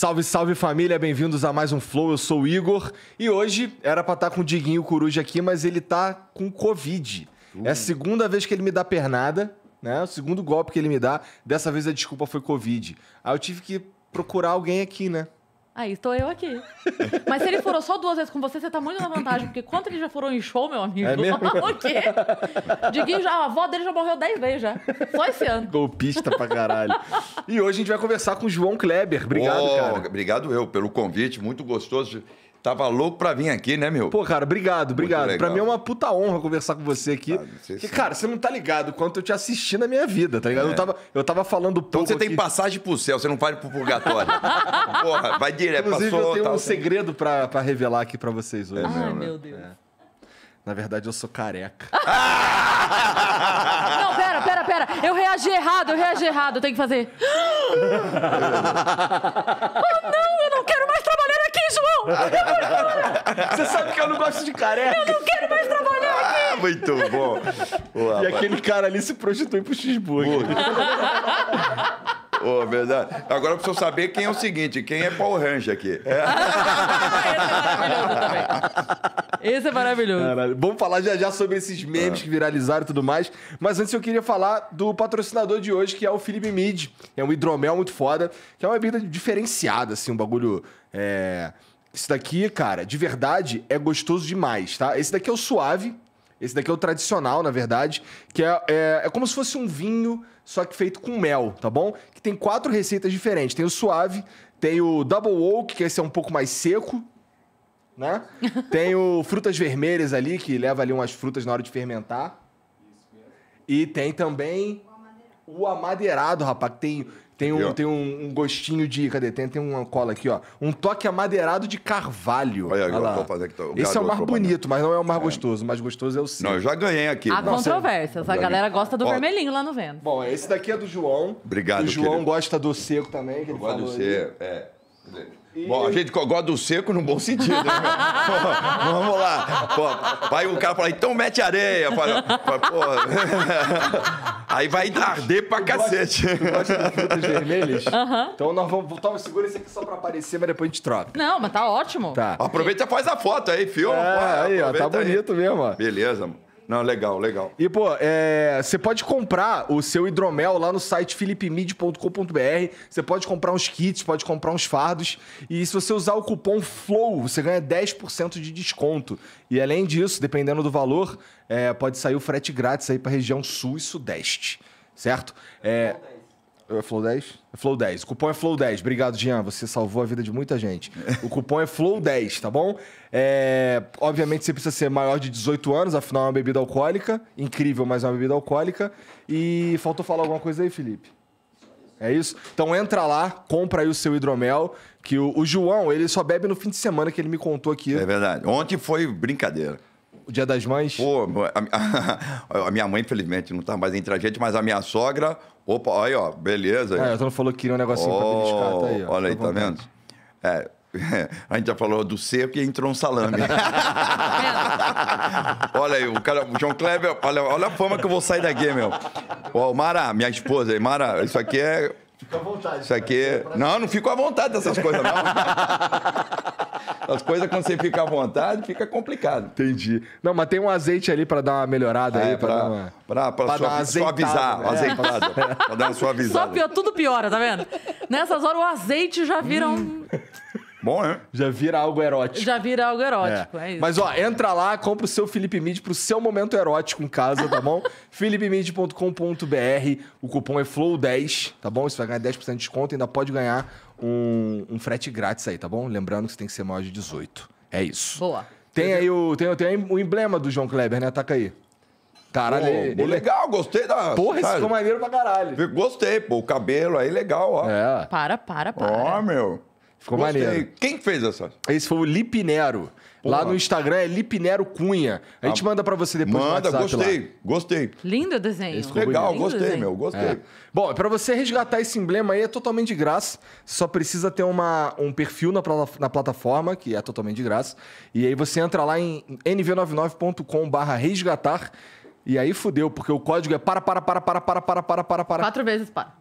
Salve, salve família, bem-vindos a mais um Flow. Eu sou o Igor e hoje era pra estar tá com o Diguinho Coruja aqui, mas ele tá com Covid. É a uhum. segunda vez que ele me dá pernada, né? O segundo golpe que ele me dá. Dessa vez a desculpa foi Covid. Aí eu tive que procurar alguém aqui, né? Aí estou eu aqui. Mas se ele furou só duas vezes com você, você tá muito na vantagem, porque quanto ele já furou em show, meu amigo? É mesmo? o quê? Diguinho já, a avó dele já morreu dez vezes já. Só esse ano. Golpista pra caralho. E hoje a gente vai conversar com o João Kleber. Obrigado, oh, cara. Obrigado eu pelo convite, muito gostoso. De Tava louco pra vir aqui, né, meu? Pô, cara, obrigado, obrigado. Pra mim é uma puta honra conversar com você aqui. Ah, porque, é. cara, você não tá ligado quanto eu te assisti na minha vida, tá ligado? É. Eu, tava, eu tava falando então pouco Então você aqui. tem passagem pro céu, você não vai pro purgatório. Porra, vai direto, Inclusive, passou... eu tenho tá, um assim. segredo pra, pra revelar aqui pra vocês hoje. É, Ai, né? meu é. Deus. É. Na verdade, eu sou careca. Não, pera, pera, pera. Eu reagi errado, eu reagi errado. Eu tenho que fazer. oh, não, eu não quero João! Você sabe que eu não gosto de careca. Eu não quero mais trabalhar ah, aqui. Ah, muito bom. e aquele cara ali se prostitui pro cheeseburger. oh, verdade. Agora eu preciso saber quem é o seguinte, quem é Paul Ranger aqui. É. Ah, esse é maravilhoso também. Esse é maravilhoso. Vamos falar já já sobre esses memes ah. que viralizaram e tudo mais. Mas antes eu queria falar do patrocinador de hoje, que é o Felipe Mid. É um hidromel muito foda, que é uma bebida diferenciada, assim, um bagulho... É... Esse daqui, cara, de verdade, é gostoso demais, tá? Esse daqui é o suave, esse daqui é o tradicional, na verdade, que é, é, é, como se fosse um vinho, só que feito com mel, tá bom? que tem quatro receitas diferentes. Tem o suave, tem o double oak, que esse é um pouco mais seco, né? Tem o frutas vermelhas ali, que leva ali umas frutas na hora de fermentar. E tem também o amadeirado, rapaz, que tem tem um, tem um, um gostinho de. Cadê? Tem, tem uma cola aqui, ó. Um toque amadeirado de carvalho. Olha, Olha lá. Fazer aqui, tô, tá- Esse é o mais bonito, mas não é o mais é. gostoso. O mais gostoso é o sim. Não, eu já ganhei aqui. Há controvérsias. A galera gosta do ó, vermelhinho lá no vento. Bom, esse daqui é do João. Obrigado, O João querido. gosta do seco também. Que eu ele gosto do seco, é. E... Bom, a gente gosta do seco no bom sentido. Né? Pô, vamos lá. Pô, vai o cara falar, então mete areia. Aí vai arder pra cacete. Gosta, gosta Uhum. Então nós vamos. Toma, segura esse aqui só pra aparecer, mas depois a gente troca. Não, mas tá ótimo. Tá. Aproveita e faz a foto aí, filma. É, pô, aí, ó, tá bonito aí. mesmo. Ó. Beleza, mano. Não, legal, legal. E, pô, é, você pode comprar o seu hidromel lá no site philipemid.com.br. Você pode comprar uns kits, pode comprar uns fardos. E se você usar o cupom FLOW, você ganha 10% de desconto. E além disso, dependendo do valor, é, pode sair o frete grátis aí para região sul e sudeste. Certo? É, é, é Flow 10? É Flow 10. O cupom é Flow 10. Obrigado, Jean. Você salvou a vida de muita gente. O cupom é Flow 10, tá bom? É... Obviamente você precisa ser maior de 18 anos, afinal é uma bebida alcoólica. Incrível, mas é uma bebida alcoólica. E faltou falar alguma coisa aí, Felipe? É isso? Então entra lá, compra aí o seu hidromel, que o, o João, ele só bebe no fim de semana, que ele me contou aqui. É verdade. Ontem foi brincadeira. O Dia das Mães? Pô, a, a, a minha mãe, infelizmente, não está mais entre a gente, mas a minha sogra, Opa, aí, ó, beleza. É, o Antônio falou que queria um negocinho oh, pra beliscar, tá aí, ó. Olha aí, tá vendo? É, a gente já falou do seco e entrou um salame. olha aí, o cara, o João Kleber, olha, olha a fama que eu vou sair daqui, meu. Ó, Mara, minha esposa, Mara, isso aqui é Fica à vontade. Isso aqui. É- não, não fico à vontade dessas coisas, não. As coisas, quando você fica à vontade, fica complicado. Entendi. Não, mas tem um azeite ali para dar uma melhorada ah, é, aí, para dar Pra, pra, pra suavizar, né? azeitada. É. Pra dar uma suavizada. Só pior, tudo piora, tá vendo? Nessas horas o azeite já vira um. Bom, é? Já vira algo erótico. Já vira algo erótico, é, é isso. Mas, ó, entra lá, compra o seu Felipe Mid pro seu momento erótico em casa, tá bom? philipemid.com.br, o cupom é FLOW10, tá bom? Você vai ganhar 10% de desconto e ainda pode ganhar um, um, frete grátis aí, tá bom? Lembrando que você tem que ser maior de 18. É isso. Boa. Tem aí o, tem, tem o emblema do João Kleber, né? ataca aí. Caralho, pô, ele, é legal, gostei da. Porra, esse ficou maneiro pra caralho. Gostei, pô, o cabelo aí legal, ó. É. Para, para, para. Ó, meu. Ficou Gostei. maneiro. Quem fez essa? Esse foi o Lipinero. Porra. Lá no Instagram é Lipinero Cunha. A gente ah, manda para você depois Manda, gostei, lá. gostei. Lindo o desenho. Esse Legal, Lindo gostei, desenho. meu, gostei. É. Bom, para você resgatar esse emblema aí é totalmente de graça. Só precisa ter uma, um perfil na, na plataforma, que é totalmente de graça. E aí você entra lá em nv99.com/barra resgatar. E aí fudeu, porque o código é para, para, para, para, para, para, para, para, para. Quatro vezes para.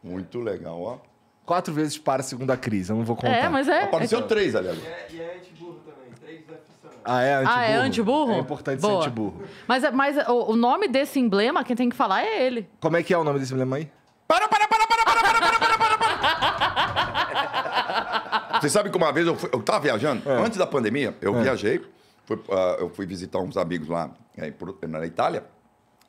Muito legal, ó. Quatro vezes para a segunda crise, eu não vou contar. É, mas é. Apareceu é, três, aliás. É, e é, antiburro também. Três é funcionário. Ah, é antiburro. Ah, é antiburro? É importante Boa. ser antiburro. Mas, é, mas o, o nome desse emblema, quem tem que falar é ele. Como é que é o nome desse emblema aí? Para, para, para, para, para, para, para, para, para, para. Você sabe que uma vez eu, fui, eu tava viajando, é. antes da pandemia, eu é. viajei, fui, uh, eu fui visitar uns amigos lá é, na Itália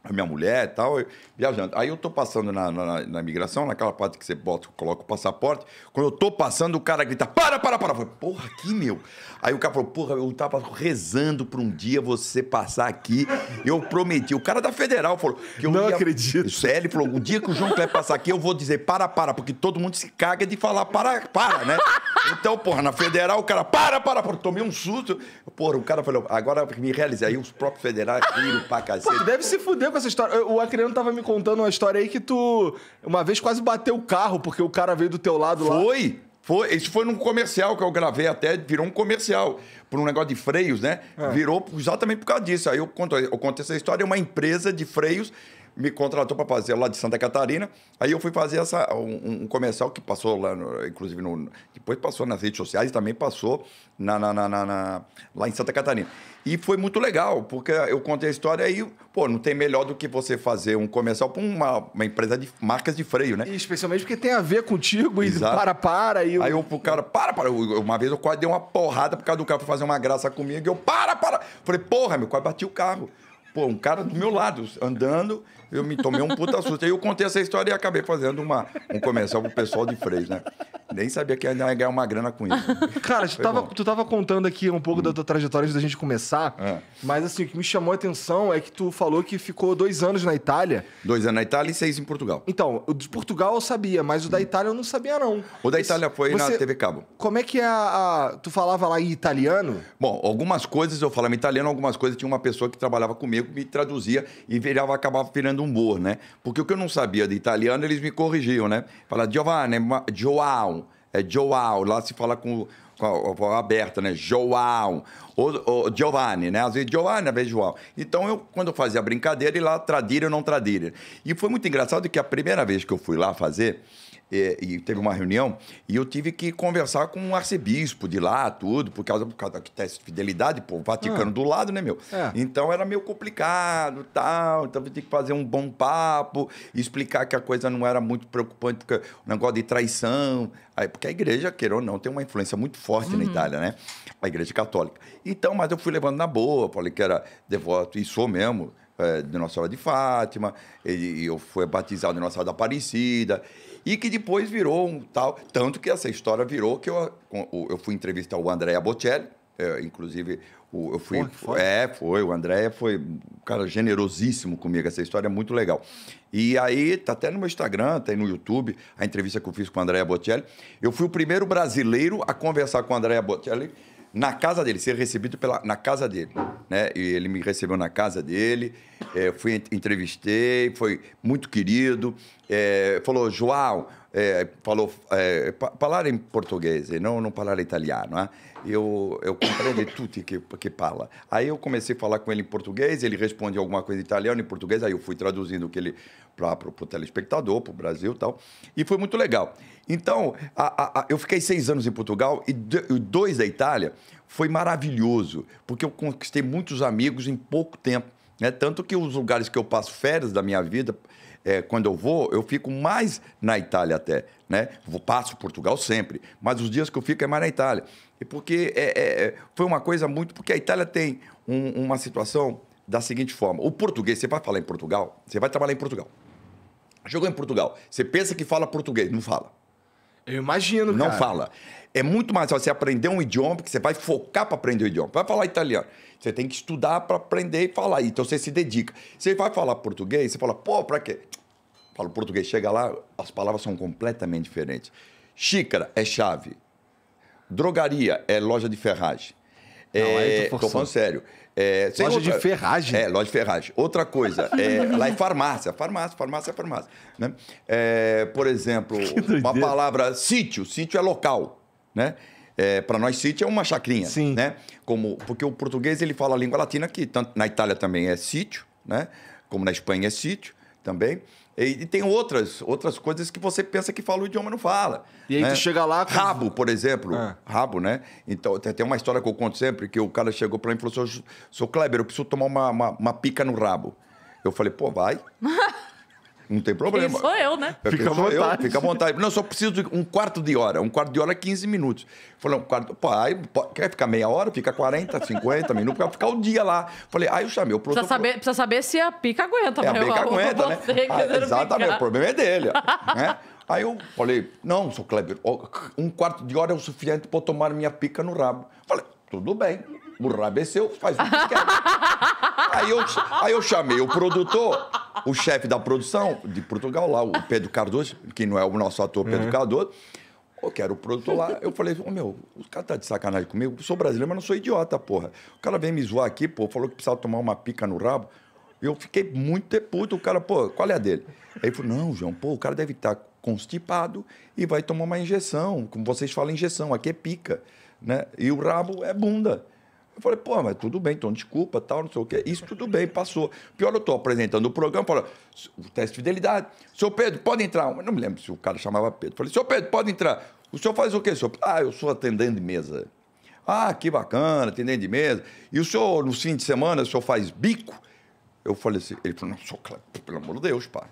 a minha mulher e tal, viajando. Aí eu tô passando na, na, na, imigração, naquela parte que você bota, coloca o passaporte. Quando eu tô passando, o cara grita: para, para, para. Eu falei, porra, aqui, meu. Aí o cara falou, porra, eu tava rezando pra um dia você passar aqui. Eu prometi. O cara da Federal falou... Que eu não ia... acredito. Sério, é, falou, o dia que o João Cleber passar aqui, eu vou dizer para, para, porque todo mundo se caga de falar para, para, né? Então, porra, na Federal o cara, para, para, porra, tomei um susto. Porra, o cara falou, agora me realizei. Aí os próprios federais viram pra cacete. Pô, deve se fuder com essa história. O Acreano tava me contando uma história aí que tu uma vez quase bateu o carro, porque o cara veio do teu lado Foi? lá. Foi? Foi, isso foi num comercial que eu gravei até, virou um comercial, por um negócio de freios, né? É. Virou exatamente por causa disso. Aí eu conto, eu conto essa história, é uma empresa de freios me contratou para fazer lá de Santa Catarina. Aí eu fui fazer essa, um, um comercial que passou lá, no, inclusive, no, depois passou nas redes sociais e também passou na, na, na, na, lá em Santa Catarina. E foi muito legal, porque eu contei a história aí, pô, não tem melhor do que você fazer um comercial para uma, uma, empresa de marcas de freio, né? E especialmente porque tem a ver contigo e para, para. E eu... Aí eu, o cara, para, para. Uma vez eu quase dei uma porrada por causa do cara fazer uma graça comigo e eu, para, para. Falei, porra, meu, quase bati o carro. Pô, um cara do meu lado, andando. Eu me tomei um puta susto. Aí eu contei essa história e acabei fazendo uma, um comercial pro pessoal de Freis, né? Nem sabia que ia ganhar uma grana com isso. Cara, tu tava, tu tava, contando aqui um pouco hum. da tua trajetória antes da gente começar, é. mas assim, o que me chamou a atenção é que tu falou que ficou dois anos na Itália. Dois anos na Itália e seis em Portugal. Então, o de Portugal eu sabia, mas o da hum. Itália eu não sabia, não. O da Itália foi Você, na TV Cabo. Como é que é a, a, Tu falava lá em italiano? Bom, algumas coisas eu falava em italiano, algumas coisas tinha uma pessoa que trabalhava comigo, me traduzia e virava, acabava virando fazendo humor, né? Porque o que eu não sabia de italiano, eles me corrigiam, né? Fala Giovanni, João, é João, lá se fala com, com a voz aberta, né? João, ou, ou, Giovanni, né? Às vezes Giovanni, às vezes João. Então, eu, quando eu fazia brincadeira, e lá tradiram ou não tradiram. E foi muito engraçado que a primeira vez que eu fui lá fazer, é, e teve uma reunião, e eu tive que conversar com o um arcebispo de lá, tudo, por causa, por causa da teste tá de fidelidade, pô, Vaticano ah. do lado, né, meu? É. Então era meio complicado tal, então eu tive que fazer um bom papo, explicar que a coisa não era muito preocupante, porque o negócio de traição, aí, porque a igreja, queira ou não, tem uma influência muito forte uhum. na Itália, né? A igreja católica. Então, mas eu fui levando na boa, falei que era devoto, e sou mesmo, é, de Nossa Senhora de Fátima, e, e eu fui batizado em Nossa Senhora da Aparecida, e que depois virou um tal. Tanto que essa história virou que eu, eu fui entrevistar o André Bocelli, é, inclusive, o, eu fui. Foi, foi. É, foi. O André foi um cara generosíssimo comigo. Essa história é muito legal. E aí, tá até no meu Instagram, tá aí no YouTube, a entrevista que eu fiz com o André Bocelli. Eu fui o primeiro brasileiro a conversar com o André Bocelli na casa dele, ser recebido pela, na casa dele. Né? E ele me recebeu na casa dele, é, fui entrevistei, foi muito querido. É, falou, João, é, falou, é, em português, não, não falar italiano. Né? Eu, eu compreendi tudo que, que fala. Aí eu comecei a falar com ele em português, ele responde alguma coisa em italiano, em português, aí eu fui traduzindo o que ele para o telespectador, para o Brasil e tal. E foi muito legal. Então, a, a, eu fiquei seis anos em Portugal e dois da Itália. Foi maravilhoso, porque eu conquistei muitos amigos em pouco tempo. Né? Tanto que os lugares que eu passo férias da minha vida, é, quando eu vou, eu fico mais na Itália até. Né? Vou, passo Portugal sempre, mas os dias que eu fico é mais na Itália. E porque é, é, é foi uma coisa muito. Porque a Itália tem um, uma situação da seguinte forma: o português, você vai falar em Portugal, você vai trabalhar em Portugal. Jogou em Portugal, você pensa que fala português, não fala. Eu imagino, Não cara. fala. É muito mais você aprender um idioma, porque você vai focar para aprender o idioma. Vai falar italiano. Você tem que estudar para aprender e falar. Então você se dedica. Você vai falar português, você fala, pô, para quê? Falo português, chega lá, as palavras são completamente diferentes. Xícara é chave. Drogaria é loja de ferragem. Não, é, tô, tô falando sério. É, loja outra... de ferragem. É, loja de ferragem. Outra coisa, é, lá é farmácia, farmácia, farmácia, farmácia. Né? É, por exemplo, uma palavra sítio, sítio é local, né? É, para nós sítio é uma chacrinha, Sim. né? Como porque o português ele fala a língua latina que tanto na Itália também é sítio, né? Como na Espanha é sítio também. E, e, tem outras, outras coisas que você pensa que fala o idioma não fala. E aí né? tu chega lá. Com... Rabo, por exemplo. É. Rabo, né? Então, tem uma história que eu conto sempre que o cara chegou para mim e falou: sou Kleber, eu preciso tomar uma, uma, uma pica no rabo. Eu falei, pô, vai. Não tem problema. Quem sou eu, né? Fica, fica à vontade. Eu, fica à vontade. Não, só preciso de um quarto de hora. Um quarto de hora é 15 minutos. Falei, um quarto. Pô, aí, pô, quer ficar meia hora? Fica 40, 50 minutos, pra ficar o dia lá. Falei, aí eu chamei o produtor. Precisa saber, precisa saber se a pica aguenta, É, a pica aguenta, né? Ah, exatamente, picar. o problema é dele. Né? Aí eu falei, não, seu Kleber, um quarto de hora é o suficiente para tomar minha pica no rabo. Falei, tudo bem. Murrab é seu, faz o que quer. aí, eu, aí eu chamei o produtor, o chefe da produção de Portugal, lá, o Pedro Cardoso, que não é o nosso ator Pedro uhum. Cardoso. Eu quero o produtor lá. Eu falei, oh, meu, o cara tá de sacanagem comigo. Eu sou brasileiro, mas não sou idiota, porra. O cara veio me zoar aqui, pô, falou que precisava tomar uma pica no rabo. Eu fiquei muito deputo O cara, pô, qual é a dele? Aí ele falou, não, João, pô, o cara deve estar tá constipado e vai tomar uma injeção. Como vocês falam, injeção, aqui é pica, né? E o rabo é bunda. Eu falei, pô, mas tudo bem, então desculpa, tal, não sei o quê. Isso tudo bem, passou. Pior, eu estou apresentando o programa, falo, o teste de fidelidade. Seu Pedro, pode entrar. Eu não me lembro se o cara chamava Pedro. Eu falei, seu Pedro, pode entrar. O senhor faz o quê, senhor? Ah, eu sou atendente de mesa. Ah, que bacana, atendente de mesa. E o senhor, no fim de semana, o senhor faz bico? Eu falei assim, ele falou, não, sou, pelo amor de Deus, pá.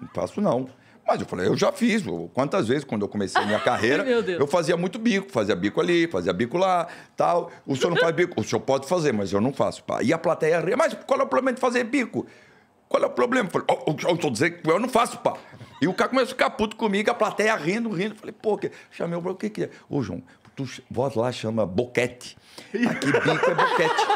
Não faço não. Mas eu falei, eu já fiz. Quantas vezes, quando eu comecei minha carreira, eu fazia muito bico, fazia bico ali, fazia bico lá, tal. O senhor não faz bico? O senhor pode fazer, mas eu não faço. Pá. E a plateia ria, mas qual é o problema de fazer bico? Qual é o problema? Eu falei, oh, eu estou dizendo é que eu não faço, pá. E o cara começou a ficar puto comigo, a plateia rindo, rindo. Falei, pô, que... chamei o que que é? Ô, João, tu, voz lá chama boquete. Aqui bico é boquete.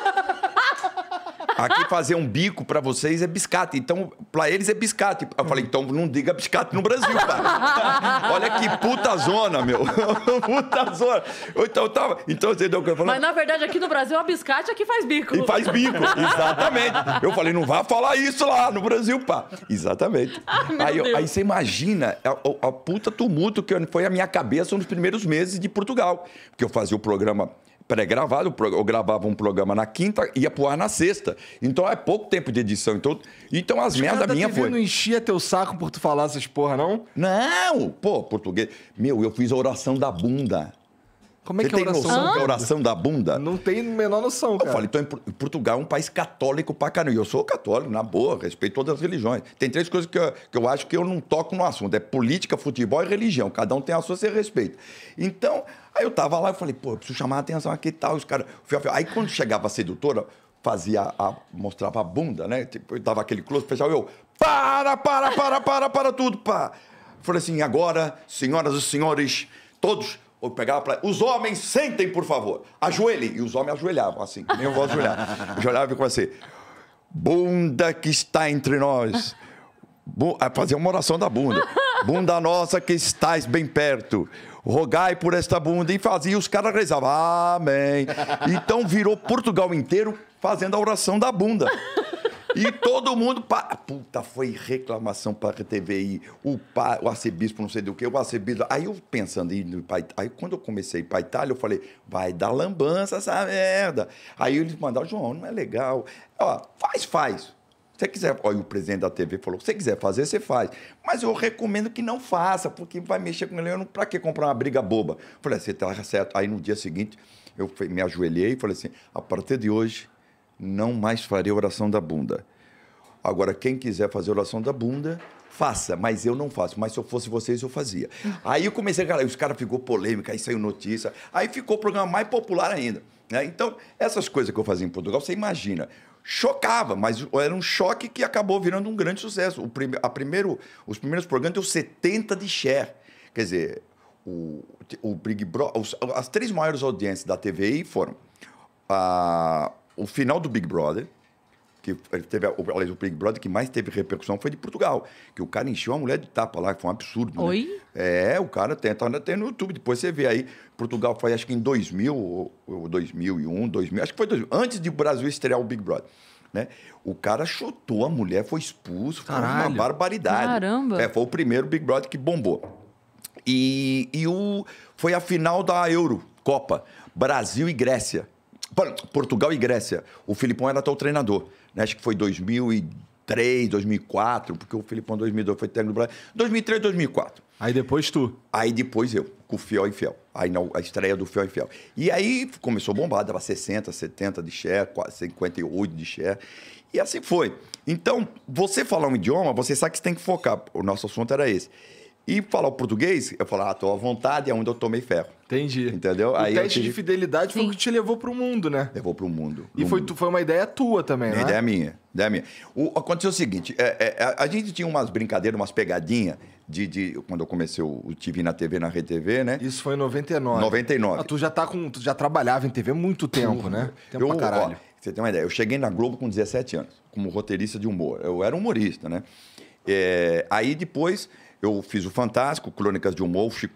Aqui fazer um bico para vocês é biscate. Então, para eles é biscate. Eu falei, então não diga biscate no Brasil, cara. Olha que puta zona, meu. puta zona. Então, tava... Tá, então você entendeu o que eu falei? Mas na verdade, aqui no Brasil, a biscate aqui é faz bico. E faz bico, exatamente. Eu falei, não vá falar isso lá no Brasil, pá. Exatamente. Ah, aí, eu, aí, você imagina a, a, a puta tumulto que foi a minha cabeça nos primeiros meses de Portugal. Porque eu fazia o programa pré-gravado, eu gravava um programa na quinta, e ia pro ar na sexta. Então é pouco tempo de edição. Então, então as da minha TV foi. não enchia teu saco por tu falar essas porra, não? Não! Pô, português. Meu, eu fiz a oração da bunda. Como é Você que é tem oração? noção da que é oração da bunda? Não tem menor noção, cara. Eu falei, então Portugal é um país católico pra caramba. E eu sou católico, na boa, respeito todas as religiões. Tem três coisas que eu, que eu acho que eu não toco no assunto. É política, futebol e religião. Cada um tem a sua, você respeita. Então, aí eu tava lá, e falei, pô, eu preciso chamar a atenção aqui e tal. Os caras... Aí quando chegava a sedutora, fazia a, mostrava a bunda, né? Tipo, eu dava aquele close, fechava eu, para, para, para, para, para tudo, pá. Falei assim, agora, senhoras e senhores, todos ou pegava Os homens, sentem, por favor. Ajoelhem. E os homens ajoelhavam, assim. Nem eu vou ajoelhar. Ajoelhava e ficava assim. Bunda que está entre nós. Bu... Fazer uma oração da bunda. Bunda nossa que estás bem perto. Rogai por esta bunda. E fazia, os caras rezavam. Amém. Então virou Portugal inteiro fazendo a oração da bunda. E todo mundo. Pa... Puta, foi reclamação para a TVI, o, pa... o arcebispo, não sei do que, o arcebispo. Aí eu pensando, indo pra... aí quando eu comecei para Itália, eu falei, vai dar lambança essa merda. Aí eles mandaram, João, não é legal. Ó, faz, faz. Se quiser, olha, o presidente da TV falou: se quiser fazer, você faz. Mas eu recomendo que não faça, porque vai mexer com ele Leão. Para que comprar uma briga boba? falei: você tá certo. Aí no dia seguinte, eu me ajoelhei e falei assim: a partir de hoje, não mais farei oração da bunda. Agora, quem quiser fazer oração da bunda, faça, mas eu não faço. Mas se eu fosse vocês, eu fazia. Aí eu comecei, galera os caras ficou polêmica, aí saiu notícia, aí ficou o programa mais popular ainda. Né? Então, essas coisas que eu fazia em Portugal, você imagina. Chocava, mas era um choque que acabou virando um grande sucesso. O prime, a primeiro, os primeiros programas deu 70 de share. Quer dizer, o, o Big as três maiores audiências da TVI foram a, o final do Big Brother, que teve, aliás, o Big Brother que mais teve repercussão foi de Portugal, que o cara encheu a mulher de tapa lá, que foi um absurdo. Né? Oi? Né? É, o cara tem, tá, tem no YouTube, depois você vê aí. Portugal foi, acho que em 2000, ou, ou 2001, 2000, acho que foi 2000, antes de o Brasil estrear o Big Brother. Né? O cara chutou a mulher, foi expulso, foi uma barbaridade. Caramba! É, foi o primeiro Big Brother que bombou. E, e o, foi a final da Euro, Copa, Brasil e Grécia. Portugal e Grécia. O Filipão era teu treinador. Né? Acho que foi 2003, 2004, porque o Filipão 2002 foi técnico do Brasil. 2003, 2004. Aí depois tu. Aí depois eu, com o Fiel e Fiel. Aí na, a estreia do Fiel e Fiel. E aí começou a bombar, dava 60, 70 de share, 58 de share. E assim foi. Então, você falar um idioma, você sabe que você tem que focar. O nosso assunto era esse. E falar o português, eu falo, ah, tô à vontade, é onde eu tomei ferro. Entendi. Entendeu? O aí teste tive... de fidelidade foi o que te levou para o mundo, né? Levou para o mundo. E foi, mundo. foi uma ideia tua também, né? Ideia minha, ideia minha. O, aconteceu o seguinte, é, é, é a gente tinha umas brincadeiras, umas pegadinhas, de, de, quando eu comecei o, TV na TV, na TV, né? Isso foi em 99. 99. Ah, tu já tá com, tu já trabalhava em TV há muito tempo, Pum, né? Uhum. Tempo eu, pra caralho. Ó, você tem uma ideia, eu cheguei na Globo com 17 anos, como roteirista de humor. Eu era humorista, né? É, aí depois eu fiz o Fantástico, Crônicas de humor Wolf, Chico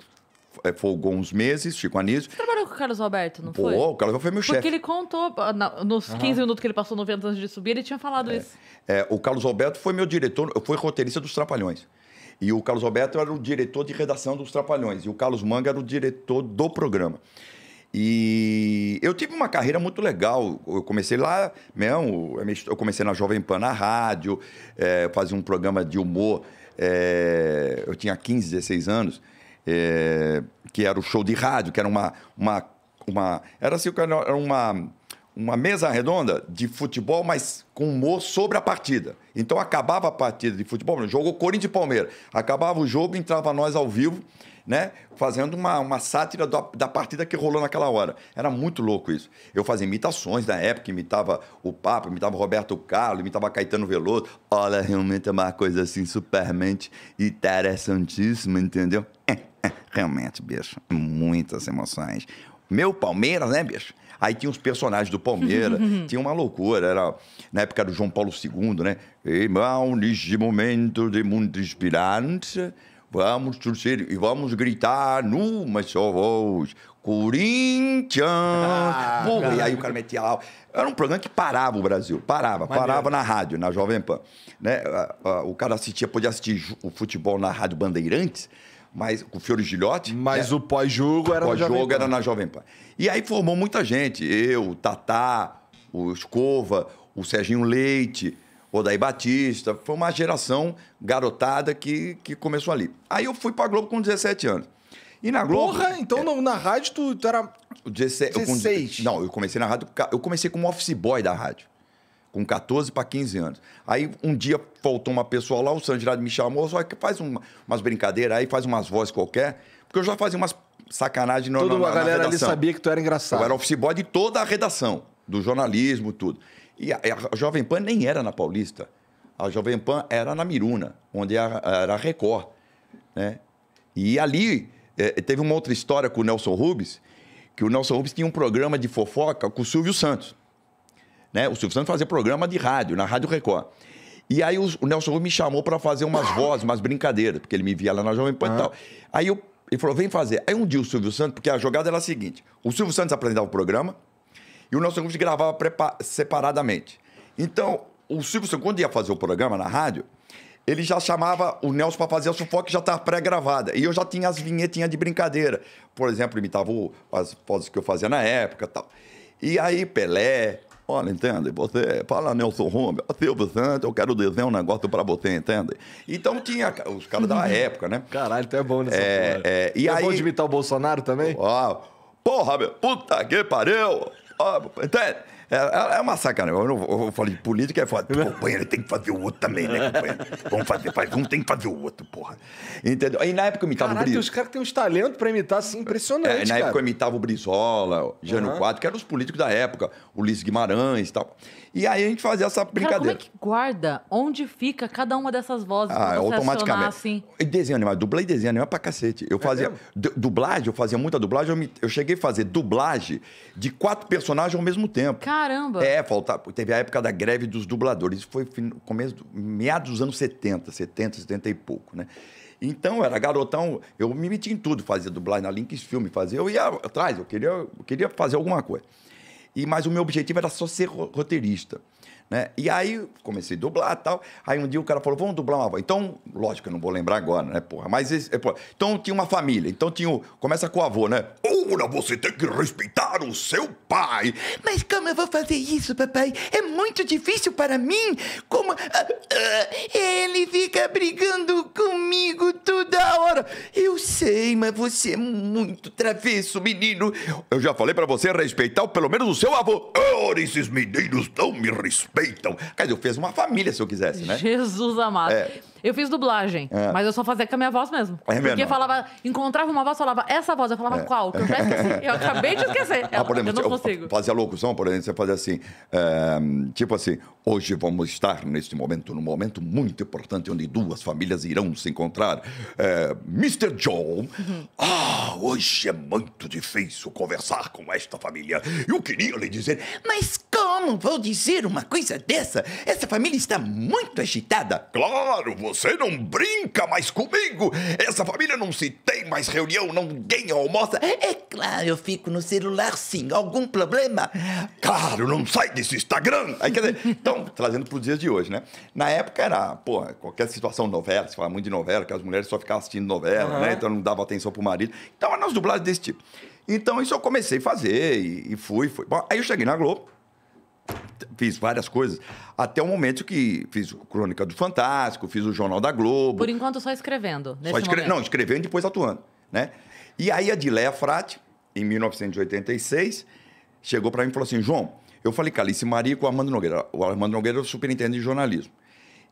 é, folgou uns meses, Chico Anísio. Você trabalhou com o Carlos Alberto, não Pô, foi? Pô, o Carlos Alberto foi meu chefe. Porque ele contou, ah, nos 15 uhum. minutos que ele passou no vento antes de subir, ele tinha falado é, isso. É, o Carlos Alberto foi meu diretor, eu fui roteirista dos Trapalhões. E o Carlos Alberto era o diretor de redação dos Trapalhões. E o Carlos Manga era o diretor do programa. E eu tive uma carreira muito legal. Eu comecei lá mesmo, eu comecei na Jovem Pan, na rádio, é, fazia um programa de humor é, eu tinha 15, 16 anos, é, que era o show de rádio, que era uma. uma, uma era assim, era uma, uma mesa redonda de futebol, mas com humor sobre a partida. Então acabava a partida de futebol, jogou Corinthians e Palmeiras. Acabava o jogo, entrava nós ao vivo né? Fazendo uma, uma sátira da, da partida que rolou naquela hora. Era muito louco isso. Eu fazia imitações na época, imitava o Papa, imitava Roberto Carlos, imitava Caetano Veloso. Olha, realmente é uma coisa assim, supermente interessantíssima, entendeu? É, é, realmente, bicho, muitas emoções. Meu Palmeiras, né, bicho? Aí tinha os personagens do Palmeiras, tinha uma loucura. Era na época do João Paulo II, né? Irmão, neste momento de muito inspirante, Vamos torcer e vamos gritar numa só voz. Corinthians! Ah, Pô, e aí o cara metia lá. Era um programa que parava o Brasil, parava, Maneiro. parava na rádio, na Jovem Pan. Né? O cara assistia, podia assistir o futebol na Rádio Bandeirantes, mas com o Fiore Gilhote. Mas né? o pós-jogo era, pós jogo era na Jovem Pan. E aí formou muita gente. Eu, o Tatá, o Escova, o Serginho Leite, Odaí Batista, foi uma geração garotada que, que começou ali. Aí eu fui pra Globo com 17 anos. E na Globo. Porra, então é, na rádio tu, tu era. 17, 16. Eu, não, eu comecei na rádio. Eu comecei como office boy da rádio. Com 14 para 15 anos. Aí um dia faltou uma pessoa lá, o Sandrade me chamou, só que faz uma, umas brincadeiras aí, faz umas vozes qualquer. Porque eu já fazia umas sacanagens na, Toda a galera ali sabia que tu era engraçado. Eu era office boy de toda a redação, do jornalismo, tudo. E a, a Jovem Pan nem era na Paulista. A Jovem Pan era na Miruna, onde era, a Record. Né? E ali é, teve uma outra história com o Nelson Rubens, que o Nelson Rubens tinha um programa de fofoca com o Silvio Santos. Né? O Silvio Santos fazia programa de rádio, na Rádio Record. E aí o, o Nelson Rubens me chamou para fazer umas vozes, umas brincadeiras, porque ele me via lá na Jovem Pan uhum. e ah. tal. Aí eu, ele falou, vem fazer. Aí um dia o Silvio Santos, porque a jogada era a seguinte, o Silvio Santos apresentava o programa, e o Nelson Gomes gravava separadamente. Então, o Silvio Santos, quando ia fazer o programa na rádio, ele já chamava o Nelson para fazer a sufoca que já estava pré-gravada. E eu já tinha as vinhetinhas de brincadeira. Por exemplo, imitava as fotos que eu fazia na época tal. E aí, Pelé. Olha, entende? Você fala Nelson Rubens, Silvio Santos, eu quero desenhar um negócio para você, entende? Então tinha os caras da uhum. época, né? Caralho, tu é bom nessa é, É, e é aí... bom de imitar o Bolsonaro também? Ó, porra, meu, puta que pariu! Oh, É, é uma sacanagem. Eu, não, eu falei de política, é foda. Companheiro, tem que fazer o outro também, né, companheiro? Vamos fazer, faz um, tem que fazer o outro, porra. Entendeu? Aí na época eu imitava Caraca, o Brizola. os caras têm uns talentos pra imitar, assim, impressionante, é, Na cara. época eu imitava o Brizola, o Jânio uhum. Quadro, que eram os políticos da época, o Luiz Guimarães e tal. E aí a gente fazia essa brincadeira. Cara, como é que guarda onde fica cada uma dessas vozes? Ah, pra automaticamente. Assim? Desenho animado, dublei desenho animado pra cacete. Eu é fazia é dublagem, eu fazia muita dublagem, eu, me, eu, cheguei a fazer dublagem de quatro personagens ao mesmo tempo. Caramba! É, faltava, teve a época da greve dos dubladores, isso foi começo, meados dos anos 70, 70, 70 e pouco, né? Então, era garotão, eu me metia em tudo, fazia dublagem na Links Filme, fazia, eu ia atrás, eu queria, eu queria fazer alguma coisa. E mas o meu objetivo era só ser roteirista. Né? E aí comecei a dublar e tal. Aí um dia o cara falou: vamos dublar uma voz. Então, lógico, eu não vou lembrar agora, né? Porra, mas esse, é, porra. então tinha uma família. Então tinha o. Começa com o avô, né? Ora, você tem que respeitar o seu pai. Mas como eu vou fazer isso, papai? É muito difícil para mim. Como. Ah, ah, ele fica brigando comigo toda hora. Eu sei, mas você é muito travesso, menino. Eu já falei para você respeitar pelo menos o seu avô. Ora, esses meninos não me respeitam respeitam. Quer dizer, eu fiz uma família se eu quisesse, né? Jesus amado. É. Eu fiz dublagem, é. mas eu só fazia com a minha voz mesmo. É Porque falava, encontrava uma voz, falava essa voz. Eu falava é. qual? Que eu já esqueci. Eu acabei de esquecer. Ah, por exemplo, eu não consigo. Eu fazia locução, por exemplo, você fazia assim, eh, tipo assim, hoje vamos estar neste momento, num momento muito importante, onde duas famílias irão se encontrar. É, Mr. John, uhum. ah, hoje é muito difícil conversar com esta família. Eu queria lhe dizer, mas como? não vou dizer uma coisa dessa. Essa família está muito agitada. Claro, você não brinca mais comigo. Essa família não se tem mais reunião, ninguém almoça. É claro, eu fico no celular sim. Algum problema? Claro, não sai desse Instagram. Aí, quer dizer, então, trazendo para os dias de hoje, né? Na época era, pô, qualquer situação novela, se fala muito de novela, que as mulheres só ficavam assistindo novela, uhum. né? Então não dava atenção pro marido. Então eram as dublagens desse tipo. Então isso eu comecei a fazer e, e fui, fui. Bom, aí eu cheguei na Globo, fiz várias coisas, até o momento que fiz Crônica do Fantástico, fiz o Jornal da Globo. Por enquanto, só escrevendo. Só escre... Não, escrevendo e depois atuando. Né? E aí a Dileia Frati, em 1986, chegou para mim e falou assim: João, eu falei Calice Maria com o Armando Nogueira. O Armando Nogueira é o superintendente de jornalismo.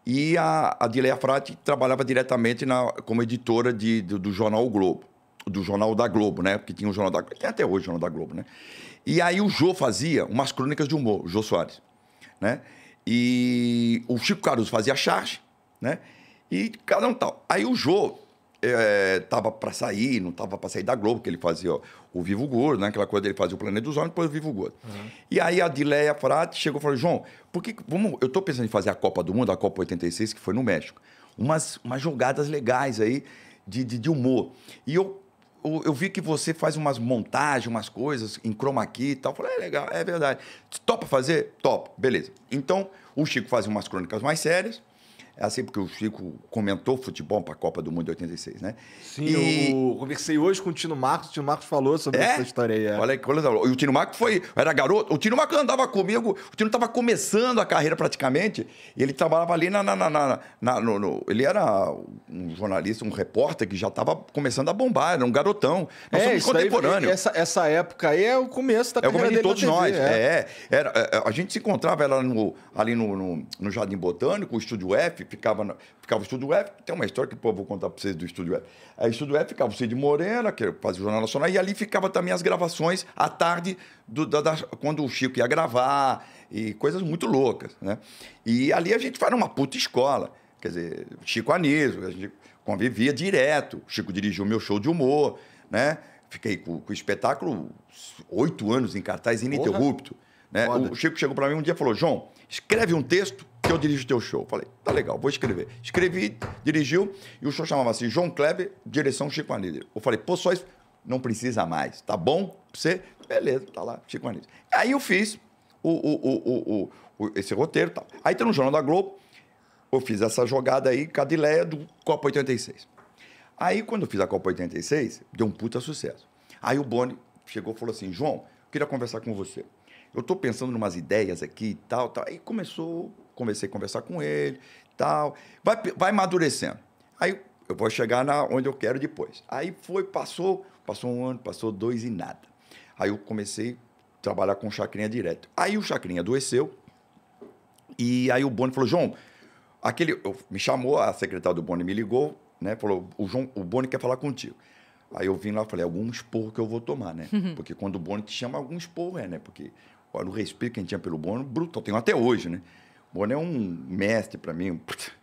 E a, a Dileia Frati trabalhava diretamente na, como editora de, do, do jornal o Globo, do jornal da Globo, né? Porque tinha o jornal da Globo, tem até hoje o jornal da Globo, né? E aí o Jô fazia umas crônicas de humor, o Jô Soares. Né? E o Chico Caruso fazia charge, né? E cada um tal. Aí o Jô é, tava para sair, não tava para sair da Globo, que ele fazia ó, o Vivo Gordo, né? Aquela coisa dele fazia o Planeta dos Homens, depois o Vivo Gordo. Uhum. E aí a Dileia Frati chegou e falou: João, por que, vamos, eu tô pensando em fazer a Copa do Mundo, a Copa 86, que foi no México. Umas, umas jogadas legais aí de, de, de humor. E eu eu vi que você faz umas montagens, umas coisas em chroma key e tal. Eu falei, é legal, é verdade. Topa fazer? Top, beleza. Então, o Chico fazia umas crônicas mais sérias é assim, porque o Chico comentou futebol para a Copa do Mundo de 86, né? Sim, e... eu conversei hoje com o Tino Marcos, o Tino Marcos falou sobre é? essa história aí. É. Olha, olha, e o Tino Marcos foi, era garoto, o Tino Marcos andava comigo, o Tino estava começando a carreira praticamente, e ele trabalhava ali na... na, na, na, na no, no, ele era um jornalista, um repórter que já estava começando a bombar, era um garotão. Nós é, somos contemporâneos. essa, essa época aí é o começo da é carreira o começo de todos nós, é. é. era, é, a gente se encontrava no, ali no, no, no Jardim Botânico, o Estúdio F, ficava, no ficava o Estúdio F, tem uma história que pô, vou contar para vocês do Estúdio F. Aí o Estúdio F ficava o Cid Morena que fazia o Jornal Nacional, e ali ficava também as gravações à tarde, do, da, da, quando o Chico ia gravar, e coisas muito loucas. Né? E ali a gente fazia uma puta escola. Quer dizer, Chico Anísio, a gente convivia direto. O Chico dirigiu o meu show de humor, né? Fiquei com, com o espetáculo oito anos em cartaz ininterrupto. Né? O Chico chegou para mim um dia e falou: João, escreve um texto que eu dirijo teu show. Falei, tá legal, vou escrever. Escrevi, dirigiu, e o show chamava-se João Kleber, direção Chico Anísio. Eu falei, pô, só isso não precisa mais, tá bom? Pra você? Beleza, tá lá, Chico Anísio. Aí eu fiz o, o, o, o esse roteiro e tá. tal. Aí tem tá no Jornal da Globo, eu fiz essa jogada aí, Cadileia do Copa 86. Aí quando eu fiz a Copa 86, deu um puta sucesso. Aí o Boni chegou e falou assim, João, queria conversar com você. Eu tô pensando em umas ideias aqui e tal, tal. Aí começou comecei a conversar com ele, tal. Vai, vai amadurecendo. Aí eu vou chegar na onde eu quero depois. Aí foi, passou, passou um ano, passou dois e nada. Aí eu comecei a trabalhar com o Chacrinha direto. Aí o Chacrinha adoeceu e aí o Boni falou, João, aquele me chamou, a secretária do Boni me ligou, né? Falou, o João, o Boni quer falar contigo. Aí eu vim lá, falei, algum esporro que eu vou tomar, né? Uhum. Porque quando o Boni te chama, algum esporro é, né? Porque olha, o respeito que a gente tinha pelo Boni, brutal, tenho até hoje, né? Boni é um mestre para mim.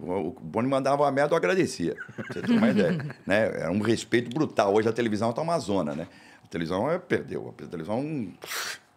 O Boni mandava uma merda, eu agradecia. Pra você ter uma ideia. né? Era um respeito brutal. Hoje a televisão está uma zona, né? A televisão é, perdeu. A televisão, é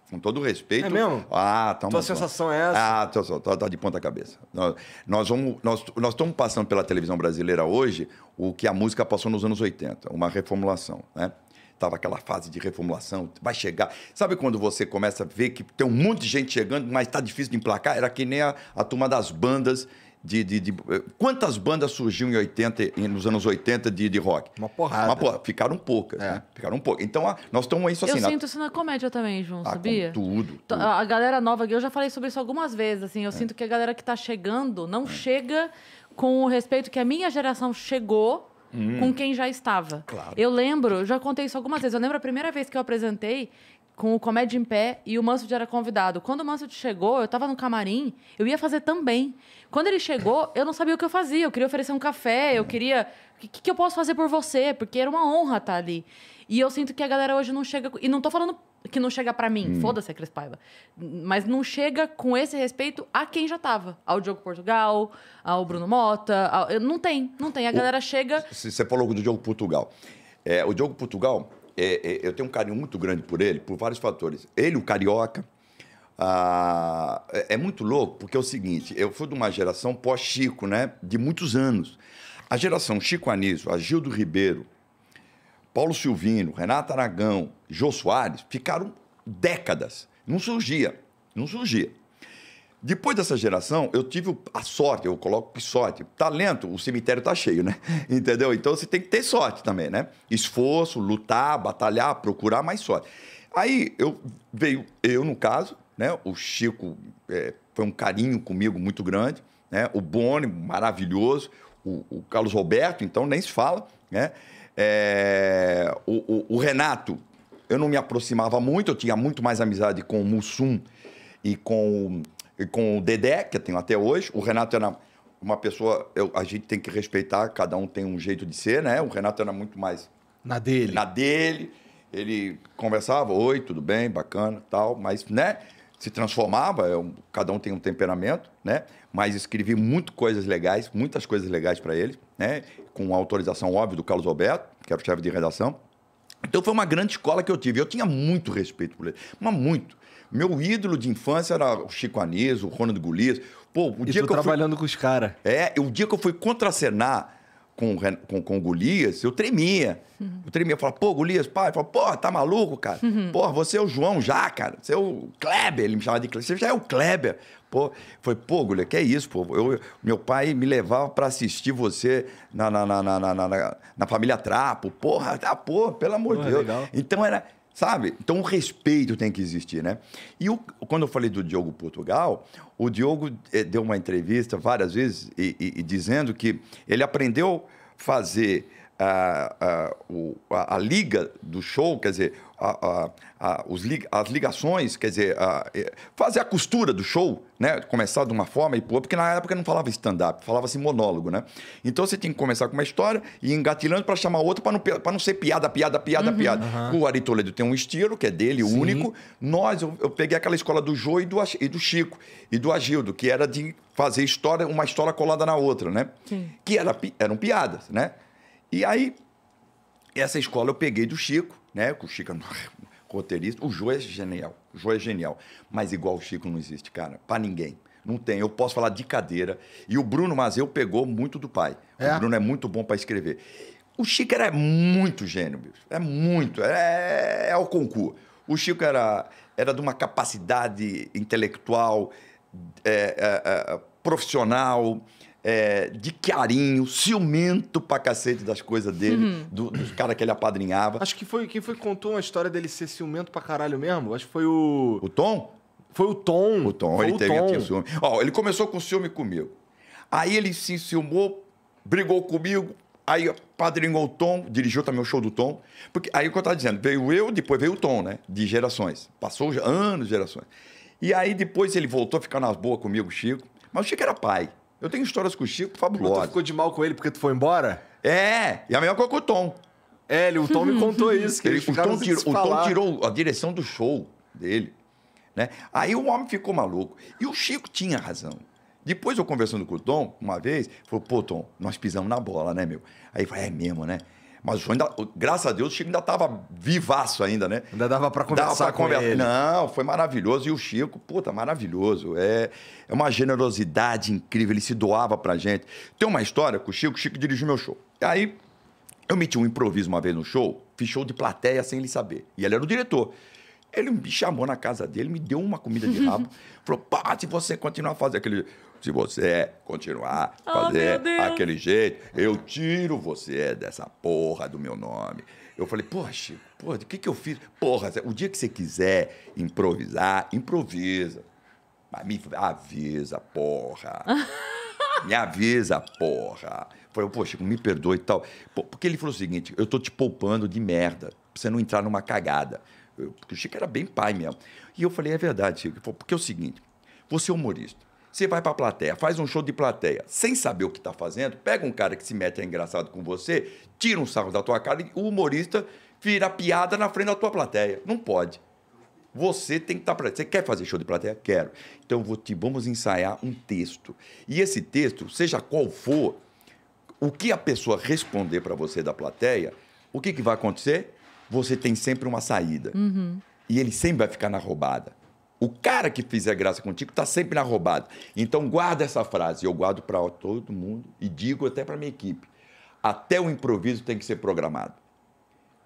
com todo respeito. É mesmo? Ah, tá uma Tua zona. sensação é essa? Ah, tô, tô, tô, de ponta cabeça. Nós, nós, vamos, nós, nós estamos passando pela televisão brasileira hoje o que a música passou nos anos 80, uma reformulação, né? Estava aquela fase de reformulação, vai chegar. Sabe quando você começa a ver que tem um monte de gente chegando, mas está difícil de emplacar? Era que nem a, a turma das bandas de, de, de, eh, quantas bandas surgiu em 80, nos anos 80 de, de rock? Uma porrada. Uma porra, ficaram poucas, é. né? Ficaram poucas. Então, a, nós estamos isso assim. Eu na... sinto isso na comédia também, João, ah, sabia? Tudo, tudo, A galera nova, eu já falei sobre isso algumas vezes, assim. Eu é. sinto que a galera que está chegando não é. chega com o respeito que a minha geração chegou hum. com quem já estava. Claro. Eu lembro, já contei isso algumas vezes, eu lembro a primeira vez que eu apresentei com o Comédia em Pé e o Mansfield era convidado. Quando o Mansfield chegou, eu estava no camarim, eu ia fazer também. Quando ele chegou, eu não sabia o que eu fazia. Eu queria oferecer um café, eu queria. O que, que eu posso fazer por você? Porque era uma honra estar ali. E eu sinto que a galera hoje não chega. E não tô falando que não chega para mim, hum. foda-se a Cris Paiva. Mas não chega com esse respeito a quem já tava. Ao Diogo Portugal, ao Bruno Mota. Ao... Não tem, não tem. A galera o... chega. Você falou do Diogo Portugal. É, o Diogo Portugal, é, é, eu tenho um carinho muito grande por ele, por vários fatores. Ele, o carioca. Ah, é, muito louco, porque é o seguinte: eu fui de uma geração pós-Chico, né? De muitos anos. A geração Chico Anísio, a Gildo Ribeiro, Paulo Silvino, Renato Aragão, Jô Soares ficaram décadas. Não surgia, não surgia. Depois dessa geração, eu tive a sorte, eu coloco que sorte, talento, o cemitério está cheio, né? Entendeu? Então você tem que ter sorte também, né? Esforço, lutar, batalhar, procurar mais sorte. Aí eu veio, eu no caso, né? O Chico é, foi um carinho comigo muito grande, né? O Boni, maravilhoso, o, o Carlos Roberto, então nem se fala, né? É, o, o, o, Renato, eu não me aproximava muito, eu tinha muito mais amizade com o Mussum e com, e com o Dedé, que eu tenho até hoje. O Renato era uma pessoa, eu, a gente tem que respeitar, cada um tem um jeito de ser, né? O Renato era muito mais. Na dele. Na dele. Ele conversava, oi, tudo bem, bacana, tal, mas, né? Se transformava, eu, é cada um tem um temperamento, né? mas escrevi muito coisas legais, muitas coisas legais para eles, né? Com autorização óbvia do Carlos Alberto, que era o chefe de redação. Então foi uma grande escola que eu tive. Eu tinha muito respeito por ele, mas muito. Meu ídolo de infância era o Chico Anísio, o Ronald Golias. Pô, o e dia que eu trabalhando fui... com os caras. É, o dia que eu fui contracenar com, com, com o Golias, eu tremia. Uhum. Eu tremia. Eu falava, pô, Golias, pai. Eu falava, pô, tá maluco, cara? Uhum. Pô, você é o João já, cara. Você é o Kleber. Ele me chamava de Kleber. Você já é o Kleber. Pô, foi, pô, Gulia, que é isso, pô. Eu, meu pai me levava para assistir você na, na, na, na, na, na, na família Trapo. Porra, ah, pô, pelo amor de é Deus. Então era. Sabe? Então o respeito tem que existir, né? E o, quando eu falei do Diogo Portugal, o Diogo eh, deu uma entrevista várias vezes e, e, e dizendo que ele aprendeu fazer a, ah, a, ah, a, a, liga do show, quer dizer, a, a, a, as ligações, quer dizer, é, fazer a costura do show, né? Começar de uma forma e pôr, porque na época não falava stand-up, falava-se monólogo, né? Então você tinha que começar com uma história e engatilhando para chamar outra para não, não ser piada, piada, piada, uhum, piada. Uhum. O Ari Toledo tem um estilo que é dele, Sim. único. Nós, eu, eu, peguei aquela escola do Jô e do, e do Chico e do Agildo, que era de fazer história, uma história colada na outra, né? Sim. Que era, eram piadas, né? E aí essa escola eu peguei do Chico, né? Com o Chico é roteirista. O Jô é genial. O Jô é genial. Mas igual o Chico não existe, cara. Para ninguém. Não tem. Eu posso falar de cadeira. E o Bruno Mazeu pegou muito do pai. É? O Bruno é muito bom para escrever. O Chico era muito gênio, bicho. É muito. É, é, é o concurso. O Chico era, era de uma capacidade intelectual, é, é, é profissional é, de carinho, ciumento pra cacete das coisas dele, uhum. do, dos caras que ele apadrinhava. Acho que foi quem foi que contou uma história dele ser ciumento pra caralho mesmo. Acho que foi o. O Tom? Foi o Tom. O Tom, foi ele o teve Tom. ciúme. Ó, ele começou com ciúme comigo. Aí ele se enciumou, brigou comigo, Aí padrinhou o Tom, dirigiu também o show do Tom. Porque aí o que eu tava dizendo, veio eu, depois veio o Tom, né? De gerações. Passou anos, gerações. E aí depois ele voltou a ficar nas boas comigo, Chico. Mas o Chico era pai. Eu tenho histórias com o Chico fabulosas. Tu ficou de mal com ele porque tu foi embora? É, e a melhor coisa com o Tom. É, ele, o Tom me contou isso. Que ele, o, Tom tirou, o Tom tirou a direção do show dele. Né? Aí o homem ficou maluco. E o Chico tinha razão. Depois eu conversando com o Tom, uma vez, falou, pô, Tom, nós pisamos na bola, né, meu? Aí eu falei, é mesmo, né? Mas o ainda, graças a Deus, o Chico ainda estava vivaço ainda, né? Ainda dava para conversar dava com conversa... ele. Não, foi maravilhoso. E o Chico, puta, maravilhoso. É, é uma generosidade incrível. Ele se doava pra gente. Tem uma história com o Chico. O Chico dirigiu meu show. Aí, eu meti um improviso uma vez no show. Fiz show de plateia sem ele saber. E ele era o diretor. Ele me chamou na casa dele, me deu uma comida de rabo. falou, pá, se você continuar fazendo aquele se você continuar oh, fazer aquele jeito, eu tiro você dessa porra do meu nome. Eu falei, poxa, porra, o que, que eu fiz? Porra, o dia que você quiser improvisar, improvisa. Mas me avisa, porra. me avisa, porra. falei, poxa, me perdoe e tal. Porque ele falou o seguinte: eu tô te poupando de merda, pra você não entrar numa cagada. Eu, porque o Chico era bem pai mesmo. E eu falei, é verdade, Chico. Porque é o seguinte: você é humorista. Você vai para a plateia, faz um show de plateia, sem saber o que está fazendo, pega um cara que se mete a é engraçado com você, tira um sarro da tua cara e o humorista vira piada na frente da tua plateia. Não pode. Você tem que estar tá presente. Você quer fazer show de plateia? Quero. Então vou te, vamos ensaiar um texto. E esse texto, seja qual for, o que a pessoa responder para você da plateia, o que, que vai acontecer? Você tem sempre uma saída. Uhum. E ele sempre vai ficar na roubada. O cara que fizer graça contigo está sempre na roubada. Então guarda essa frase, eu guardo para todo mundo e digo até para minha equipe. Até o improviso tem que ser programado.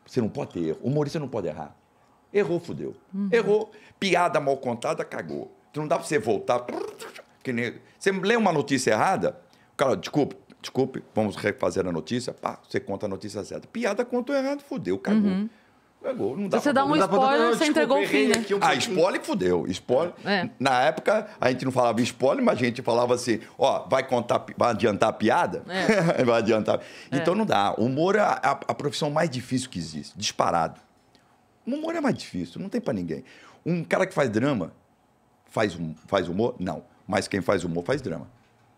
Você não pode ter erro. O humorista não pode errar. Errou, fudeu. Uhum. Errou. Piada mal contada, cagou. Tu não dá para você voltar. Que nem... Você lê uma notícia errada, o cara, desculpe, desculpe, vamos refazer a notícia. Pá, você conta a notícia certa. Piada contou errado, fudeu, cagou. Uhum. É gol, não dá você dá um spoiler, pra... você entregou o fim, né? Um ah, spoiler fudeu. Spoiler. É. Na época, a gente não falava spoiler, mas a gente falava assim, ó, vai contar, vai adiantar a piada? É. vai adiantar. É. Então não dá. O humor é a, a, profissão mais difícil que existe, disparado. O humor é mais difícil, não tem para ninguém. Um cara que faz drama faz, hum, faz humor? Não. Mas quem faz humor faz drama.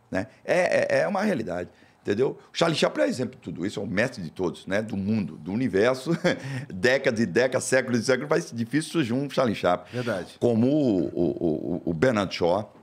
Né? É, é, é uma realidade. Entendeu? Charlie Chaplin é exemplo de tudo isso, é o mestre de todos, né? Do mundo, do universo, décadas e décadas, séculos e séculos, mas difícil surgir um Charlie Chaplin. Verdade. Como o, o, o, Bernard Shaw,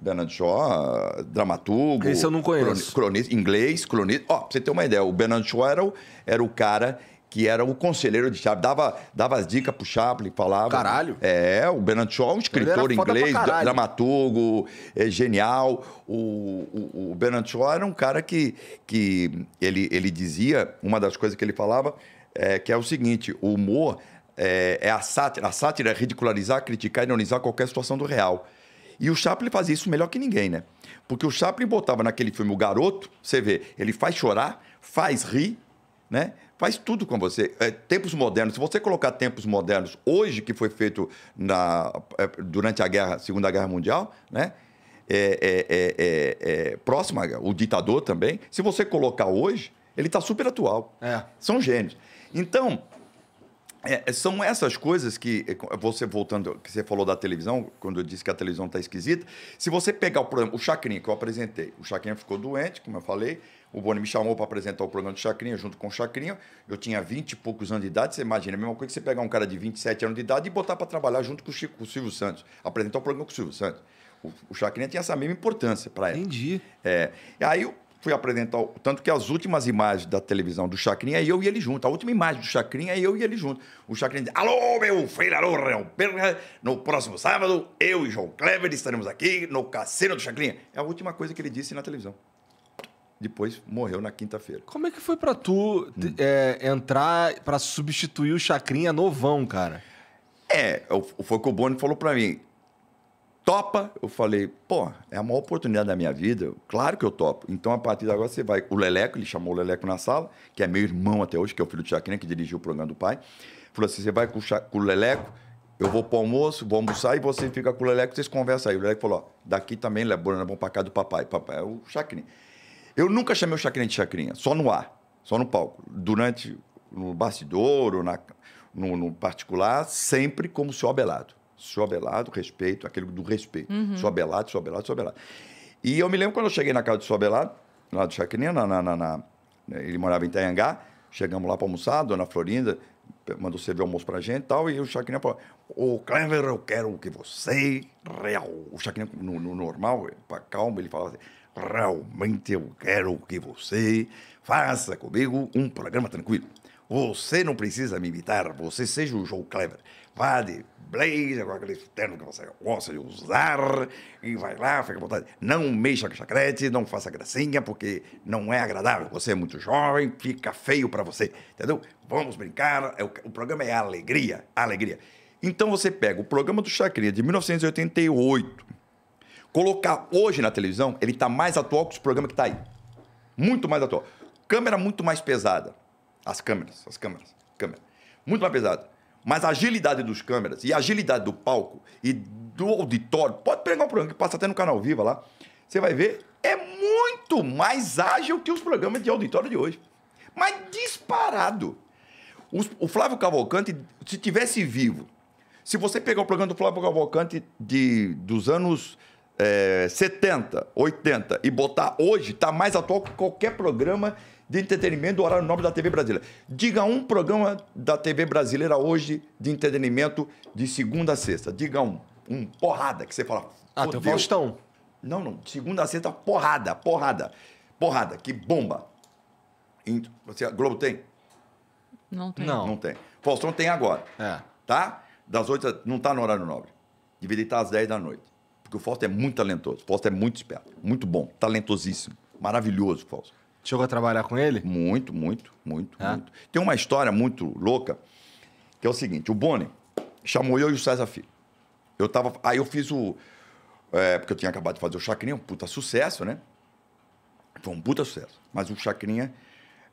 Bernard Shaw, dramaturgo. Esse eu não conheço. Cronista, inglês, cronista. Ó, oh, pra você ter uma ideia, o Bernard Shaw era o, era o cara que era o conselheiro de Chaplin, dava, dava as dicas pro Chaplin, falava. Caralho! É, o Bernard Shaw, um escritor inglês, dramaturgo, é, genial. O, o, o Bernard Shaw era um cara que, que ele, ele dizia, uma das coisas que ele falava, é, que é o seguinte, o humor é, é a sátira. A sátira é ridicularizar, criticar, ironizar qualquer situação do real. E o Chaplin fazia isso melhor que ninguém, né? Porque o Chaplin botava naquele filme O Garoto, você vê, ele faz chorar, faz rir, né? faz tudo com você. É, tempos modernos, se você colocar tempos modernos hoje, que foi feito na, é, durante a guerra, Segunda Guerra Mundial, né? É é, é, é, próxima, o ditador também, se você colocar hoje, ele está super atual. São gênios. Então, são essas coisas que você voltando, que você falou da televisão, quando eu disse que a televisão está esquisita. Se você pegar o, o Chacrinha, que eu apresentei, o Chacrinha ficou doente, como eu falei, o Boni me chamou para apresentar o programa do Chacrinha, junto com o Chacrinha. Eu tinha 20 e poucos anos de idade, você imagina, é a mesma coisa que você pegar um cara de 27 anos de idade e botar para trabalhar junto com o, Chico, com o Silvio Santos, apresentar o programa com o Silvio Santos. O, o Chacrinha tinha essa mesma importância para ela. Entendi. É. E aí eu fui apresentar, tanto que as últimas imagens da televisão do Chacrinha é eu e ele junto. A última imagem do Chacrinha é eu e ele junto. O Chacrinha diz, alô, meu filho, alô, Real Perra, no próximo sábado, eu e João Kleber estaremos aqui no Cassino do Chacrinha. É a última coisa que ele disse na televisão depois morreu na quinta-feira. Como é que foi para tu hum. é, entrar para substituir o Chacrinha novão, cara? É, foi o que o Boni falou para mim. Topa? Eu falei, pô, é a maior oportunidade da minha vida. Claro que eu topo. Então, a partir de agora, você vai. O Leleco, ele chamou o Leleco na sala, que é meu irmão até hoje, que é o filho do Chacrinha, que dirigiu o programa do pai. Falou assim: você vai com o, com o Leleco, eu vou pro almoço, vou almoçar e você fica com o Leleco, vocês conversam aí. O Leleco falou: ó, daqui também, Lebrona, vamos é pra casa do papai. Papai é o Chacrinha. Eu nunca chamei o Chacrinha de Chacrinha, só no ar, só no palco. Durante, no bastidor ou na, no, no particular, sempre como seu Abelado. Seu Abelado, respeito, aquele do respeito. Uhum. Seu Abelado, seu Abelado, seu Abelado. E eu me lembro quando eu cheguei na casa do seu Abelado, lá do Chacrinha, na, na, na, ele morava em Itaiangá, chegamos lá para almoçar, dona Florinda mandou servir almoço pra gente e tal, e o Chacrinha falou, ô Clever, eu quero que você, real, o Chacrinha no, no normal, calma, ele falava assim, Realmente eu quero que você faça comigo um programa tranquilo. Você não precisa me imitar, você seja o Joe Clever. Vá de blazer, com aquele terno que você gosta de usar, e vai lá, fica à vontade. Não mexa com chacrete, não faça gracinha, porque não é agradável. Você é muito jovem, fica feio para você, entendeu? Vamos brincar, é o programa é alegria, alegria. Então você pega o programa do Chacrinha de 1988, colocar hoje na televisão, ele está mais atual que os programas que está aí. Muito mais atual. Câmera muito mais pesada. As câmeras, as câmeras, câmera. Muito mais pesada. Mas a agilidade dos câmeras e a agilidade do palco e do auditório, pode pegar um programa que passa até no canal Viva lá, você vai ver, é muito mais ágil que os programas de auditório de hoje. Mas disparado. Os, o Flávio Cavalcante, se tivesse vivo, se você pegar o programa do Flávio Cavalcante de, dos anos é, 70, 80 e botar hoje, está mais atual que qualquer programa de entretenimento do horário nobre da TV brasileira. Diga um programa da TV brasileira hoje de entretenimento de segunda a sexta. Diga um. Um porrada que você fala. Ah, tem o Faustão. Não, não. Segunda a sexta, porrada, porrada. Porrada, que bomba. Você, a Globo tem? Não tem. Não, não tem. Faustão tem agora. É. Tá? Das 8 não está no horário nobre. Deveria estar às 10 da noite. Porque o Fausto é muito talentoso. O Fausto é muito esperto, muito bom, talentosíssimo, maravilhoso, Fausto. Chegou a trabalhar com ele? Muito, muito, muito, muito. Tem uma história muito louca, que é o seguinte: o Boni chamou eu e o César Filho. Eu tava. Aí eu fiz o. É, porque eu tinha acabado de fazer o Chacrinha, um puta sucesso, né? Foi um puta sucesso. Mas o Chacrinha.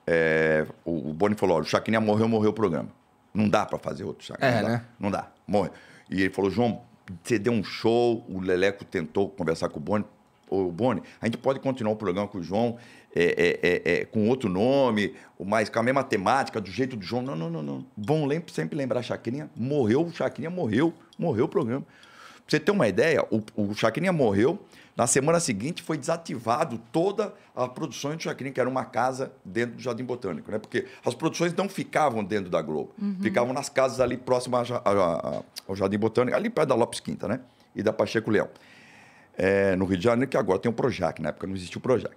É, o, o Boni falou: olha, o Chacrinha morreu, morreu o programa. Não dá para fazer outro Chacrinha. É, não, né? dá, não dá, morre. E ele falou: João, você deu um show, o Leleco tentou conversar com o Boni. O Boni, a gente pode continuar o programa com o João é, é, é, é com outro nome, mas com a mesma temática, do jeito do João. Não, não, não, não. Vão lem sempre lembrar Chacrinha. Morreu, o Chacrinha morreu, morreu o programa. Pra você ter uma ideia, o, o Chacrinha morreu, na semana seguinte foi desativado toda a produção de Chacrinha, que era uma casa dentro do Jardim Botânico, né? Porque as produções não ficavam dentro da Globo, uhum. ficavam nas casas ali próximas ao Jardim Botânico, ali perto da Lopes Quinta, né? E da Pacheco Leão. É, no Rio de Janeiro, que agora tem o Projac, na época não existia o Projac.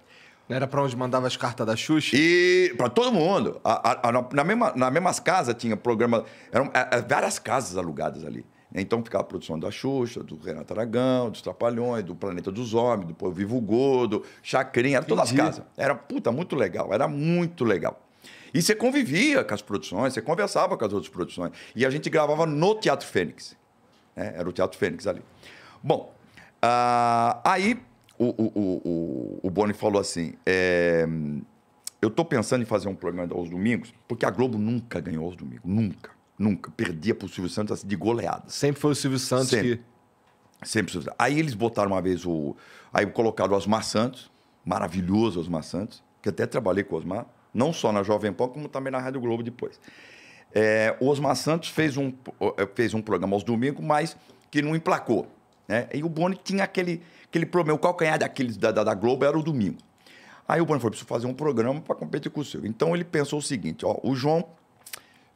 Era para onde mandava as cartas da Xuxa? E para todo mundo. A, a, a, na mesma, nas mesmas casas tinha programa. Eram é, é, várias casas alugadas ali. Né? Então ficava a produção da Xuxa, do Renato Aragão, dos Trapalhões, do Planeta dos Homens, do Povo Vivo Gordo, Chacrinha, era todas as casas. Era, puta, muito legal, era muito legal. E você convivia com as produções, você conversava com as outras produções. E a gente gravava no Teatro Fênix. Né? Era o Teatro Fênix ali. Bom, uh, aí o, o, o, o Boni falou assim: é, eu estou pensando em fazer um programa aos domingos, porque a Globo nunca ganhou aos domingos, nunca. Nunca. Perdia pro Silvio Santos assim, de goleada. Sempre foi o Silvio Santos Sempre. que. Sempre Silvio Santos. Aí eles botaram uma vez o. Aí colocaram o Osmar Santos, maravilhoso Osmar Santos, que até trabalhei com o Osmar, não só na Jovem Pan, como também na Rádio Globo depois. É, o Osmar Santos fez um, é, fez um programa aos domingos, mas que não emplacou. Né? E o Boni tinha aquele, aquele problema. O calcanhar daqueles da, da, da Globo era o domingo. Aí o Boni falou: preciso fazer um programa para competir com o Silvio Então ele pensou o seguinte: ó, o João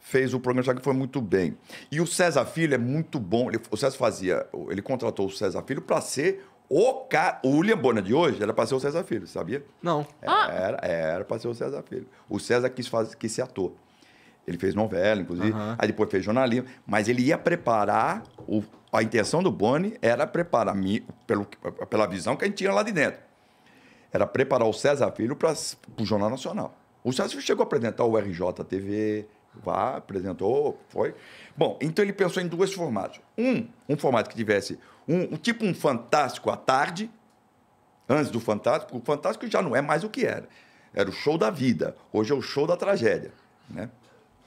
fez o programa já que foi muito bem. E o César Filho é muito bom. Ele, o César fazia, ele contratou o César Filho para ser o cara. O William Bonner de hoje era para ser o César Filho, sabia? Não. Ah. Era, era para ser o César Filho. O César quis, fazer, quis ser ator. Ele fez novela, inclusive. Uhum. Aí depois fez jornalismo. Mas ele ia preparar. O, a intenção do Boni era preparar, pelo, pela visão que a gente tinha lá de dentro, era preparar o César Filho para o Jornal Nacional. O César Filho chegou a apresentar o RJ TV, Vá, apresentou, foi. Bom, então ele pensou em dois formatos. Um, um formato que tivesse um, um tipo um fantástico à tarde, antes do fantástico, o fantástico já não é mais o que era. Era o show da vida. Hoje é o show da tragédia, né?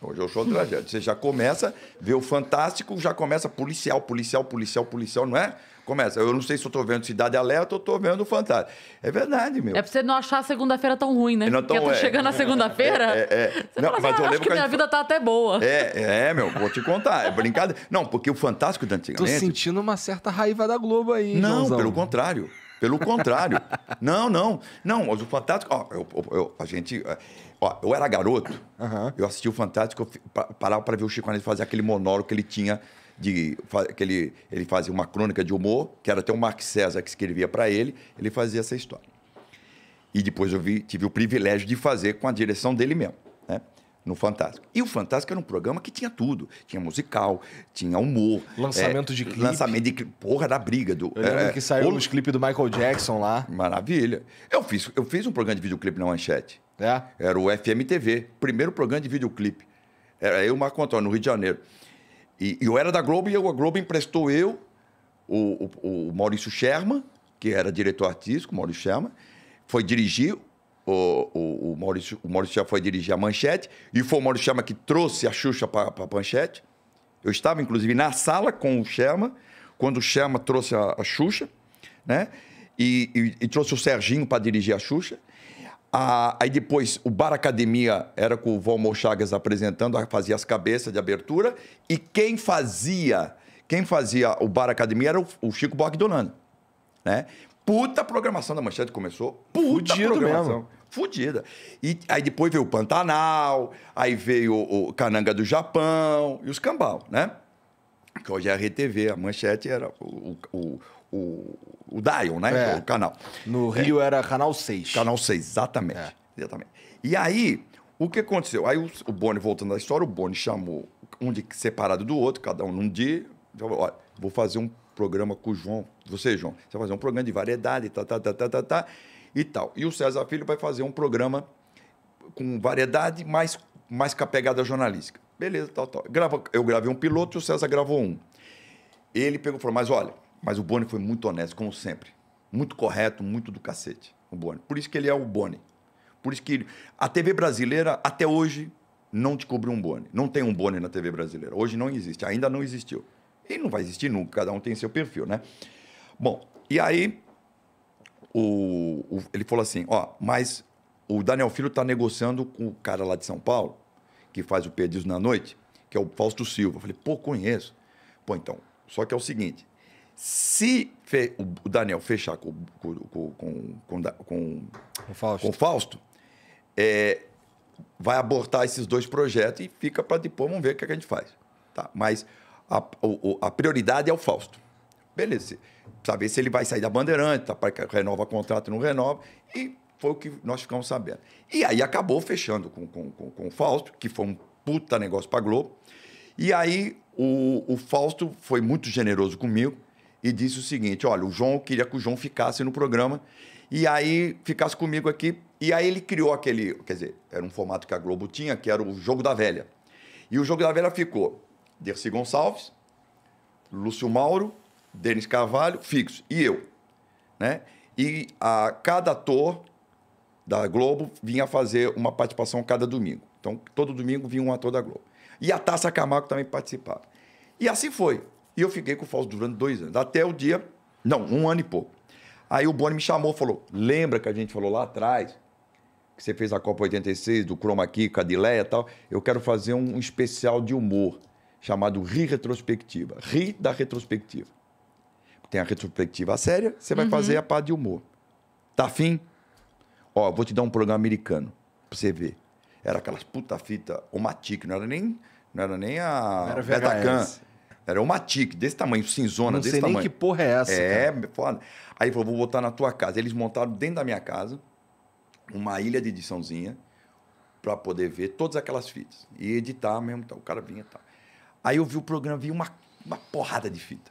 Hoje é o show da tragédia. Você já começa, vê o fantástico, já começa policial, policial, policial, policial, não é? Começa. Eu não sei se eu tô vendo Cidade Alerta ou tô vendo Fantástico. É verdade, meu. É pra você não achar a segunda-feira tão ruim, né? Não tão, Porque eu tô chegando na segunda-feira. É, é, é. Não, fala, assim, mas eu ah, lembro que, a minha vida tá até boa. É, é, meu, vou te contar. É brincadeira. Não, porque o Fantástico da antigamente. Tô sentindo uma certa raiva da Globo aí, Não, Joãozão. pelo contrário. Pelo contrário. não, não. Não, mas o Fantástico. Ó, eu, eu, a gente. É, ó, eu era garoto, uhum. eu assisti o Fantástico, eu parava para ver o Chico Anísio fazer aquele monólogo que ele tinha de que ele, ele fazia uma crônica de humor, que era até o Mark César que escrevia para ele, ele fazia essa história. E depois eu vi, tive o privilégio de fazer com a direção dele mesmo, né? no Fantástico. E o Fantástico era um programa que tinha tudo. Tinha musical, tinha humor. É, lançamento é, de clipe. Lançamento de clipe. Porra da briga. Do, eu lembro é, que saiu os clipes do Michael Jackson lá. Maravilha. Eu fiz, eu fiz um programa de videoclipe na Manchete. É? Era o FMTV. Primeiro programa de videoclipe. Era eu e o Marco Antônio, no Rio de Janeiro. E eu era da Globo e a Globo emprestou eu, o, o, o Maurício Sherman, que era diretor artístico, Maurício Sherman, foi dirigir, o, o, o Maurício, o Maurício Sherman foi dirigir a Manchete, e foi o Maurício Sherman que trouxe a Xuxa para a Manchete. Eu estava, inclusive, na sala com o Sherman, quando o Sherman trouxe a, a Xuxa, né? E, e, e trouxe o Serginho para dirigir a Xuxa. A, aí depois, o Bar Academia era com o Valmor Chagas apresentando, fazia as cabeças de abertura. E quem fazia, quem fazia o Bar Academia era o, o Chico Buarque Donando, né? Puta programação da Manchete começou. Puta programação. Mesmo. Fudida. E aí depois veio o Pantanal, aí veio o, o Cananga do Japão e os Cambal, né? Que hoje é a RTV, a Manchete era o, o, o, o né? É. O canal. No Rio era canal 6. Canal 6, exatamente. É. Exatamente. E aí, o que aconteceu? Aí o, o Boni, voltando à história, o Boni chamou um de separado do outro, cada um num dia. Falou, olha, vou fazer um programa com o João. Você, João, você vai fazer um programa de variedade, tá, tá, tá, tá, tá, tá, e tal. E o César Filho vai fazer um programa com variedade, mais, mais com a pegada jornalística. Beleza, tal, tal. Grava, eu gravei um piloto e o César gravou um. Ele pegou e falou, mas olha, mas o Boni foi muito honesto, como sempre. Muito correto, muito do cacete, o Boni. Por isso que ele é o Boni. Por isso que a TV brasileira, até hoje, não te um Boni. Não tem um Boni na TV brasileira. Hoje não existe, ainda não existiu. E não vai existir nunca, cada um tem seu perfil, né? Bom, e aí o, o, ele falou assim, ó, mas o Daniel Filho está negociando com o cara lá de São Paulo, que faz o Pedidos na Noite, que é o Fausto Silva. Eu falei, pô, conheço. Pô, então, só que é o seguinte, se fe, o Daniel fechar com, com, com, com, com o Fausto, com o Fausto é, vai abortar esses dois projetos e fica para depois, vamos ver o é que a gente faz. Tá? Mas a, o, a prioridade é o Fausto. Beleza. Saber se ele vai sair da Bandeirante, tá? renova contrato, não renova. E foi o que nós ficamos sabendo. E aí acabou fechando com, com, com, com o Fausto, que foi um puta negócio para Globo. E aí o, o Fausto foi muito generoso comigo e disse o seguinte: olha, o João queria que o João ficasse no programa e aí ficasse comigo aqui. E aí ele criou aquele, quer dizer, era um formato que a Globo tinha, que era o Jogo da Velha. E o Jogo da Velha ficou Dercy Gonçalves, Lúcio Mauro, Denis Carvalho, fixo, e eu. Né? E a cada ator da Globo vinha fazer uma participação cada domingo. Então, todo domingo vinha um ator da Globo. E a Taça Camargo também participava. E assim foi. E eu fiquei com o Fausto durante dois anos. Até o dia. Não, um ano e pouco. Aí o Boni me chamou falou: lembra que a gente falou lá atrás? Que você fez a Copa 86, do Chroma Key, Cadileia e tal. Eu quero fazer um, especial de humor chamado Ri Retrospectiva. Ri da retrospectiva. Tem a retrospectiva séria, você vai uhum. fazer a parte de humor. Tá fim? Ó, vou te dar um programa americano pra você ver. Era aquelas puta fita, o Matic, não era nem, não era nem a Betacam. Era uma tique desse tamanho, cinzona, Não desse tamanho. Não sei nem que porra é essa. É, cara. foda. Aí falou, vou botar na tua casa. Eles montaram dentro da minha casa uma ilha de ediçãozinha para poder ver todas aquelas fitas. E editar mesmo, tá, o cara vinha e tal. Aí eu vi o programa, vi uma, uma porrada de fita.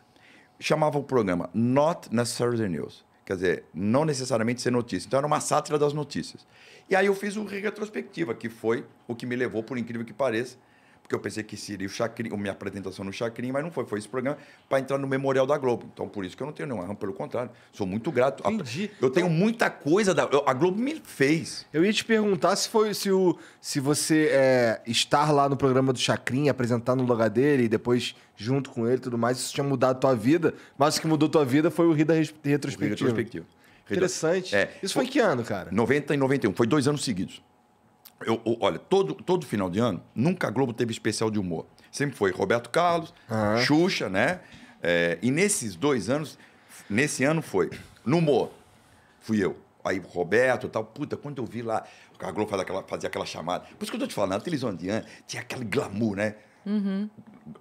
Chamava o programa Not Necessarily News. Quer dizer, não necessariamente ser notícia. Então era uma sátira das notícias. E aí eu fiz uma retrospectiva, que foi o que me levou, por incrível que pareça, porque eu pensei que seria o Chacrin, minha apresentação no Chacrin, mas não foi, foi esse programa para entrar no Memorial da Globo. Então, por isso que eu não tenho nenhum arranjo, pelo contrário, sou muito grato. Entendi. Eu tenho muita coisa da a Globo me fez. Eu ia te perguntar se foi se o se você é, estar lá no programa do Chacrin, apresentar no lugar dele e depois junto com ele, tudo mais, isso tinha mudado a tua vida, mas o que mudou a tua vida foi o Rio da Retrospectiva. Rio retrospectiva. Interessante. É. Isso foi em que ano, cara? 90 e 91, foi dois anos seguidos. Eu, eu, olha, todo, todo final de ano, nunca a Globo teve especial de humor. Sempre foi Roberto Carlos, uhum. Xuxa, né? É, e nesses dois anos, nesse ano foi, no humor, fui eu. Aí Roberto tal, puta, quando eu vi lá, a Globo fazia aquela, fazia aquela chamada. Por isso que eu tô te falando, na televisão de ano, tinha aquele glamour, né? Uhum.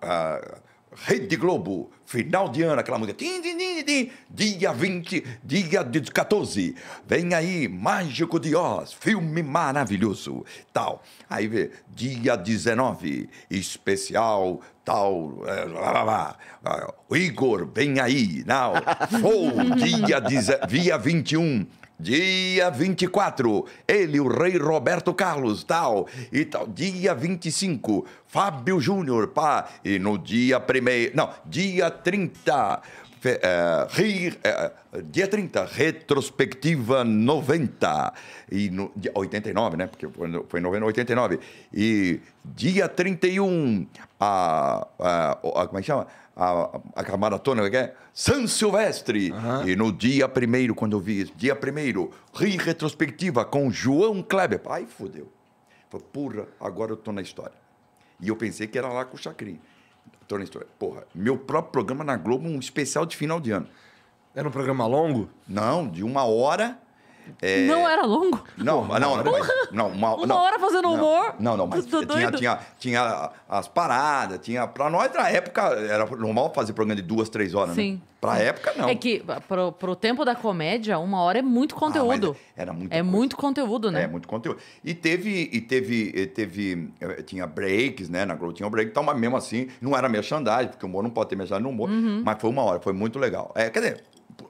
Ah, Rede Globo, final de ano, aquela música. Din, din, din, din, dia 20, dia 14. Vem aí, Mágico de Oz, filme maravilhoso. Tal. Aí vê, dia 19, especial, tal. É, lá, lá, lá. Ah, Igor, vem aí, não. Foi, dia, dia 21, Dia 24, ele, o rei Roberto Carlos, tal e tal. Dia 25, Fábio Júnior, pá. E no dia primeiro, não, dia 30, é, ri, é, dia 30, retrospectiva 90. E no, 89, né? Porque foi em 90, 89. E dia 31, a, a, a, como é que chama? a, a, a maratona é que é San Silvestre. Uhum. E no dia primeiro, quando eu vi dia primeiro, ri Retrospectiva com João Kleber. Ai, fodeu. Falei, porra, agora eu tô na história. E eu pensei que era lá com o Chacrin. Tô na história. Porra, meu próprio programa na Globo, um especial de final de ano. Era um programa longo? Não, de uma hora é... Não era longo? Não, não, hora. mas, não, uma, uma não, hora fazendo humor? Não, não, mas tá tinha, tinha, tinha as paradas, tinha. Pra nós, na época, era normal fazer programa de duas, três horas, né? Sim. né? Pra época, não. É que ah, pro, pro tempo da comédia, uma hora é muito ah, conteúdo. Ah, era muito. É coisa. muito conteúdo, né? É muito conteúdo. E teve, e teve, e teve. Eh, tinha breaks, né? Na Globo tinha um break então, mas mesmo assim, não era merchandising, porque o humor não pode ter merchandising no humor. Uhum. Mas foi uma hora, foi muito legal. É, quer dizer,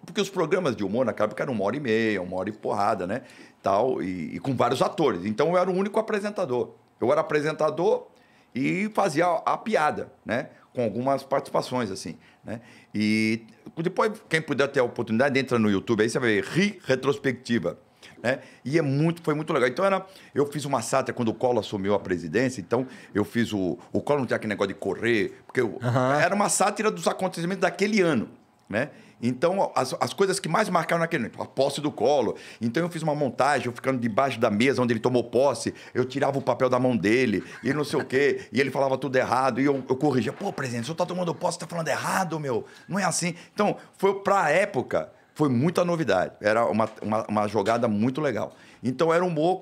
porque os programas de humor naquela época eram uma hora e meia, uma hora e porrada, né? Tal, e, e com vários atores. Então eu era o único apresentador. Eu era apresentador e fazia a, a piada, né? Com algumas participações, assim, né? E depois, quem puder ter a oportunidade, entra no YouTube, aí você vai ver Ri Retrospectiva. Né? E é muito, foi muito legal. Então era, eu fiz uma sátira quando o Collor assumiu a presidência, então eu fiz o o Collor não tinha aquele negócio de correr, porque eu, uhum. era uma sátira dos acontecimentos daquele ano. Né? Então, as, as coisas que mais marcaram naquele momento, a posse do colo. Então, eu fiz uma montagem, eu ficando debaixo da mesa onde ele tomou posse, eu tirava o papel da mão dele e não sei o quê, e ele falava tudo errado, e eu, eu corrigia: pô, presidente, o senhor está tomando posse, está falando errado, meu, não é assim. Então, foi a época, foi muita novidade, era uma, uma, uma jogada muito legal. Então, era um humor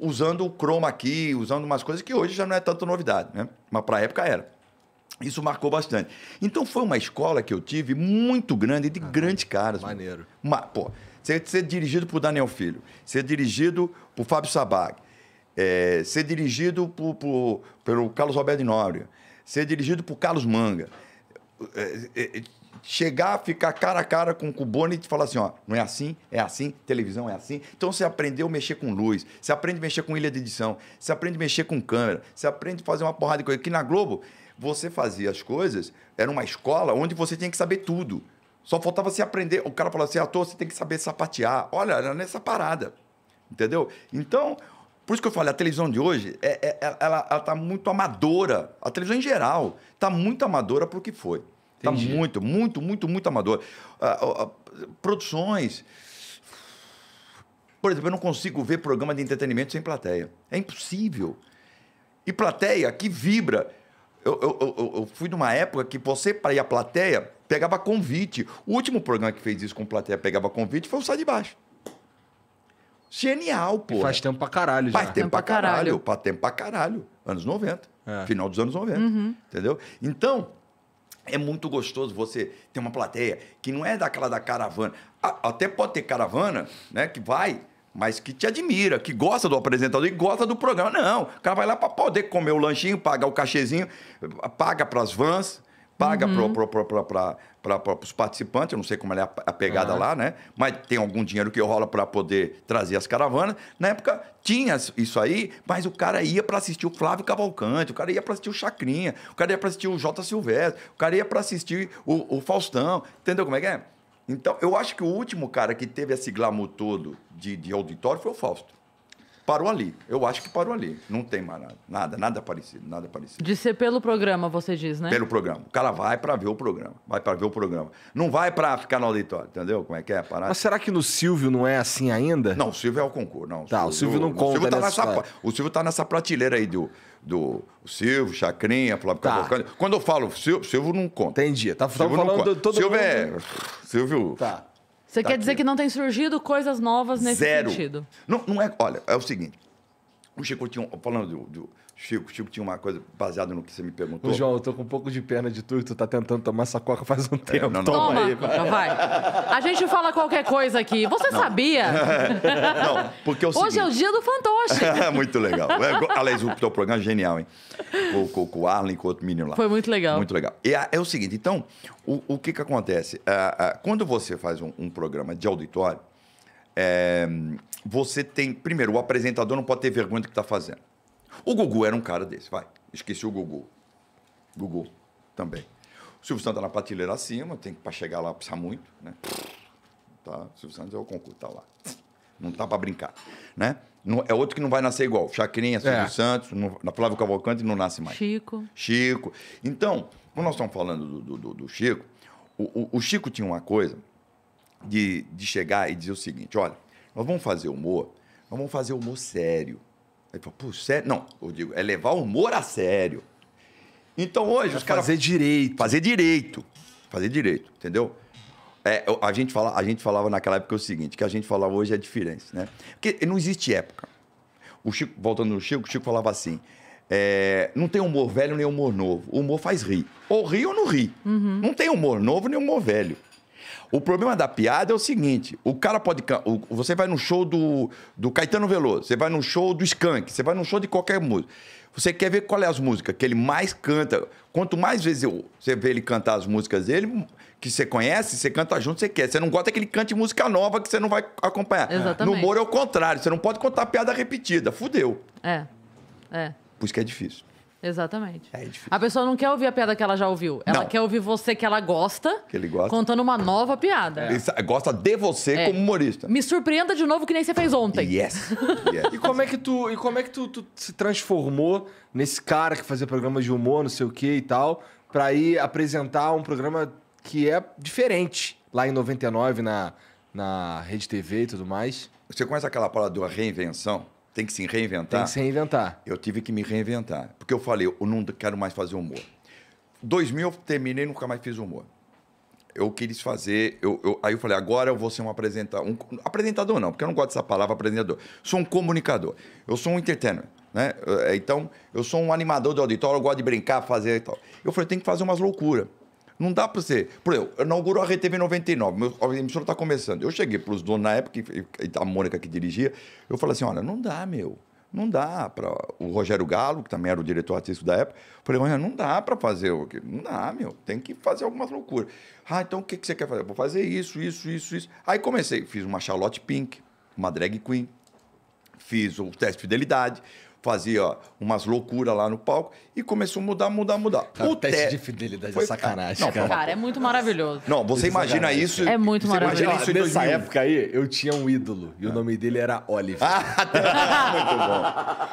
usando o chroma aqui, usando umas coisas que hoje já não é tanto novidade, né? Mas a época era. Isso marcou bastante. Então foi uma escola que eu tive muito grande, de ah, grandes caras. Maneiro. Uma, pô, ser, ser, é dirigido por Daniel Filho, ser é dirigido por Fábio Sabag, é, ser é dirigido por, por, pelo Carlos Alberto Nobre, ser dirigido por Carlos Manga. É, é, chegar, ficar cara a cara com, com o Boni e falar assim, ó, não é assim, é assim, televisão é assim. Então você aprendeu a mexer com luz, você aprende a mexer com ilha de edição, você aprende a mexer com câmera, você aprende a fazer uma porrada de coisa. Que na Globo você fazia as coisas, era uma escola onde você tinha que saber tudo. Só faltava você aprender. O cara falava assim, ator, você tem que saber sapatear. Olha, era nessa parada. Entendeu? Então, por isso que eu falei, a televisão de hoje, é, é, é ela está muito amadora. A televisão em geral está muito amadora para o que foi. Está muito, muito, muito, muito amadora. Ah, produções. Por exemplo, eu não consigo ver programa de entretenimento sem plateia. É impossível. E plateia que vibra eu, eu, eu, eu fui numa época que você, para ir à plateia, pegava convite. O último programa que fez isso com plateia pegava convite foi o Sai de Baixo. Genial, pô. faz tempo pra caralho já. Faz tempo, pra caralho. caralho. Faz tempo pra caralho. Anos 90. É. Final dos anos 90. Uhum. Entendeu? Então, é muito gostoso você ter uma plateia que não é daquela da caravana. Até pode ter caravana, né? Que vai mas que te admira, que gosta do apresentador e gosta do programa. Não, o cara vai lá para poder comer o lanchinho, pagar o cachezinho, paga para as vans, paga uhum. para os participantes, eu não sei como é a, a pegada uhum. lá, né? Mas tem algum dinheiro que rola para poder trazer as caravanas. Na época tinha isso aí, mas o cara ia para assistir o Flávio Cavalcante, o cara ia para assistir o Chacrinha, o cara ia para assistir o Jota Silvestre, o cara ia para assistir o, o Faustão, entendeu como é que é? Então, eu acho que o último cara que teve esse glamour todo de, de auditório foi o Fausto. Parou ali. Eu acho que parou ali. Não tem mais nada. Nada, nada parecido, nada parecido. De ser pelo programa, você diz, né? Pelo programa. O cara vai para ver o programa. Vai para ver o programa. Não vai para ficar no auditório, entendeu? Como é que é? Parar. Mas será que no Silvio não é assim ainda? Não, o Silvio é o concurso. Não, tá, o Silvio, o Silvio não conta. O Silvio, tá nessa, o Silvio tá nessa prateleira aí do, do Silvio, Chacrinha, Flávio tá. Cavalcante. Quando eu falo Silvio, Silvio não conta. Entendi. Tá, Silvio falando todo Silvio mundo. É... Silvio. Tá. Você tá quer aqui. dizer que não tem surgido coisas novas nesse Zero. sentido? Não, não é. Olha, é o seguinte. O Chico tinha. Falando do Chico, Chico tinha uma coisa baseada no que você me perguntou. Ô, João, eu tô com um pouco de perna de tu e tu tá tentando tomar essa coca faz um é, tempo. É, não, não, Toma, toma aí, vai. vai. A gente fala qualquer coisa aqui. Você não. sabia? não, porque é sei. Hoje é o dia do fantoche. muito legal. É, aliás, o teu programa é genial, hein? Com, com, o Arlen com outro menino lá. Foi muito legal. Muito legal. E é, o seguinte, então, o, o que que acontece? quando você faz um, um programa de auditório, é, você tem, primeiro, o apresentador não pode ter vergonha do que está fazendo. O Gugu era um cara desse, vai. Esqueci o Gugu. Gugu também. O Silvio Santos está na prateleira acima, tem que para chegar lá precisa muito, né? Tá? O Silvio Santos é o concurso, tá lá. Não tá para brincar, né? Não, é outro que não vai nascer igual. Chacrinha, Silvio é. Santos, na Flávio Cavalcante não nasce mais. Chico. Chico. Então, quando nós estamos falando do, do, do Chico, o, o, o, Chico tinha uma coisa de, de chegar e dizer o seguinte: olha, nós vamos fazer humor, nós vamos fazer humor sério. Ele falou, pô, sério? Não, eu digo, é levar o humor a sério. Então hoje é os caras. Fazer direito. Fazer direito. Fazer direito, entendeu? É, a, gente fala, a gente falava naquela época o seguinte, que a gente fala hoje é a diferença, né? Porque não existe época. O Chico, voltando no Chico, o Chico falava assim: é, não tem humor velho nem humor novo. O humor faz rir. Ou ri ou não ri. Uhum. Não tem humor novo nem humor velho. O problema da piada é o seguinte: o cara pode. Você vai no show do, do Caetano Veloso, você vai no show do Skank, você vai no show de qualquer música. Você quer ver qual é as músicas que ele mais canta. Quanto mais vezes eu, você vê ele cantar as músicas dele, que você conhece, você canta junto, você quer. Você não gosta que ele cante música nova que você não vai acompanhar. Exatamente. No humor é o contrário, você não pode contar piada repetida. Fudeu. É. É. Por isso que é difícil. Exatamente. É difícil. A pessoa não quer ouvir a piada que ela já ouviu. Ela não. quer ouvir você que ela gosta, que ele gosta. contando uma nova piada. É. Gosta de você é. como humorista. Me surpreenda de novo que nem você fez ontem. Yes. yes. e como é que tu, e como é que tu, tu, se transformou nesse cara que fazia programas de humor, não sei o que e tal, para ir apresentar um programa que é diferente lá em 99 na na Rede TV e tudo mais? Você conhece aquela palavra de reinvenção? Tem que se reinventar. Tem que se reinventar. Eu tive que me reinventar. Porque eu falei, eu não quero mais fazer humor. 2000 eu terminei e nunca mais fiz humor. Eu quis fazer. Eu, eu, aí eu falei, agora eu vou ser um apresentador. Um, apresentador não, porque eu não gosto dessa palavra apresentador. Sou um comunicador. Eu sou um entertainer. Né? É, então, eu sou um animador de auditório, eu gosto de brincar, fazer e tal. Eu falei, tem que fazer umas loucuras. Não dá para ser Por exemplo, eu inauguro a RTV 99, meu, a emissora está começando. Eu cheguei para os donos na época, a Mônica que dirigia, eu falei assim: olha, não dá, meu. Não dá para. O Rogério Galo, que também era o diretor artístico da época, falei: olha, não dá para fazer. Não dá, meu. Tem que fazer algumas loucuras. Ah, então o que, que você quer fazer? Vou fazer isso, isso, isso, isso. Aí comecei, fiz uma Charlotte Pink, uma drag queen, fiz o teste de fidelidade, fazia umas loucuras lá no palco e começou a mudar, mudar, mudar. Cara, o teste te... de fidelidade é foi... é sacanagem, não, cara. cara. é muito maravilhoso. Não, você imagina isso... É muito maravilhoso. Imagina isso Nessa 2000. época aí, eu tinha um ídolo e o nome dele era Oliver. Ah, tá.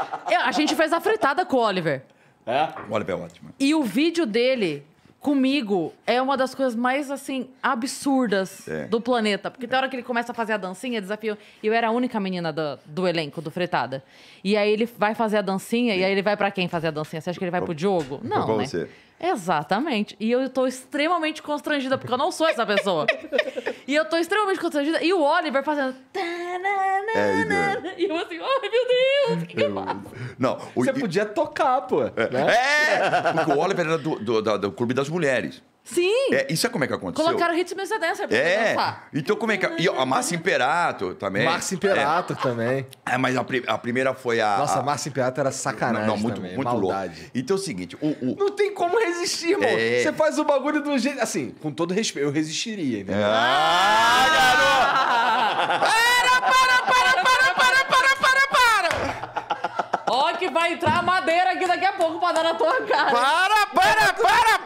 muito bom. É, a gente fez a fritada com o Oliver. É? O Oliver é ótimo. E o vídeo dele comigo é uma das coisas mais, assim, absurdas é. do planeta. Porque tem hora que ele começa a fazer a dancinha, desafio. Eu era a única menina do, do elenco, do Fretada. E aí ele vai fazer a dancinha, e aí ele vai para quem fazer a dancinha? Você acha que ele vai pro Diogo? Não, né? Você. Exatamente. E eu tô extremamente constrangida, porque eu não sou essa pessoa. e eu tô extremamente constrangida. E o Oliver fazendo. É, é. e eu assim, ai oh, meu Deus, o que, que eu faço? Não, o... Você podia tocar, pô. É! Né? é! Porque o Oliver era do, do, do, do Clube das Mulheres. Sim! É, isso é como é que aconteceu. Colocaram Hits ritmo Dancer pra é. dançar. Então como é que... É? E a Márcia Imperato também. Márcia Imperato é. também. É, mas a, a, primeira foi a... Nossa, a Márcia Imperato era sacanagem Não, não muito, também. muito Maldade. louco. Então é o seguinte, o, o... Não tem como resistir, irmão. É... Você faz o bagulho do jeito... Assim, com todo respeito, eu resistiria, entendeu? Ah, garoto! Para, para, para, para, para, para, para, para! Ó que vai entrar a madeira aqui daqui a pouco pra dar na tua cara. Para, para, para, para!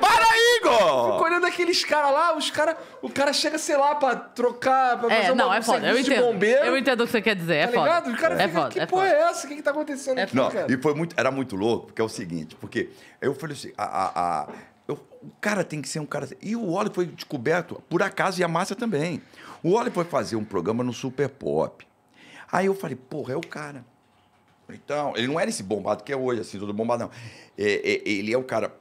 aqueles caras lá, os cara, o cara chega, sei lá, pra trocar, pra é, fazer não, um é foda. Eu entendo. bombeiro. Eu entendo o que você quer dizer, é tá foda. Ligado? O cara é fica, foda, que é porra foda. é essa? O que, que tá acontecendo é aqui, não, cara? E foi muito, era muito louco, porque é o seguinte, porque eu falei assim, a... a, a eu, o cara tem que ser um cara... E o Wally foi descoberto, por acaso, e a Márcia também. O Wally foi fazer um programa no Super Pop. Aí eu falei, porra, é o cara. Então, ele não era esse bombado que é hoje, assim, todo bombado, não. É, é, ele é um cara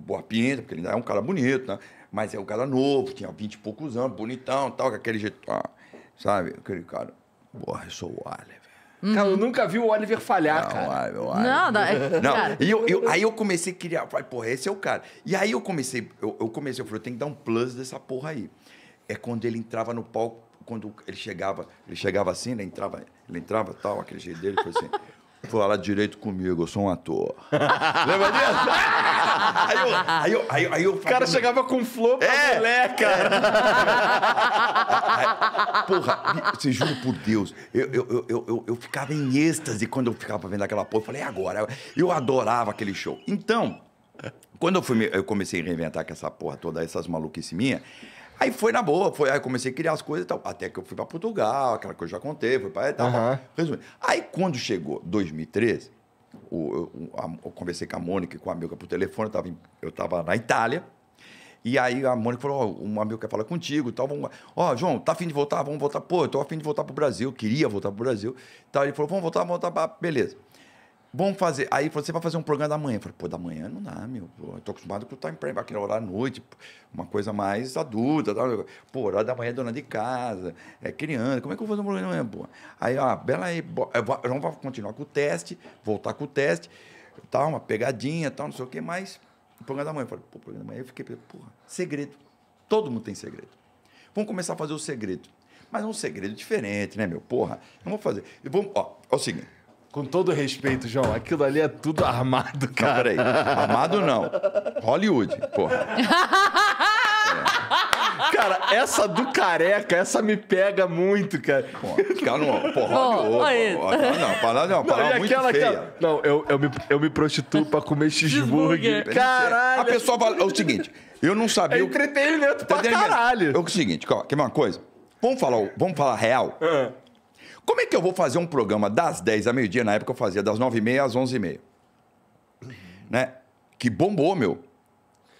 boa pinta, porque ele ainda é um cara bonito, né? Mas é o cara novo, tinha vinte e poucos anos, bonitão tal, com aquele jeito. Ah, sabe? Aquele cara. Porra, eu sou o Oliver. Uhum. Cara, eu nunca vi o Oliver falhar, não, cara. O Oliver, Não, não. É, não. E eu, eu, aí eu comecei a criar. Falei, porra, esse é o cara. E aí eu comecei, eu, eu comecei, eu falei, eu tenho que dar um plus dessa porra aí. É quando ele entrava no palco, quando ele chegava, ele chegava assim, né? Entrava, ele entrava tal, aquele jeito dele, foi assim. Fala direito comigo, eu sou um ator. Lembra disso? aí eu, aí eu, aí eu, aí eu O cara chegava com flor pra é, mulher, é. cara. É. Porra, você juro por Deus, eu, eu, eu, eu, eu ficava em êxtase quando eu ficava vendo aquela porra. Eu falei, é agora? Eu adorava aquele show. Então, quando eu, fui, eu comecei a reinventar com essa porra toda, essas maluquices minhas, Aí foi na boa, foi, aí comecei a criar as coisas e tal. Até que eu fui para Portugal, aquela que eu já contei, fui para tal. Uhum. Resumindo. Aí quando chegou 2013, eu, eu conversei com a Mônica e com a Milka por telefone, eu tava, em, eu tava na Itália. E aí a Mônica falou, ó, oh, um amigo quer falar contigo e tal, vamos Ó, João, tá afim de voltar? Vamos voltar. Pô, eu tô afim de voltar pro Brasil, queria voltar pro Brasil. Tal. Ele falou, vamos voltar, vamos voltar. Pra... Beleza. Vamos fazer. Aí você vai fazer um programa da manhã. Eu falei, pô, da manhã não dá, meu. Pô, eu tô acostumado com o time prime, aquele horário à noite, uma coisa mais adulta. Tal. Pô, hora da manhã é dona de casa, é criança. Como é que eu vou fazer um programa da manhã, pô? Aí, ó, bela aí, vamos continuar com o teste, voltar com o teste, tal, uma pegadinha, tal, não sei o que mais. O programa da manhã. Eu falei, pô, programa da manhã. Eu fiquei, porra, segredo. Todo mundo tem segredo. Vamos começar a fazer o segredo. Mas é um segredo diferente, né, meu? Porra, não vou fazer. Vamos, ó, é o seguinte. Com todo respeito, João, aquilo ali é tudo armado, cara. Não, peraí. Armado não. Hollywood, porra. É. Cara, essa do careca, essa me pega muito, cara. Porra, não, porra, não, não, é não, muito aquela, feia. não, eu, eu, me, eu me prostituo pra comer cheeseburger. Caralho. A pessoa fala, é o seguinte, eu não sabia... É entretenimento eu, pra caralho. É o seguinte, calma, quer ver uma coisa? Vamos falar, vamos falar real? É. Como é que eu vou fazer um programa das 10 à meio-dia? Na época eu fazia das 9h30 às 11h30. Né? Que bombou, meu.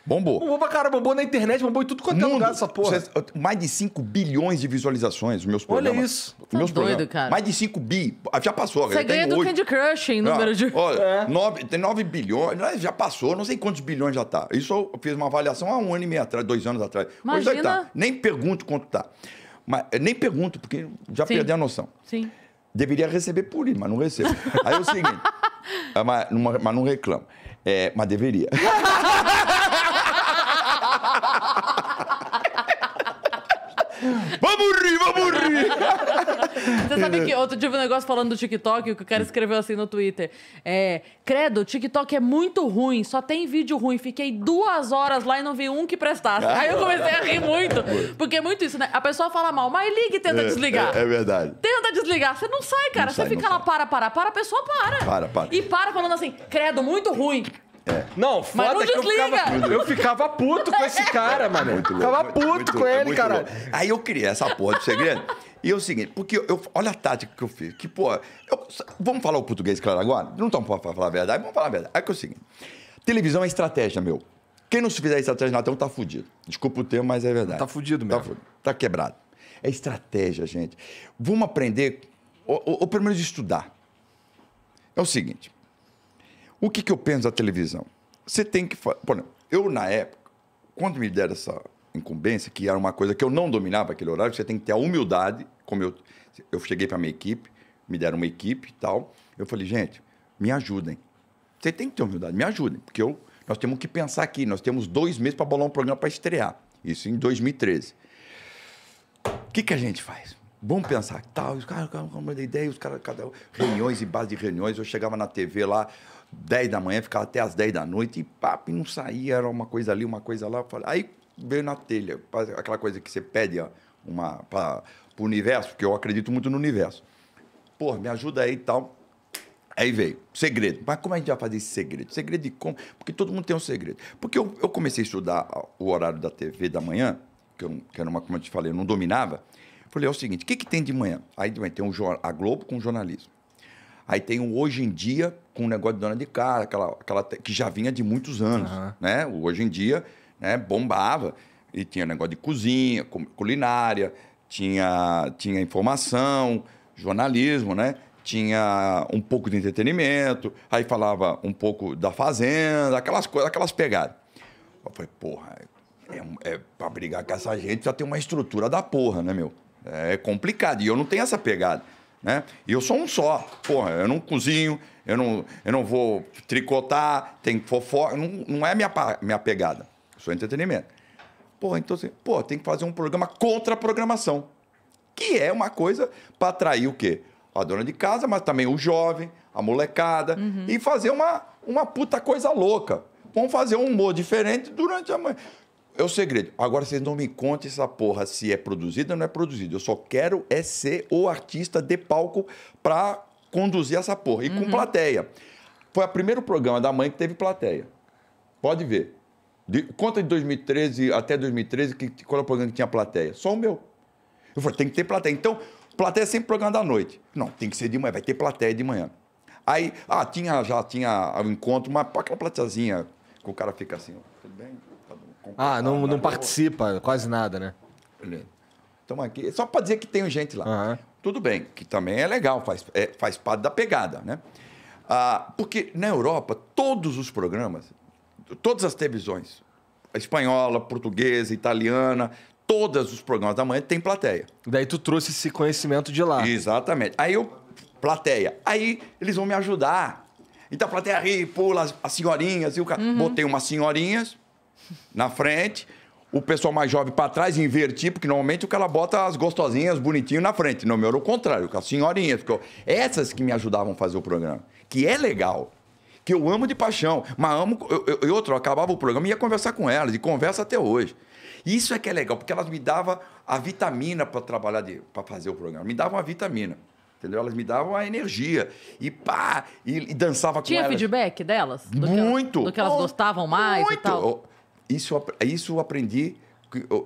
Bombou. Bombou pra cara, bombou na internet, bombou em tudo quanto é Mundo, é lugar essa porra. mais de 5 bilhões de visualizações os meus programas. Olha isso. Tá meus doido, programas. cara. Mais de 5 bi. Ah, já passou. Você ganha do 8... Candy Crush em ah, número de... Olha, é. 9, tem 9 bilhões. Já passou, não sei quantos bilhões já tá. Isso eu fiz uma avaliação há um ano e meio atrás, dois anos atrás. Tá. Imagina... Hoje tá. Nem pergunto quanto tá. Mas nem pergunto, porque já Sim. perdi a noção. Sim. Deveria receber por isso, mas não recebo. Aí é o seguinte, ah, mas, mas não reclamo. É, mas deveria. Vamos rir, vamos rir! Você sabe que outro dia eu vi um negócio falando do TikTok, o que o cara escreveu assim no Twitter. É, credo, TikTok é muito ruim, só tem vídeo ruim. Fiquei duas horas lá e não vi um que prestasse. Aí eu comecei a rir muito, porque é muito isso, né? A pessoa fala mal, mas liga e tenta é, desligar. É, é, verdade. Tenta desligar, você não sai, cara. Não você sai, fica lá, sai. para, para, para, a pessoa para. Para, para. E para falando assim, credo, muito ruim. É. Não, foda não que eu ficava, eu ficava puto com esse cara, mano. louco, ficava puto muito, com é ele, cara. Aí eu criei essa porra do segredo. E é o seguinte, porque eu, olha a tática que eu fiz. Que, pô, eu, vamos falar o português, claro, agora? Não tão para falar a verdade, vamos falar a verdade. Aí que é o seguinte: televisão é estratégia, meu. Quem não se fizer estratégia na tela tá fudido. Desculpa o termo, mas é verdade. Tá fudido mesmo. Tá, fudido. tá quebrado. É estratégia, gente. Vamos aprender, ou, ou, ou pelo menos estudar. É o seguinte: o que, que eu penso da televisão? Você tem que. Por exemplo, eu, na época, quando me deram essa incumbência, que era uma coisa que eu não dominava aquele horário, você tem que ter a humildade, como eu, eu cheguei para minha equipe, me deram uma equipe e tal, eu falei, gente, me ajudem. Você tem que ter humildade, me ajudem, porque eu, nós temos que pensar aqui, nós temos dois meses para bolar um programa para estrear, isso em 2013. O que, que a gente faz? Vamos pensar, tal, tá, os caras, cara, uma ideia, os caras, cada reuniões e base de reuniões, eu chegava na TV lá, 10 da manhã, ficava até as 10 da noite e papo, e não saía, era uma coisa ali, uma coisa lá. Aí veio na telha, aquela coisa que você pede uma para o universo, porque eu acredito muito no universo. Pô, me ajuda aí e tal. Aí veio, segredo. Mas como a gente vai fazer esse segredo? Segredo de como? Porque todo mundo tem um segredo. Porque eu, eu comecei a estudar o horário da TV da manhã, que, eu, que era uma, como eu te falei, eu não dominava. Falei, é o seguinte, o que, que tem de manhã? Aí de manhã tem um, a Globo com jornalismo. Aí tem o hoje em dia com o negócio de dona de casa, aquela, aquela que já vinha de muitos anos, uhum. né? O hoje em dia, né, bombava e tinha negócio de cozinha, culinária, tinha tinha informação, jornalismo, né? Tinha um pouco de entretenimento, aí falava um pouco da fazenda, aquelas coisas, aquelas pegadas. Eu falei, porra, é, é, é pra brigar com essa gente já tem uma estrutura da porra, né, meu? É complicado. E eu não tenho essa pegada. Né? E eu sou um só. Porra, eu não cozinho, eu não, eu não vou tricotar, tem fofoca. Não, não é minha, minha pegada. Eu sou entretenimento. Porra, então assim, porra tem que fazer um programa contra a programação. Que é uma coisa para atrair o quê? A dona de casa, mas também o jovem, a molecada. Uhum. E fazer uma, uma puta coisa louca. Vamos fazer um humor diferente durante a manhã. É o segredo. Agora vocês não me contem essa porra se é produzida ou não é produzida. Eu só quero é ser o artista de palco para conduzir essa porra. E uhum. com plateia. Foi o primeiro programa da mãe que teve plateia. Pode ver. De, conta de 2013 até 2013, que, qual é o programa que tinha plateia? Só o meu. Eu falei, tem que ter plateia. Então, plateia é sempre programa da noite. Não, tem que ser de manhã, vai ter plateia de manhã. Aí, ah, tinha, já tinha o um encontro, mas aquela plateiazinha que o cara fica assim, ó, tudo bem? Ah, não, não participa quase nada, né? Estamos aqui. Só para dizer que tem gente lá. Uhum. Tudo bem, que também é legal, faz, é, faz parte da pegada, né? Ah, porque na Europa, todos os programas, todas as televisões, a espanhola, portuguesa, italiana, todos os programas da manhã tem plateia. Daí tu trouxe esse conhecimento de lá. Exatamente. Aí eu, plateia. Aí eles vão me ajudar. Então a plateia ri, pula as, as senhorinhas, e o cara. Uhum. Botei umas senhorinhas na frente, o pessoal mais jovem para trás, invertir, porque normalmente o cara bota as gostosinhas, bonitinho na frente. No meu era o contrário, com as senhorinhas. Porque eu... essas que me ajudavam a fazer o programa, que é legal, que eu amo de paixão, mas amo. e outro, eu acabava o programa e ia conversar com elas, e conversa até hoje. Isso é que é legal, porque elas me davam a vitamina para trabalhar, para fazer o programa. Me davam a vitamina. Entendeu? Elas me davam a energia. E pá, e, e dançava Tinha com elas. Tinha feedback delas? Do muito. Que, do que elas gostavam mais muito. e tal? Isso, isso eu aprendi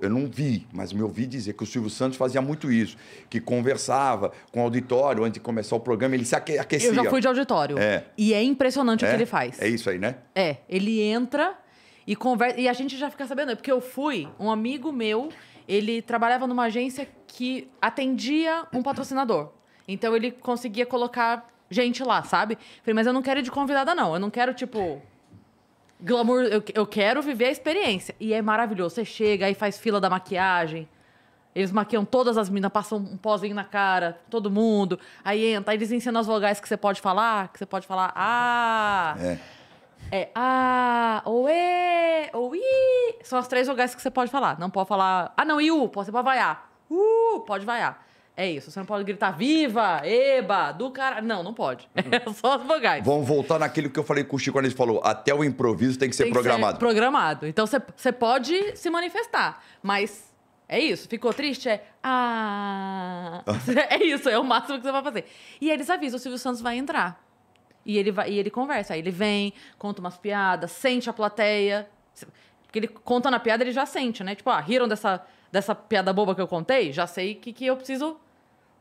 eu não vi, mas me ouvi dizer que o Silvio Santos fazia muito isso, que conversava com o auditório antes de começar o programa, ele se aquecia. Eu já fui de auditório. É. E é impressionante é. o que é? ele faz. É isso aí, né? É, ele entra e conversa, e a gente já fica sabendo, porque eu fui, um amigo meu, ele trabalhava numa agência que atendia um patrocinador. Então ele conseguia colocar gente lá, sabe? Falei, mas eu não quero ir de convidada não, eu não quero tipo glamour, eu, eu quero viver a experiência. E é maravilhoso. Você chega, aí faz fila da maquiagem. Eles maquiam todas as minas, passam um pozinho na cara, todo mundo. Aí entra, aí eles ensinam as vogais que você pode falar, que você pode falar ah. É. É ah, ou é, ou i. São as três vogais que você pode falar. Não pode falar. Ah, não, iu, você pode vaiar. Uh, pode vaiar. É isso, você não pode gritar viva, eba, do cara. Não, não pode. Uhum. É só os vogais. Vamos voltar naquilo que eu falei com o Chico quando ele falou: até o improviso tem que ser tem que programado. Ser programado. Então você pode se manifestar, mas é isso. Ficou triste? É. Ah. é isso, é o máximo que você vai fazer. E eles avisam: o Silvio Santos vai entrar. E ele, vai, e ele conversa. Aí ele vem, conta umas piadas, sente a plateia. Porque ele conta na piada, ele já sente, né? Tipo, ah, riram dessa, dessa piada boba que eu contei? Já sei que, que eu preciso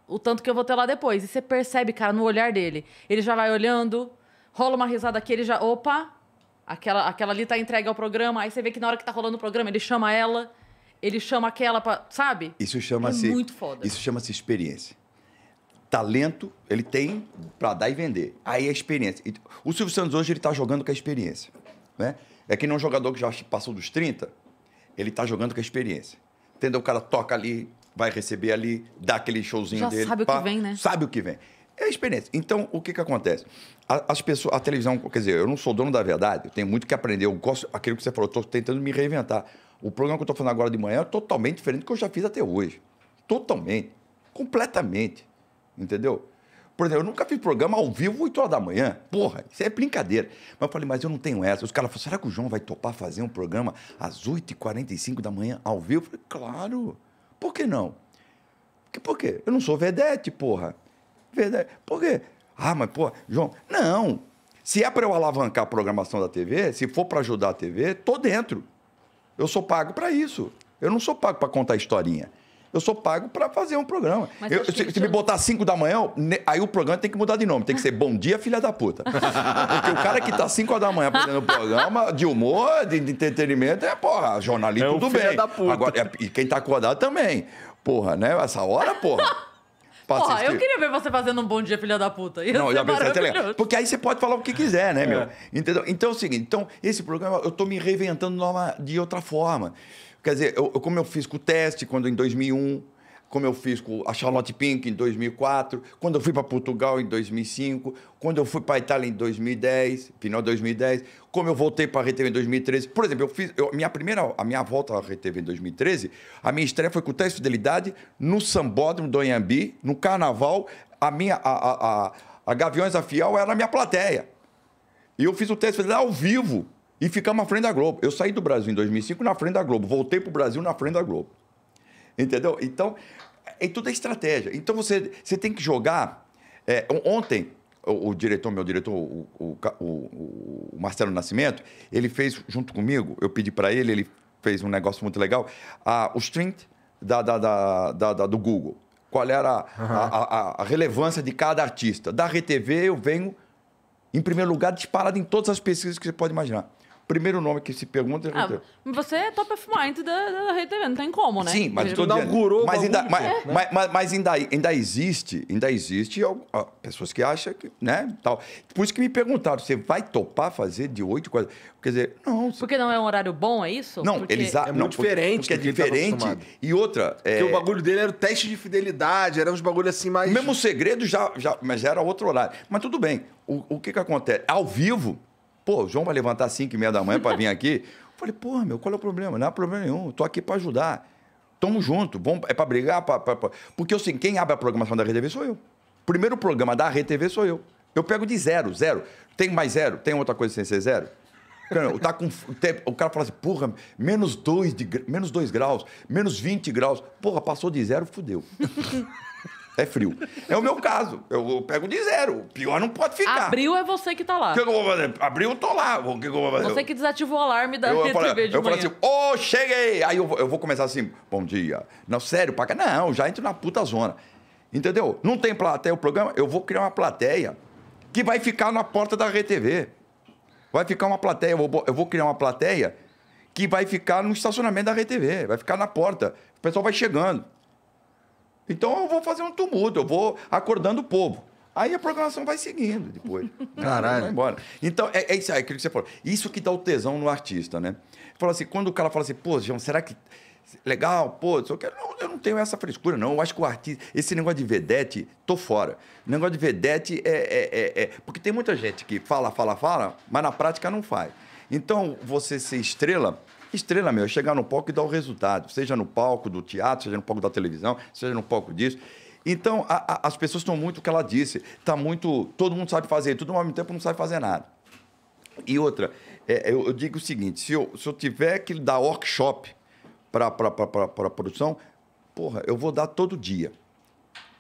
o tanto que eu vou ter lá depois. E você percebe, cara, no olhar dele. Ele já vai olhando, rola uma risada aqui, ele já. Opa! Aquela, aquela ali tá entregue ao programa. Aí você vê que na hora que tá rolando o programa, ele chama ela, ele chama aquela pra. Sabe? Isso é chama-se. É muito foda. Isso chama-se experiência. Talento ele tem para dar e vender. Aí é experiência. O Silvio Santos hoje ele tá jogando com a experiência. Né? É que nem um jogador que já passou dos 30, ele tá jogando com a experiência. Entendeu? O cara toca ali, vai receber ali, dá aquele showzinho Já dele. Sabe pá, o que vem, né? Sabe o que vem. É a experiência. Então, o que, que acontece? A, as pessoas, a televisão, quer dizer, eu não sou dono da verdade, eu tenho muito que aprender, eu gosto, aquilo que você falou, estou tentando me reinventar. O programa que eu estou falando agora de manhã é totalmente diferente do que eu já fiz até hoje. Totalmente. Completamente. Entendeu? Por exemplo, eu nunca fiz programa ao vivo 8 horas da manhã. Porra, isso é brincadeira. Mas eu falei, mas eu não tenho essa. Os caras falaram, será que o João vai topar fazer um programa às 8h45 da manhã ao vivo? Eu falei, claro. Por que não? Porque, por quê? Eu não sou vedete, porra. Vedete. Por quê? Ah, mas, porra, João. Não. Se é para eu alavancar a programação da TV, se for para ajudar a TV, tô dentro. Eu sou pago para isso. Eu não sou pago para contar historinha. Eu sou pago para fazer um programa. Eu, se, se me botar 5 da manhã, aí o programa tem que mudar de nome. Tem que ser Bom Dia, Filha da Puta. Porque o cara que tá 5 da manhã fazendo programa de humor, de, de entretenimento, é, porra, jornalista, é tudo filha bem. Da puta. Agora, é, e quem tá acordado também. Porra, né? Essa hora, porra. Porra, assistir. eu queria ver você fazendo um bom dia, filha da puta. Ia não, já pensei, Porque aí você pode falar o que quiser, né, meu? É. Entendeu? Então é o seguinte, então, esse programa eu tô me reinventando de outra forma. Quer dizer, eu, eu, como eu fiz com o teste quando em 2001, como eu fiz com a Charlotte Pink em 2004, quando eu fui para Portugal em 2005, quando eu fui para Itália em 2010, final de 2010, como eu voltei para a RTV em 2013. Por exemplo, eu fiz eu, minha primeira, a minha volta à RTV em 2013, a minha estreia foi com o Teste de Fidelidade no Sambódromo do Anhambi, no Carnaval, a minha a, a, a, a Gaviões da Fiel era a minha plateia. E eu fiz o Teste de Fidelidade ao vivo e ficamos à frente da Globo. Eu saí do Brasil em 2005 na frente da Globo. Voltei para o Brasil na frente da Globo. Entendeu? Então, é tudo é estratégia. Então, você, você tem que jogar... É, ontem, o, o, diretor, meu diretor, o, o, o, Marcelo Nascimento, ele fez, junto comigo, eu pedi para ele, ele fez um negócio muito legal, a, o string da, da, da, da, do Google. Qual era a, a, a relevância de cada artista. Da RTV, eu venho, em primeiro lugar, disparado em todas as pesquisas que você pode imaginar primeiro nome que se pergunta ah, Você é top of mind da, da Rede TV, não tem como, né? Sim, mas todo inaugurou. Mas, ainda, mas, né? mas, mas, mas, ainda, ainda existe, ainda existe ó, pessoas que acham que, né? Tal. Por isso que me perguntaram: você vai topar fazer de 8 quase. Quer dizer, não. Porque não é um horário bom, é isso? Não, porque... eles. É não, muito diferente. Porque, é tá diferente. E outra. É... Porque o bagulho dele era o teste de fidelidade, eram uns bagulhos assim mais. O mesmo segredo já, já. Mas era outro horário. Mas tudo bem. O, o que, que acontece? Ao vivo Pô, o João vai levantar 5 e meia da manhã para vir aqui. Eu falei, pô, meu, qual é o problema? Não há problema nenhum, Tô aqui para ajudar. Tamo junto, vamos, é para brigar, pra, pra, pra... porque assim, quem abre a programação da RedeTV sou eu. Primeiro programa da RedeTV sou eu. Eu pego de zero, zero. Tem mais zero? Tem outra coisa sem ser zero? tá com, o cara fala assim, porra, menos 2 menos dois graus, menos 20 graus. Porra, passou de zero, fudeu. É frio. É o meu caso. Eu, pego de zero. O pior não pode ficar. Abril é você que tá lá. O que, eu vou fazer? Abril eu tô lá. O que, eu vou fazer? Você que desativou o alarme da eu, TV de eu manhã. Eu falo assim, ô, oh, cheguei! Aí eu, eu vou começar assim, bom dia. Não, sério, paga. Não, já entro na puta zona. Entendeu? Não tem plateia o programa? Eu vou criar uma plateia que vai ficar na porta da RTV. Vai ficar uma plateia, eu vou, eu vou criar uma plateia que vai ficar no estacionamento da RTV, vai ficar na porta. O pessoal vai chegando. Então eu vou fazer um tumulto, eu vou acordando o povo. Aí a programação vai seguindo depois. Caralho. Vai embora. Então, é, é isso aí, é aquilo que você falou. Isso que dá o tesão no artista, né? Fala assim, quando o cara fala assim, pô, João, será que. Legal, pô, eu, quero, não, eu não tenho essa frescura, não. Eu acho que o artista. Esse negócio de vedete, tô fora. O negócio de vedete é, é, é. é porque tem muita gente que fala, fala, fala, mas na prática não faz. Então, você ser estrela Estrela, meu, é chegar no palco e dar o resultado, seja no palco do teatro, seja no palco da televisão, seja no palco disso. Então, a, a, as pessoas estão muito o que ela disse, Está muito. Todo mundo sabe fazer tudo, mas ao mesmo tempo não sabe fazer nada. E outra, é, eu, eu, digo o seguinte: se eu, se eu tiver que dar workshop para a produção, porra, eu vou dar todo dia.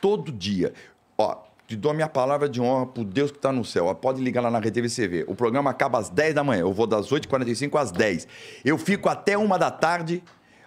Todo dia. Ó, te dou a minha palavra de honra por Deus que está no céu. Ah, pode ligar lá na RedeVCV. O programa acaba às 10 da manhã. Eu vou das 8h45 às 10. Eu fico até uma da tarde.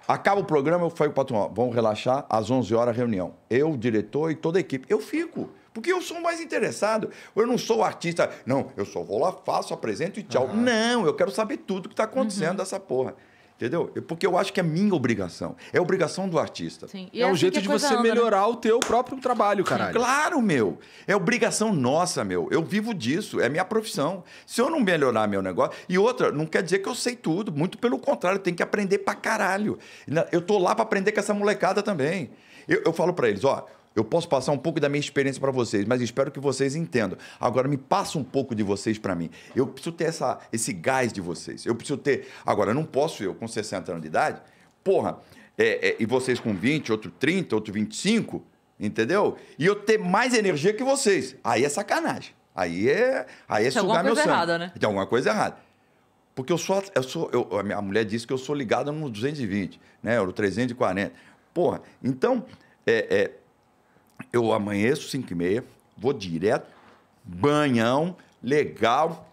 Acaba o programa, eu falo para patrão, vamos relaxar, às 11 horas reunião. Eu, diretor e toda a equipe. Eu fico. Porque eu sou mais interessado. Eu não sou artista. Não, eu só vou lá, faço, apresento e tchau. Uhum. Não, eu quero saber tudo que está acontecendo uhum. dessa porra. Entendeu? Porque eu acho que é minha obrigação. É obrigação do artista. Sim. é um assim jeito é de você anda, né? melhorar né? o teu próprio trabalho, caralho. claro, meu. É obrigação nossa, meu. Eu vivo disso. É minha profissão. Se eu não melhorar meu negócio... E outra, não quer dizer que eu sei tudo. Muito pelo contrário. Tem que aprender pra caralho. Eu tô lá pra aprender com essa molecada também. Eu, eu falo para eles, ó... Eu posso passar um pouco da minha experiência para vocês, mas espero que vocês entendam. Agora, me passa um pouco de vocês para mim. Eu preciso ter essa, esse gás de vocês. Eu preciso ter. Agora, eu não posso eu, com 60 anos de idade, porra, é, é, e vocês com 20, outro 30, outro 25, entendeu? E eu ter mais energia que vocês. Aí é sacanagem. Aí é, aí é Tem sugar meu sangue. Tem alguma coisa errada, né? Tem alguma coisa errada. Porque eu sou, eu sou eu, a minha mulher disse que eu sou ligado no 220, né? Ou o 340. Porra, então, é, é, eu amanheço 5 e meia, vou direto, banhão, legal,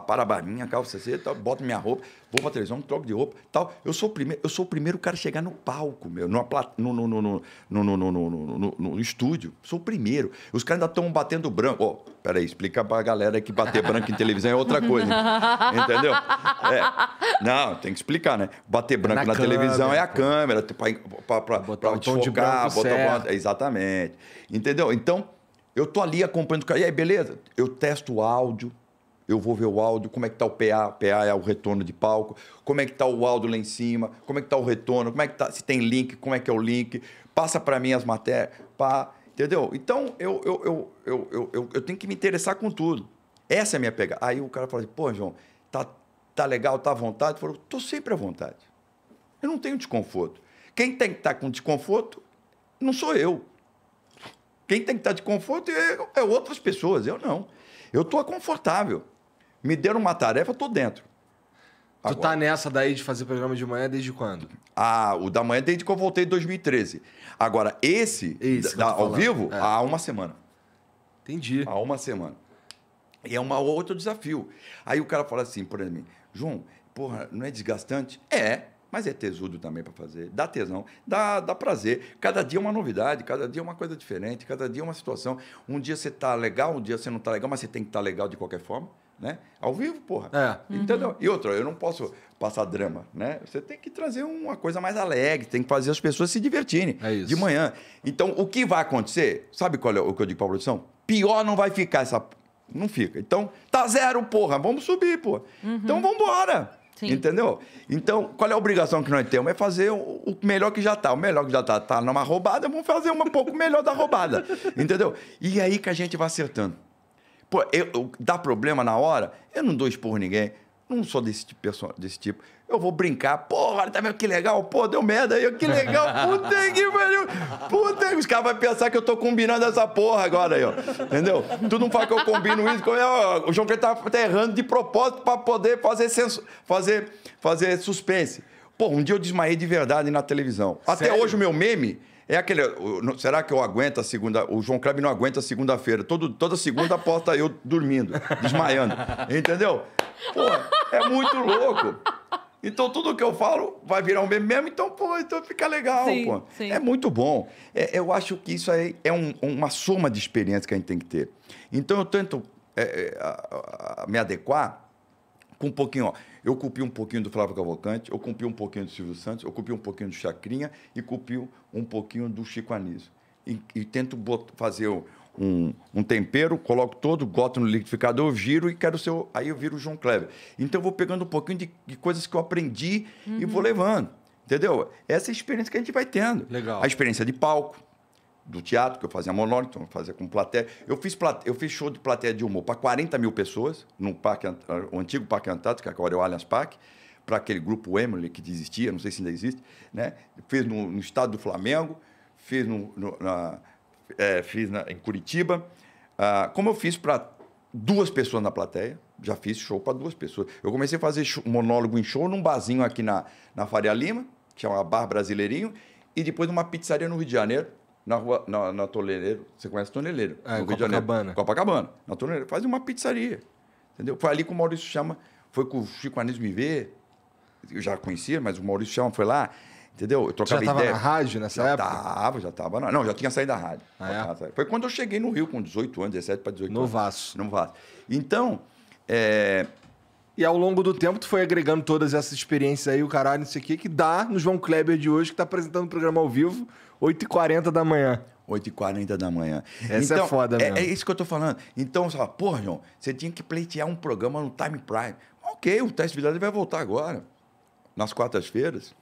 para minha calça, assim, tal, boto minha roupa, vou pra televisão, troco de roupa, tal. Eu sou o primeiro, eu sou o primeiro cara a chegar no palco, meu, numa plat... no, no, no, no, no, no, no, no, no, estúdio. Sou o primeiro. Os caras ainda estão batendo branco. Ó, oh, peraí, explica pra galera que bater branco em televisão é outra coisa. Entendeu? É. Não, tem que explicar, né? Bater branco na, na câmera, televisão é a câmera, pra, pra, pra, botar pra de botar uma... Exatamente. Entendeu? Então, eu tô ali acompanhando o cara. E aí, beleza? Eu testo o áudio eu vou ver o áudio, como é que está o PA, PA é o retorno de palco, como é que está o áudio lá em cima, como é que está o retorno, como é que tá, se tem link, como é que é o link, passa para mim as matérias, pá, entendeu? Então, eu, eu, eu, eu, eu, eu, eu, tenho que me interessar com tudo. Essa é a minha pegada. Aí o cara fala assim, pô, João, tá, tá legal, tá à vontade? Eu falo, tô sempre à vontade. Eu não tenho desconforto. Quem tem que estar tá com desconforto não sou eu. Quem tem que estar tá de conforto é, é outras pessoas, eu não. Eu estou confortável. Me deram uma tarefa, eu tô dentro. Agora. Tu tá nessa daí de fazer programa de manhã desde quando? Ah, o da manhã desde que eu voltei em 2013. Agora, esse, esse da, ao vivo, é. há uma semana. Entendi. Há uma semana. E é um outro desafio. Aí o cara fala assim para mim, João, porra, não é desgastante? É, mas é tesudo também para fazer. Dá tesão, dá, dá prazer. Cada dia é uma novidade, cada dia é uma coisa diferente, cada dia é uma situação. Um dia você tá legal, um dia você não tá legal, mas você tem que estar tá legal de qualquer forma né? Ao vivo, porra. É. Entendeu? Uhum. E outra, eu não posso passar drama, né? Você tem que trazer uma coisa mais alegre, tem que fazer as pessoas se divertirem é de manhã. Então, o que vai acontecer? Sabe qual é o que eu digo para a produção? Pior não vai ficar essa. Não fica. Então, tá zero, porra. Vamos subir, porra. Uhum. Então, vamos embora. Entendeu? Então, qual é a obrigação que nós temos? É fazer o melhor que já está. O melhor que já está tá, tá numa roubada, vamos fazer um pouco melhor da roubada. Entendeu? E aí que a gente vai acertando. Pô, eu, eu, dá problema na hora? Eu não dou expor ninguém. Não sou desse tipo, desse tipo. Eu vou brincar. Pô, olha, tá vendo que legal? Pô, deu merda aí. Que legal. Puta que pariu. Puta que... Os caras vão pensar que eu tô combinando essa porra agora aí, ó. Entendeu? Tu não fala que eu combino isso. Eu, ó, o João Pedro tá, tá errando de propósito pra poder fazer, senso, fazer, fazer suspense. Pô, um dia eu desmaiei de verdade na televisão. Sério? Até hoje o meu meme é aquele. será que eu aguento a segunda. O João Kleber não aguenta a segunda-feira. Toda segunda porta eu dormindo, desmaiando. Entendeu? Pô, é muito louco. Então tudo que eu falo vai virar um meme mesmo, então, pô, então fica legal, sim, pô. Sim. É muito bom. É, eu acho que isso aí é um, uma soma de experiência que a gente tem que ter. Então eu tento é, é, a, a, a me adequar com um pouquinho, ó. Eu culpei um pouquinho do Flávio Cavalcante, eu culpei um pouquinho do Silvio Santos, eu culpei um pouquinho do Chacrinha e culpei um pouquinho do Chico Anísio. E, e tento botar, fazer um, um, tempero, coloco todo, boto no liquidificador, giro e quero ser. aí eu viro o João Kleber. Então eu vou pegando um pouquinho de, de coisas que eu aprendi uhum. e vou uhum. levando. Entendeu? Essa é a experiência que a gente vai tendo. Legal. A experiência de palco do teatro, que eu fazia monólogo, então eu fazia com plateia. Eu fiz, eu fiz show de plateia de humor para 40 mil pessoas, no parque, o antigo Parque Antártico, que agora é o Allianz Parque, para aquele grupo Emily que desistia, não sei se ainda existe, né? Fiz no, no estado do Flamengo, fiz, no, no na, é, fiz na, em Curitiba. Ah, como eu fiz para duas pessoas na plateia, já fiz show para duas pessoas. Eu comecei a fazer show, monólogo em show num barzinho aqui na, na Faria Lima, que é uma bar brasileirinho, e depois numa pizzaria no Rio de Janeiro, na rua, na, na Você conhece Tolereiro? É, no Copacabana. Copacabana. Na Tolereiro. Fazia uma pizzaria. Entendeu? Foi ali que o Maurício Chama, foi com o Chico Anísio me ver. Eu já conhecia, mas o Maurício Chama foi lá. Entendeu? Eu trocava já tava ideia. na rádio nessa já época? Tava, já tava. Na... Não, já tinha saído da rádio. Ah, é? Foi quando eu cheguei no Rio, com 18 anos, 17 para 18 no anos. Vasso. No Vasco. Então, é... E ao longo do tempo, tu foi agregando todas essas experiências aí, o caralho, não sei o que dá no João Kleber de hoje, que tá apresentando o um programa ao vivo, 8h40 da manhã. 8h40 da manhã. Essa é então, é foda mesmo. É, é, isso que eu tô falando. Então, você fala, porra, João, você tinha que pleitear um programa no Time Prime. Ok, o Teste fidelidade vai voltar agora. Nas quartas-feiras,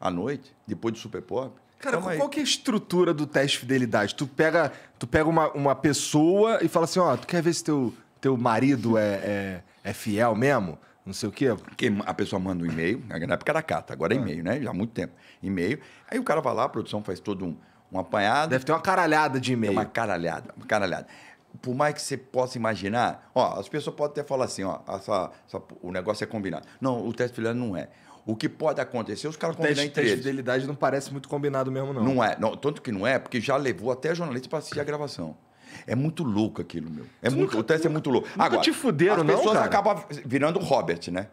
à noite, depois do Super Pop. Cara, Calma qual aí. que é a estrutura do teste de fidelidade? Tu pega, tu pega uma, uma pessoa e fala assim, ó, oh, tu quer ver se teu, teu marido é, é, é fiel mesmo? não sei o quê. Porque a pessoa manda um e-mail, na época era carta, agora é ah. e-mail, né? Já há muito tempo. E-mail. Aí o cara vai lá, a produção faz todo um, um apanhado. Deve ter uma caralhada de e-mail. É uma caralhada, uma caralhada. Por mais que você possa imaginar, ó, as pessoas podem até falar assim, ó, essa, essa, o negócio é combinado. Não, o teste filial não é. O que pode acontecer, os caras combinam entre eles. fidelidade não parece muito combinado mesmo, não. Não é. Não, tanto que não é, porque já levou até jornalista para assistir a gravação. É muito louco aquilo, meu. É muito, nunca, o teste é nunca, é muito louco. Nunca Agora, te fuderam, as não, pessoas cara? acabam virando Robert, né?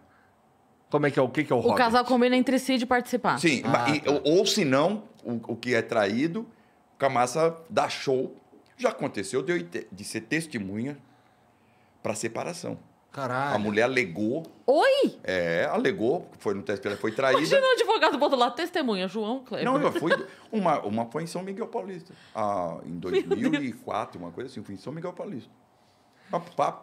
Como é que é? O que, que é o, o Robert? O casal combina entre si de participar. Sim, ah, tá. ou, ou se não, o, o, que é traído, a Camassa dá show. Já aconteceu de, eu, de ser testemunha para separação. Caralho. A mulher alegou. Oi? É, alegou, foi no teste, foi traída. Imagina o advogado botou lá, testemunha, João Kleber. Não, eu fui. Uma, uma foi em São Miguel Paulista. Ah, em 2004, uma coisa assim, foi em São Miguel Paulista.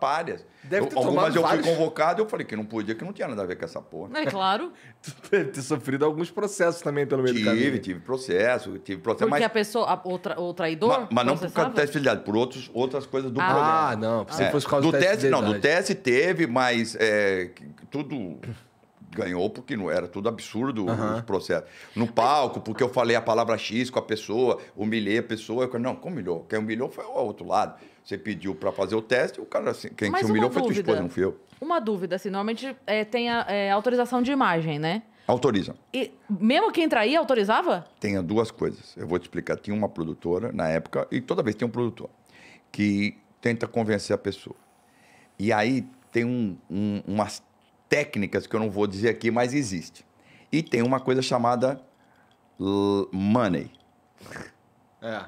Palhas. Deve ter Algumas eu vários. fui convocado eu falei que não podia, que não tinha nada a ver com essa porra. É claro. tu deve ter sofrido alguns processos também pelo menos. tive, caminho. Tive, processo, tive processo. Porque mas... a pessoa, a, o, tra, o traidor Mas, mas não por causa do teste de fidelidade, por outros, outras coisas do ah, programa. Ah, não. Se é. fosse por causa do, do teste, não. Do teste teve, mas é, tudo... ganhou porque não era tudo absurdo uhum. os processos. No palco, porque eu falei a palavra X com a pessoa, humilhei a pessoa. Eu falei, não, como humilhou? Quem humilhou foi o outro lado. Você pediu para fazer o teste, o cara, assim, quem Mas se humilhou foi dúvida, tua esposa, não fui eu. Uma dúvida, assim, normalmente é, tem a, é, autorização de imagem, né? Autorizam. E mesmo quem traía, autorizava? Tem duas coisas. Eu vou te explicar. Tinha uma produtora na época, e toda vez tem um produtor, que tenta convencer a pessoa. E aí tem um, um, umas técnicas que eu não vou dizer aqui, mas existe. E tem uma coisa chamada money. É.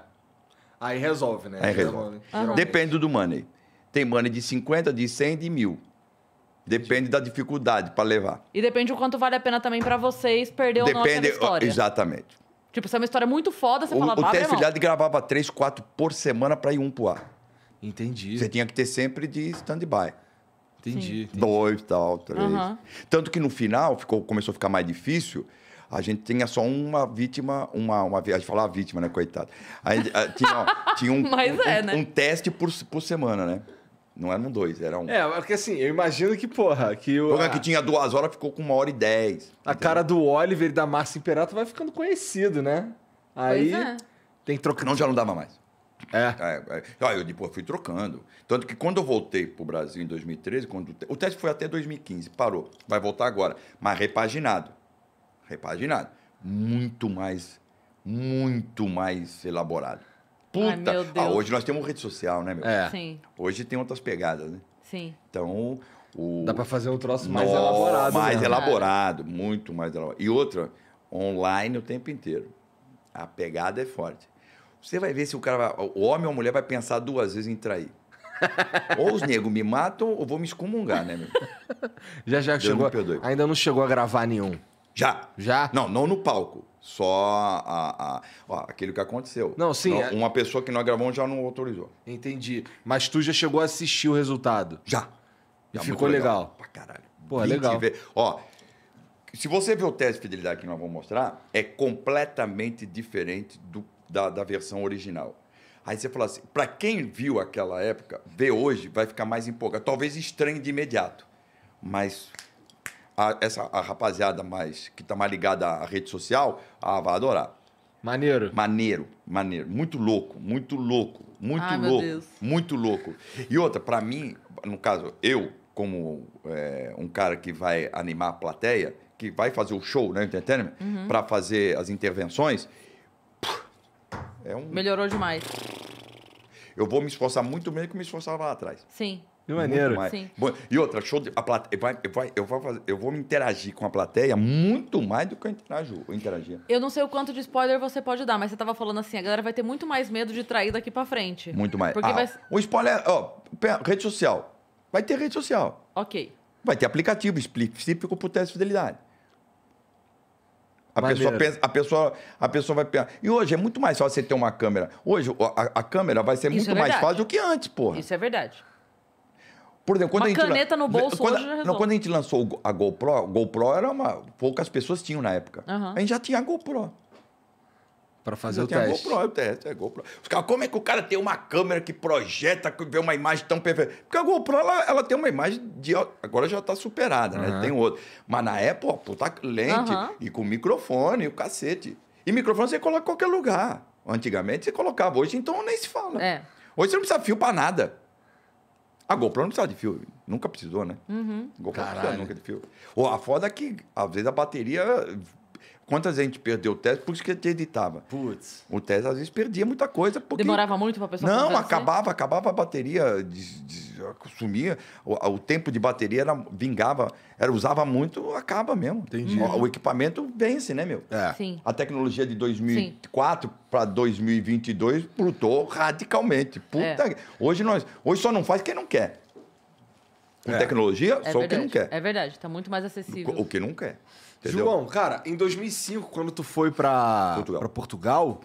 Aí resolve, né? Aí resolve. Uhum. Depende do money. Tem money de 50, de 100, de mil. Depende da dificuldade para levar. E depende o quanto vale a pena também para vocês perder o depende, nome da história. Exatamente. Tipo, se é uma história muito foda, você o, fala, O teste de gravava três, quatro por semana para ir um pro ar. Entendi. Você tinha que ter sempre de stand-by. Entendi, entendi. Dois, tal, três. Uhum. Tanto que no final ficou, começou a ficar mais difícil a gente tinha só uma vítima, uma, uma a gente falava vítima, né, coitado. A gente, a, tinha, ó, tinha um, um, é, um, né? um, teste por, por semana, né? Não eram dois, era um. É, porque assim, eu imagino que, porra, que o. Porra, que tinha duas horas, ficou com uma hora e dez. A entendeu? cara do Oliver e da Márcia Imperato vai ficando conhecido, né? Aí é. tem trocando. Não, já não dava mais. É. é, é. Eu depois fui trocando. Tanto que quando eu voltei para o Brasil em 2013, quando o teste foi até 2015, parou. Vai voltar agora, mas repaginado repaginado. Muito mais, muito mais elaborado. Puta! Ai, ah, hoje nós temos rede social, né, meu? É. Sim. Hoje tem outras pegadas, né? Sim. Então, o... Dá para fazer um troço mais elaborado. Mais elaborado, muito mais elaborado. E outra, online o tempo inteiro. A pegada é forte. Você vai ver se o cara vai... O homem ou a mulher vai pensar duas vezes em trair. ou os negros me matam ou vou me excomungar, né, meu? Já já Deus chegou. Ainda não chegou a gravar nenhum. Já. Já? Não, não no palco. Só a, a, aquilo que aconteceu. Não, sim. Não, é... Uma pessoa que nós gravamos já não autorizou. Entendi. Mas tu já chegou a assistir o resultado? Já. já ficou legal. legal. Pra caralho. Pô, é legal. Ve... Ó, se você ver o teste de fidelidade que nós vamos mostrar, é completamente diferente do, da, da versão original. Aí você fala assim, para quem viu aquela época, ver hoje vai ficar mais empolgado. Talvez estranhe de imediato, mas a, essa, a rapaziada mais que tá mais ligada à rede social, ah, vai adorar. Maneiro. Maneiro, maneiro. Muito louco, muito louco, muito Ai, louco. Muito louco. E outra, para mim, no caso, eu, como é, um cara que vai animar a plateia, que vai fazer o show, né, entertainment, uhum. para fazer as intervenções, é um... Melhorou demais. Eu vou me esforçar muito menos que me esforçava lá atrás. Sim. Que maneiro. Bom, e outra, show de. A plateia, vai, vai, eu, vou fazer, eu vou me interagir com a plateia muito mais do que eu interagir. eu Eu não sei o quanto de spoiler você pode dar, mas você tava falando assim, a galera vai ter muito mais medo de trair daqui pra frente. Muito mais. Porque ah, vai... O spoiler, ó, rede social. Vai ter rede social. Ok. Vai ter aplicativo específico pro teste de fidelidade. A pessoa, pensa, a, pessoa, a pessoa vai pensar. E hoje é muito mais fácil você ter uma câmera. Hoje a, a câmera vai ser Isso muito é mais fácil do que antes, porra. Isso é verdade. Por exemplo, quando uma a gente, caneta no bolso quando, hoje já Não, quando a gente lançou a GoPro, a GoPro era uma... Poucas pessoas tinham na época. Uhum. A gente já tinha a GoPro. Para fazer o teste. GoPro, o teste, é GoPro. Os caras, como é que o cara tem uma câmera que projeta, que vê uma imagem tão perfeita? Porque a GoPro, ela, ela tem uma imagem de... Agora já está superada, uhum. né? Tem outra. Mas na época, puta lente uhum. e com microfone, o cacete. E microfone você coloca em qualquer lugar. Antigamente você colocava, hoje então nem se fala. É. Hoje você não precisa fio para nada. A ah, GoPro não precisa de fio. Nunca precisou, né? Uhum. GoPro Caralho. precisa nunca de fio. Ou a foda é que, às vezes, a bateria Quantas vezes a gente perdeu o teste, por isso que a gente editava. Putz. O teste às vezes perdia muita coisa. Porque... Demorava muito para a pessoa Não, acabava, acabava a bateria, de, de, sumia. O, o, tempo de bateria era, vingava, era, usava muito, acaba mesmo. Entendi. O, o equipamento vence, né, meu? É. Sim. A tecnologia de 2004 para 2022 plutou radicalmente. Puta. É. Hoje, nós, hoje só não faz quem não quer. Com é. tecnologia, é só verdade. É tá o que não quer. É verdade, está muito mais acessível. O que não quer. Entendeu? João, cara, em 2005, quando tu foi para Portugal. Pra Portugal,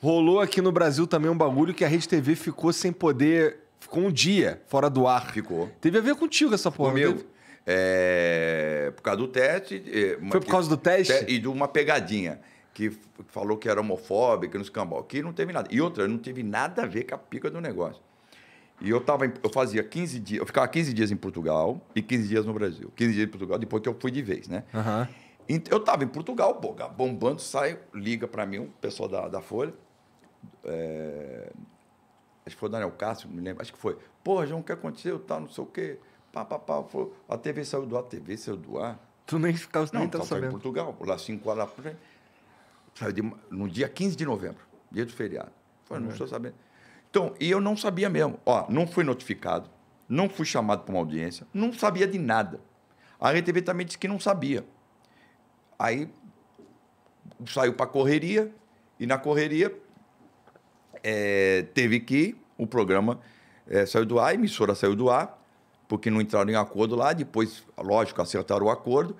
rolou aqui no Brasil também um bagulho que a Rede TV ficou sem poder. Ficou um dia fora do ar. Ficou. Teve a ver contigo essa porra. Comigo. É, por causa do teste. É, foi por causa do teste? E de uma pegadinha que falou que era homofóbica, nos cambal, que não teve nada. E outra, não teve nada a ver com a pica do negócio. E eu tava, eu fazia 15 dias, eu ficava 15 dias em Portugal e 15 dias no Brasil. 15 dias em Portugal, depois que eu fui de vez, né? Uhum. Eu estava em Portugal, pô, bombando, saio, liga para mim, o um pessoal da, da Folha. É, acho que foi o Daniel Cássio, não me lembro, acho que foi. Pô, João, o que aconteceu? Tal, não sei o quê. Pá, pá, pá. Falou, a TV saiu do ar, a TV saiu do ar. Tu nem ficava nem tava tá sabendo. em Portugal, lá cinco, horas da frente. Saiu de, no dia 15 de novembro, dia do feriado. Falei, não estou uhum. sabendo. Então, e eu não sabia mesmo. Ó, não fui notificado, não fui chamado para uma audiência, não sabia de nada. A RTV também disse que não sabia. Aí saiu para correria e na correria é, teve que o programa é, saiu do ar, a emissora saiu do ar, porque não entraram em acordo lá. Depois, lógico, acertaram o acordo,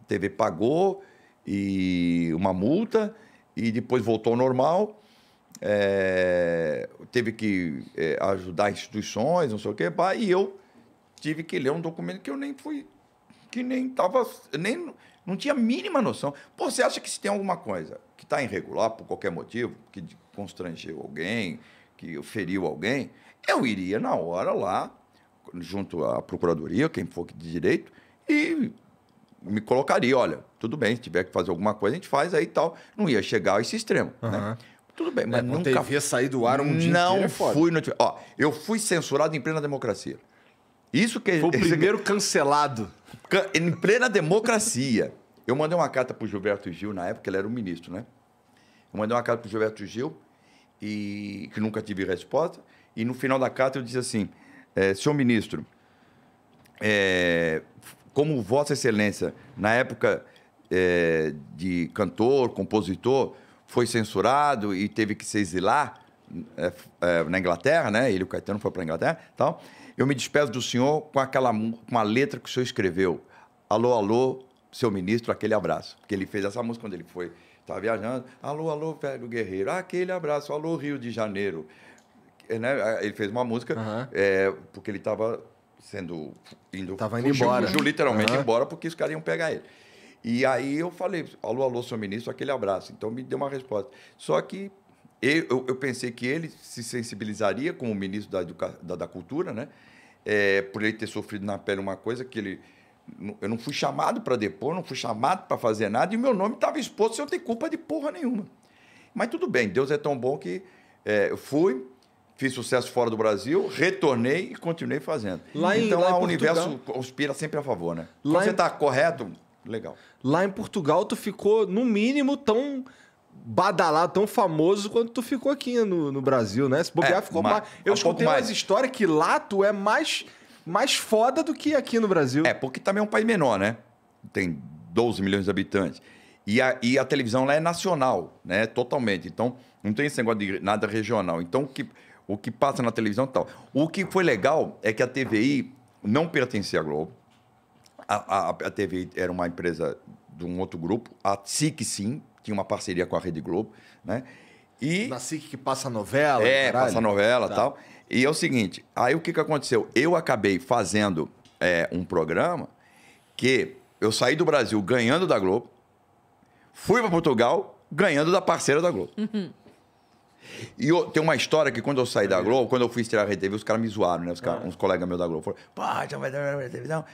a TV pagou e uma multa e depois voltou ao normal. É, teve que é, ajudar instituições, não sei o que, e eu tive que ler um documento que eu nem fui, que nem estava, nem, não tinha a mínima noção. Pô, você acha que se tem alguma coisa que está irregular por qualquer motivo, que constrangeu alguém, que feriu alguém, eu iria na hora lá, junto à procuradoria, quem for de direito, e me colocaria, olha, tudo bem, se tiver que fazer alguma coisa, a gente faz aí e tal. Não ia chegar a esse extremo, uhum. né? Tudo bem, é, mas é, nunca... devia sair do ar um dia Não inteiro, é fui... Tipo, ó, eu fui censurado em plena democracia. Isso que Foi o primeiro cancelado. Em plena democracia. Eu mandei uma carta para o Gilberto Gil, na época ele era o um ministro, né? Eu mandei uma carta para o Gilberto Gil, e, que nunca tive resposta, e no final da carta eu disse assim, é, senhor ministro, é, como Vossa Excelência, na época é, de cantor, compositor, foi censurado e teve que se exilar na Inglaterra, né? Ele, o Caetano, foi para a Inglaterra tal. Eu me despeço do senhor com aquela com a letra que o senhor escreveu. Alô, alô, seu ministro, aquele abraço. Porque ele fez essa música quando ele foi, estava viajando. Alô, alô, velho guerreiro, aquele abraço. Alô, Rio de Janeiro. É, né? Ah, ele fez uma música uhum. é, porque ele estava sendo indo, tava indo embora. Fugiu literalmente uhum. embora porque os caras iam pegar ele. E aí eu falei, alô, alô, seu ministro, aquele abraço. Então me deu uma resposta. Só que eu, eu, pensei que ele se sensibilizaria como ministro da, educa... da, da Cultura, né? É, por ele ter sofrido na pele uma coisa que ele. Eu não fui chamado para depor, não fui chamado para fazer nada e meu nome estava exposto sem eu ter culpa de porra nenhuma. Mas tudo bem, Deus é tão bom que é, eu fui, fiz sucesso fora do Brasil, retornei e continuei fazendo. Lá em, então lá o universo conspira sempre a favor, né? Lá Quando em... você está correto, legal. Lá em Portugal, tu ficou, no mínimo, tão badalado, tão famoso quanto tu ficou aqui no, no Brasil, né? Se bobear, é, ficou mais. Eu escutei mais. história que lá tu é mais, mais foda do que aqui no Brasil. É, porque também é um país menor, né? Tem 12 milhões de habitantes. E a, e a televisão lá é nacional, né? Totalmente. Então, não tem esse negócio de nada regional. Então, o que, o que passa na televisão tal. O que foi legal é que a TVI não pertencia à Globo. A, a, a TVI era uma empresa de um outro grupo. A SIC, sim, tinha uma parceria com a Rede Globo, né? E... Na SIC que passa novela. É, caralho. passa novela e tá. tal. E é o seguinte, aí o que, que aconteceu? Eu acabei fazendo é, um programa que eu saí do Brasil ganhando da Globo, fui para Portugal ganhando da parceira da Globo. E eu, tem uma história que quando eu saí da Globo, quando eu fui estrear a Rede TV, os caras me zoaram, né? Os caras, Uns colegas meus da Globo falaram, pá, já vai dar não?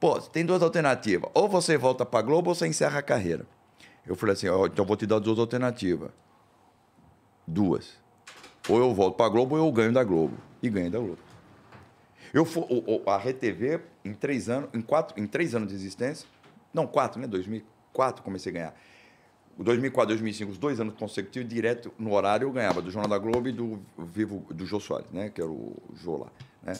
Pô, tem duas alternativas. Ou você volta pra Globo ou você encerra a carreira. Eu falei assim, oh, então vou te dar duas alternativas. Duas. Ou eu volto para a Globo ou eu ganho da Globo. E ganho da Globo. Eu for, a RTV, em três anos, em quatro, em três anos de existência, não, quatro, né? 2004 comecei a ganhar. 2004, 2005, os dois anos consecutivos, direto no horário, eu ganhava do Jornal da Globo e do Vivo, do Jô Soares, né? Que era o Jô lá, né?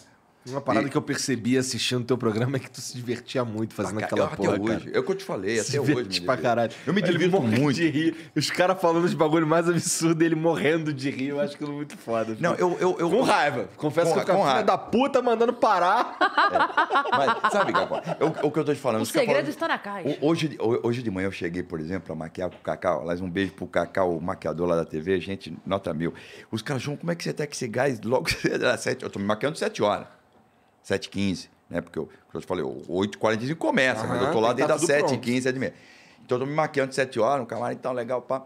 Uma parada e... que eu percebi assistindo o teu programa é que tu se divertia muito fazendo aquela eu, ah, porra. Até hoje. Cara. É o que eu te falei, se até hoje. Me pra caralho. Eu me divirto muito. De rir. Os caras falando os bagulho mais absurdo ele morrendo de rir. Eu acho que é muito foda. Não, assim. eu, eu, eu, Com raiva. Confesso com, que eu da puta mandando parar. É. Mas, sabe, galera? o que eu tô te falando. O segredo está na caixa. Hoje, hoje de manhã eu cheguei, por exemplo, a maquiar com o Cacau. Aliás, um beijo pro Cacau, o maquiador lá da TV. Gente, nota mil. Os caras, João, como é que você tá com esse gás logo às sete? Eu tô me maquiando sete horas. 7 h né? Porque eu, eu falei, 8 h começa, uhum, mas eu tô lá desde tá as 7h15, 7 h Então eu tô me maquiando de 7 horas, um camarim tão legal, pá.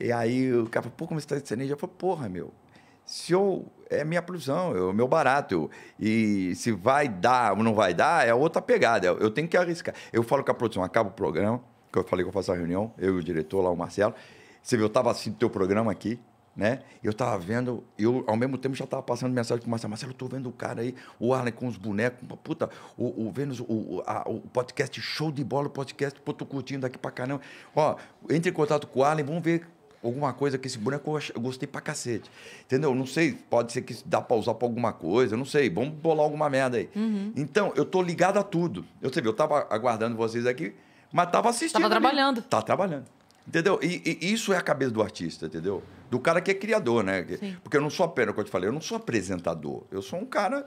E aí o cara falou, pô, como você tá de ceneja? Eu falei, porra, meu, se eu. É minha prisão, é o meu barato. e se vai dar ou não vai dar, é outra pegada. Eu, tenho que arriscar. Eu falo com a produção, acaba o programa, que eu falei que eu faço a reunião, eu e o diretor lá, o Marcelo. Você viu, eu tava assistindo teu programa aqui, né? Eu estava vendo, eu ao mesmo tempo já estava passando mensagem para o Marcelo, Marcelo, eu tô vendo o cara aí, o Arlen com os bonecos, puta, o, o Vênus, o, a, o podcast show de bola, o podcast, pô, tô curtindo daqui para caramba. Ó, entre em contato com o Arlen, vamos ver alguma coisa que esse boneco eu gostei pra cacete. Entendeu? Não sei, pode ser que dá pra usar pra alguma coisa, não sei. Vamos bolar alguma merda aí. Uhum. Então, eu tô ligado a tudo. Eu, sei, eu tava aguardando vocês aqui, mas tava assistindo. Tava ali. trabalhando. Tá trabalhando. Entendeu? E, e isso é a cabeça do artista, entendeu? do cara que é criador, né? Sim. Porque eu não sou apenas, como eu te falei, eu não sou apresentador. Eu sou um cara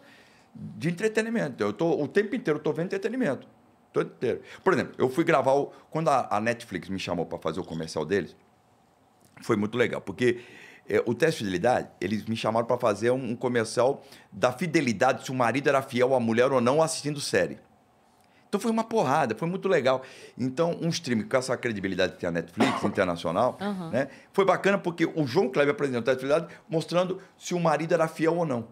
de entretenimento. Eu tô o tempo inteiro eu tô vendo entretenimento. Tô inteiro. Por exemplo, eu fui gravar o, quando a, a Netflix me chamou para fazer o comercial deles, foi muito legal, porque é, o teste de fidelidade, eles me chamaram para fazer um, um comercial da fidelidade se o marido era fiel à mulher ou não assistindo série. Então foi uma porrada, foi muito legal. Então, um stream com essa credibilidade que tem a Netflix internacional, uhum. né? Foi bacana porque o João Kleber apresentou a Netflix mostrando se o marido era fiel ou não.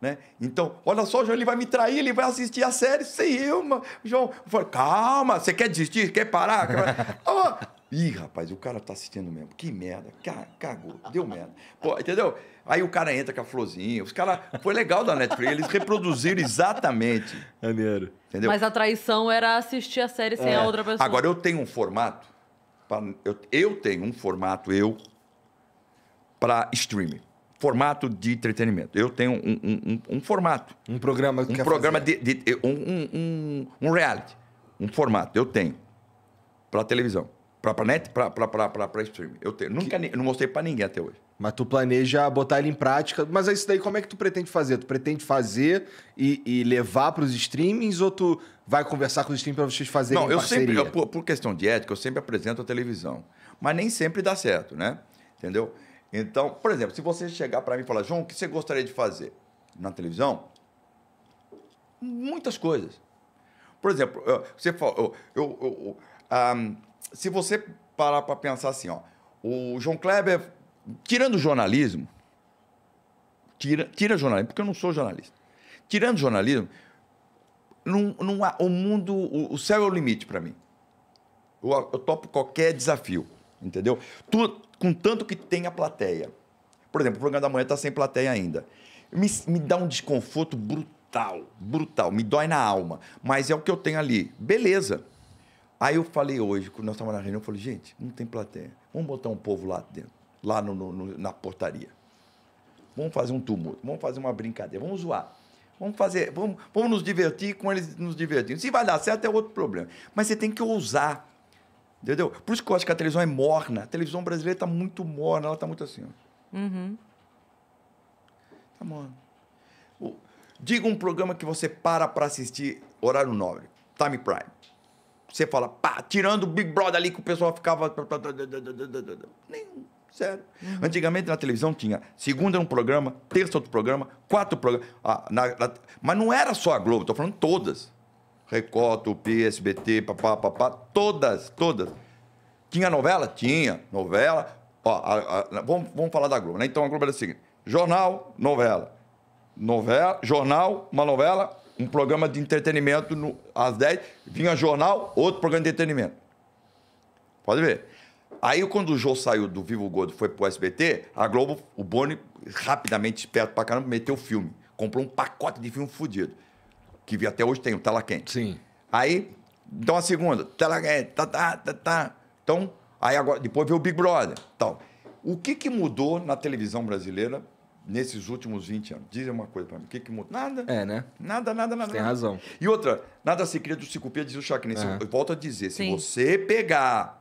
Né? Então, olha só, João, ele vai me trair, ele vai assistir a série sem eu, mano. João, eu falei, calma, você quer desistir? Quer parar? Quer parar? oh. Ih, rapaz, o cara tá assistindo mesmo. Que merda. Cagou, deu merda. Pô, entendeu? Aí o cara entra com a florzinha. Os caras. Foi legal da Netflix. Eles reproduziram exatamente. Maneiro. Entendeu? Mas a traição era assistir a série sem é. a outra pessoa. Agora, eu tenho um formato. Pra, eu, eu tenho um formato, eu, para streaming. Formato de entretenimento. Eu tenho um, um, um, um formato. Um programa que Um programa fazer. de. de um, um, reality. Um formato. Eu tenho. Para televisão. Para net, para streaming. Eu tenho. Nunca, que... não mostrei para ninguém até hoje. Mas tu planeja botar ele em prática. Mas é isso daí, como é que tu pretende fazer? Tu pretende fazer e, e levar para os streamings ou tu vai conversar com os streamings para vocês fazerem Não, eu parceria? sempre, eu, por, por, questão de ética, eu sempre apresento a televisão. Mas nem sempre dá certo, né? Entendeu? Então, por exemplo, se você chegar para mim e falar, João, o que você gostaria de fazer na televisão? Muitas coisas. Por exemplo, você falou, eu, eu, eu um, se você parar para pensar assim, ó, o João Kleber tirando o jornalismo, tira, tira jornalismo, porque eu não sou jornalista. Tirando jornalismo, não, não há, o mundo, o, o, céu é o limite para mim. Eu, eu, topo qualquer desafio, entendeu? Tu, contanto que tenha plateia. Por exemplo, o programa da manhã está sem plateia ainda. Me, me dá um desconforto brutal, brutal. Me dói na alma. Mas é o que eu tenho ali. Beleza. Aí eu falei hoje, quando nós estávamos na reunião, eu falei, gente, não tem plateia. Vamos botar um povo lá dentro lá no, no, na portaria. Vamos fazer um tumulto, vamos fazer uma brincadeira, vamos zoar. Vamos fazer, vamos, vamos nos divertir com eles nos divertindo. Se vai dar certo é outro problema. Mas você tem que ousar. Entendeu? Por isso que eu acho que a televisão é morna. A televisão brasileira está muito morna, ela está muito assim. Ó. Uhum. Tá morna. Diga um programa que você para para assistir horário nobre, time prime. Você fala, pá, tirando o Big Brother ali que o pessoal ficava. Nenhum. Sério. Uhum. Antigamente na televisão tinha segunda um programa, terça outro programa, quatro programas. Ah, na, na, mas não era só a Globo, estou falando todas. Record, Tupi, SBT, papá, papá, todas, todas. Tinha novela? Tinha. Novela. Ó, a, a, vamos, vamos falar da Globo, né? Então a Globo era o seguinte: jornal, novela. Novela, jornal, uma novela, um programa de entretenimento no, às 10, vinha jornal, outro programa de entretenimento. Pode ver. Aí, quando o Jô saiu do Vivo Gordo foi pro SBT, a Globo, o Boni, rapidamente, esperto pra caramba, meteu o filme. Comprou um pacote de filme fudido. Que até hoje tem, o Tela Quente. Sim. Aí, então a segunda, Tela Quente, tá, tá, tá, tá. Então, aí agora, depois veio o Big Brother, tal. O que que mudou na televisão brasileira nesses últimos 20 anos? Dizem uma coisa para mim. O que que mudou? Nada. É, né? Nada, nada, nada. tem razão. E outra, nada se cria do se copia, diz o Chacrinha. É. volto a dizer, Sim. se você pegar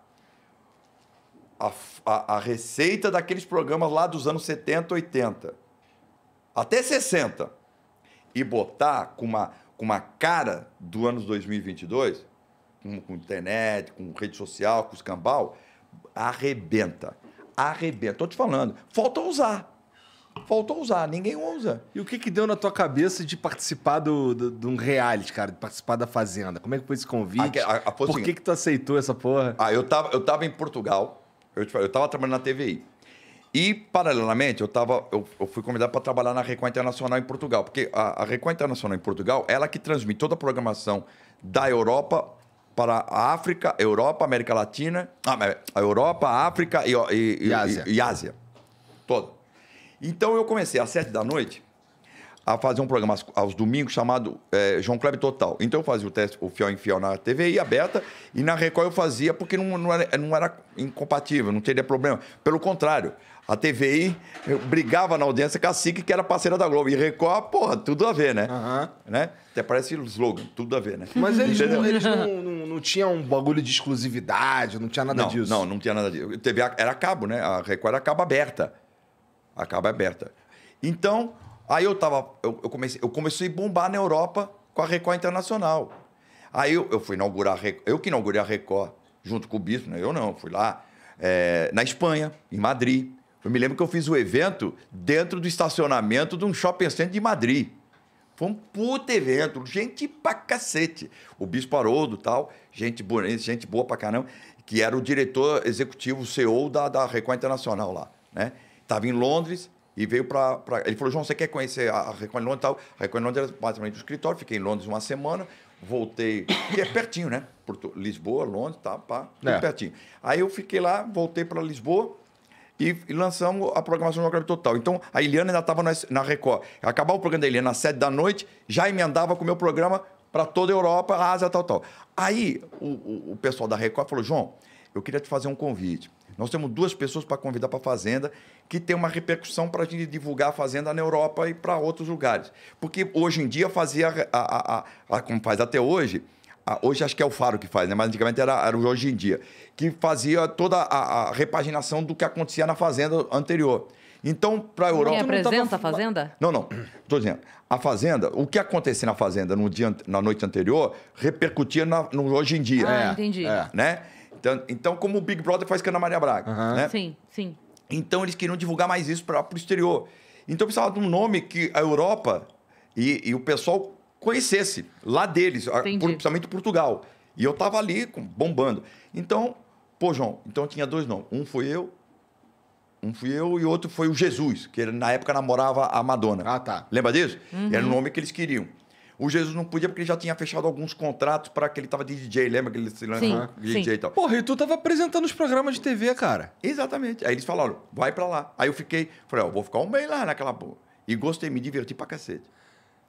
a, a, a receita daqueles programas lá dos anos 70, 80, até 60, e botar com uma, com uma cara do anos 2022, com, com internet, com rede social, com escambau, arrebenta. Arrebenta. Estou te falando, falta usar. Faltou usar, ninguém usa. E o que, que deu na tua cabeça de participar do, do, de um reality, cara? De participar da Fazenda? Como é que foi esse convite? A, a, a, Por assim, que, que tu aceitou essa porra? Ah, eu tava, eu tava em Portugal, eu te falei, eu estava trabalhando na TVI. E, paralelamente, eu, tava, eu, eu fui convidado para trabalhar na Record Internacional em Portugal, porque a, a Record Internacional em Portugal, ela que transmite toda a programação da Europa para a África, Europa, América Latina, ah, a Europa, a África e, e, e, e Ásia. E, Ásia. Toda. Então, eu comecei às sete da noite a fazer um programa aos, aos domingos chamado é, João Kleber Total. Então eu fazia o teste, o fiel em fiel na TVI aberta, e na Record eu fazia porque não, não, era, não era incompatível, não teria problema. Pelo contrário, a TVI brigava na audiência cacique, que era parceira da Globo. E Record, porra, tudo a ver, né? Uhum. né? Até parece slogan, tudo a ver, né? Mas eles, não, eles não, não, não, tinham um bagulho de exclusividade, não tinha nada não, disso. Não, não tinha nada disso. TV era cabo, né? A Record era cabo aberta. Acaba cabo aberta. Então, Aí eu tava. Eu, eu, comecei, eu comecei a bombar na Europa com a Record Internacional. Aí eu, eu fui inaugurar a Record, eu que inaugurei a Record, junto com o Bispo, né? Eu não, fui lá. É, na Espanha, em Madrid. Eu me lembro que eu fiz o evento dentro do estacionamento de um shopping center de Madrid. Foi um puto evento, gente pra cacete. O Bispo Haroldo tal, gente boa, gente boa pra caramba, que era o diretor executivo, CEO da, da Record Internacional lá, né? Tava em Londres, e veio para. Ele falou: João, você quer conhecer a Record Londres e tal? A Record Londres era basicamente um escritório, fiquei em Londres uma semana, voltei, que é pertinho, né? Porto, Lisboa, Londres, tá, pá, é. pertinho. Aí eu fiquei lá, voltei para Lisboa e, e, lançamos a programação do Geografia Total. Então a Eliana ainda estava na Record. Acabar o programa da Eliana às sete da noite, já emendava com o meu programa para toda a Europa, a Ásia, tal, tal. Aí o, o, o pessoal da Record falou: João, eu queria te fazer um convite nós temos duas pessoas para convidar para a Fazenda, que tem uma repercussão para a gente divulgar a Fazenda na Europa e para outros lugares. Porque hoje em dia fazia, a, a, a, como faz até hoje, hoje acho que é o Faro que faz, né? mas antigamente era, era hoje em dia, que fazia toda a, a repaginação do que acontecia na Fazenda anterior. Então, para a Europa. Quem apresenta não tava... a Fazenda? Não, não. Estou dizendo, a Fazenda, o que acontecia na Fazenda no dia, na noite anterior, repercutia na, no hoje em dia. Ah, é, entendi. É. Né? Então, então, como o Big Brother faz com a Ana Maria Braga, uhum. né? Sim, sim. Então, eles queriam divulgar mais isso para o exterior. Então, precisava de um nome que a Europa e, e o pessoal conhecesse lá deles, principalmente Portugal. E eu tava ali bombando. Então, pô, João, então tinha dois nomes. Um foi eu, um fui eu e outro foi o Jesus, que ele, na época namorava a Madonna. Ah, tá. Lembra disso? Uhum. Era o nome que eles queriam. O Jesus não podia porque ele já tinha fechado alguns contratos para que ele tava de DJ, lembra que ele se de DJ e tal. Porra, e tu tava apresentando os programas de TV, cara. Exatamente. Aí eles falaram, vai para lá. Aí eu fiquei, falei, ó, vou ficar um mês lá naquela porra. E gostei, me diverti pra cacete.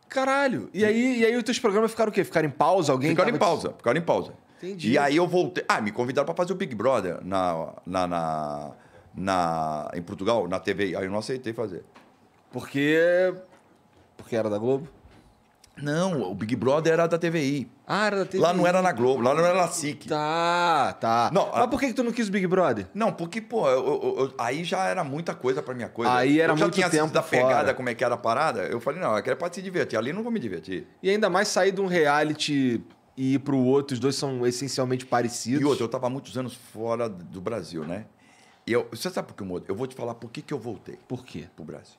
Caralho. E aí, e aí os teus programas ficaram o quê? Ficaram em pausa? Alguém Ficaram em pausa, ficaram em pausa. Entendi. E aí eu voltei. Ah, me convidaram para fazer o Big Brother na, na, na, na, em Portugal, na TV. Aí eu não aceitei fazer. Porque. Porque era da Globo? Não, o Big Brother era da TVI. Ah, era da TVI. Lá não era na Globo, lá não era na SIC. Tá, tá. Não, Mas por que, que tu não quis o Big Brother? Não, porque, pô, eu, eu, eu, aí já era muita coisa pra minha coisa. Aí era eu já muito tinha tempo da pegada, como é que era a parada. Eu falei, não, eu quero pra se divertir. Ali não vou me divertir. E ainda mais sair de um reality e ir pro outro, os dois são essencialmente parecidos. E outro, eu tava muitos anos fora do Brasil, né? E eu, você sabe por que eu Eu vou te falar por que, que eu voltei. Por quê? Pro Brasil.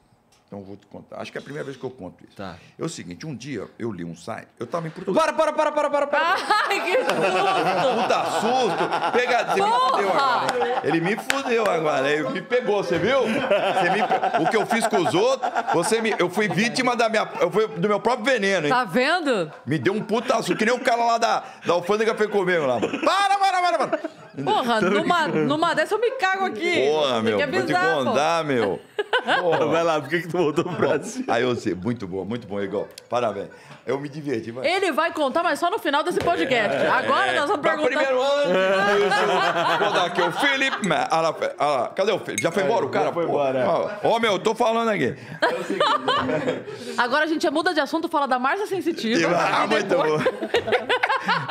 Então vou te contar. Acho que é a primeira vez que eu conto isso. Tá. É o seguinte, um dia eu li um site, eu estava em Portugal. Para, para, para, para, para, para. Ai, que susto! Puta susto! Pegadinha, me fudeu agora. Ele me fudeu agora. Ele me pegou, você viu? Você me... O que eu fiz com os outros, você me... eu fui vítima da minha... eu fui do meu próprio veneno, hein? Tá vendo? Me deu um puta susto, que nem o cara lá da, da alfândega foi comigo lá. Para, para, para, para. Porra, numa, numa dessa eu me cago aqui. Porra, meu, avisar, vou te contar, meu. Porra. Vai lá, por que que tu voltou pro tá Brasil. Aí eu sei, muito bom, muito bom, Igor. Parabéns. Eu me diverti, mas... Ele vai contar, mas só no final desse podcast. É, Agora nós vamos tá perguntar... primeiro ano Vou dar aqui o Felipe... Ah ah cadê o Felipe? Já foi é, embora o cara? Já foi embora. Ô, é. oh, meu, tô falando aqui. É Agora a gente muda de assunto, fala da Marcia Sensitiva. Ah, muito bom.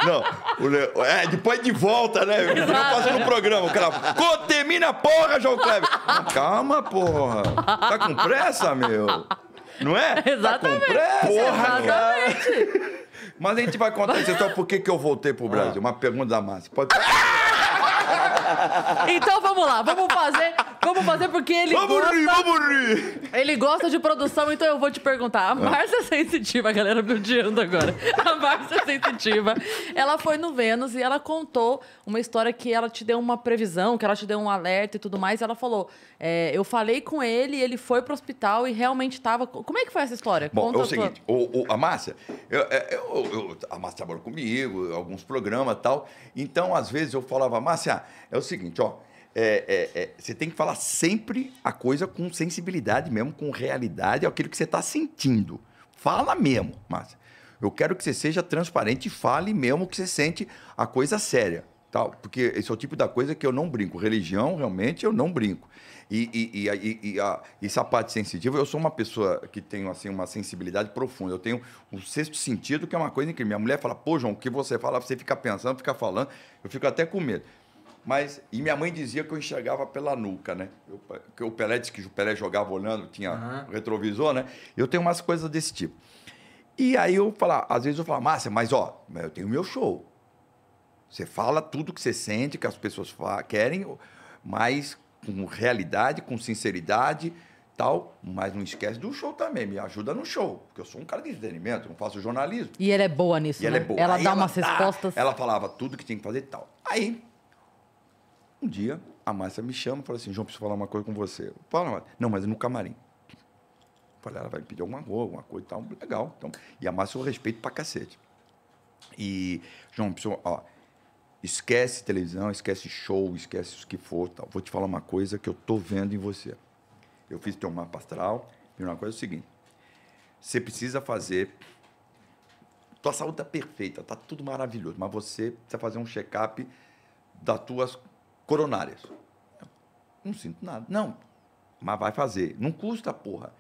Não, é, depois de volta, né? Exato. Eu faço no programa, o cara... Contamina porra, João Kleber! Calma, porra. Tá com pressa, meu? Não é? Tá exatamente. Tá porra, exatamente. Cara. Mas a gente vai contar isso só por que, que eu voltei pro Brasil. Ah. Uma pergunta da Márcia. Pode Então vamos lá, vamos fazer, vamos fazer porque ele vamos gosta. Rir, vamos rir. Ele gosta de produção, então eu vou te perguntar. A ah. Márcia é Sensitiva, a galera me odiando agora. A Márcia é Sensitiva, ela foi no Vênus e ela contou uma história que ela te deu uma previsão, que ela te deu um alerta e tudo mais. E ela falou: é, eu falei com ele, ele foi pro hospital e realmente estava. Como é que foi essa história? Bom, Conta é o seguinte, tua... o, o, a Márcia, eu, é, eu, eu, a Márcia trabalhou comigo, alguns programas e tal. Então, às vezes, eu falava, Márcia, é o seguinte, ó. É, é, é, você tem que falar sempre a coisa com sensibilidade mesmo, com realidade, é aquilo que você está sentindo. Fala mesmo, Márcia. Eu quero que você seja transparente e fale mesmo o que você sente a coisa séria. Tal, porque esse é o tipo da coisa que eu não brinco. Religião, realmente, eu não brinco. E, e, e, e, a, e essa parte sensitiva, eu sou uma pessoa que tenho assim, uma sensibilidade profunda. Eu tenho um sexto sentido, que é uma coisa que Minha mulher fala, pô, João, o que você fala, você fica pensando, fica falando. Eu fico até com medo. Mas, e minha mãe dizia que eu enxergava pela nuca, né? Eu, que o Pelé disse que o Pelé jogava olhando, tinha uhum. retrovisor, né? Eu tenho umas coisas desse tipo. E aí eu falar, às vezes eu falo, Márcia, mas ó, eu tenho meu show. Você fala tudo que você sente, que as pessoas querem, mas com realidade, com sinceridade, tal, mas não esquece do show também, me ajuda no show, porque eu sou um cara de entretenimento, não faço jornalismo. E ela é boa nisso, e né? Ela é boa. Ela dá ela umas dá, respostas. Ela falava tudo que tinha que fazer e tal. Aí, um dia, a Márcia me chama e fala assim: João, preciso falar uma coisa com você. Fala, Márcia. Não, mas é no camarim. Eu falei, ela vai me pedir alguma coisa, alguma coisa e tal. Legal. Então, e a Márcia eu respeito pra cacete. E, João, preciso, ó, Esquece televisão, esquece show, esquece o que for. Tal. Vou te falar uma coisa que eu tô vendo em você. Eu fiz teu mapa astral. E uma coisa é o seguinte: você precisa fazer. Tua saúde tá perfeita, tá tudo maravilhoso, mas você precisa fazer um check-up das tuas coronárias. Não sinto nada. Não, mas vai fazer. Não custa, porra.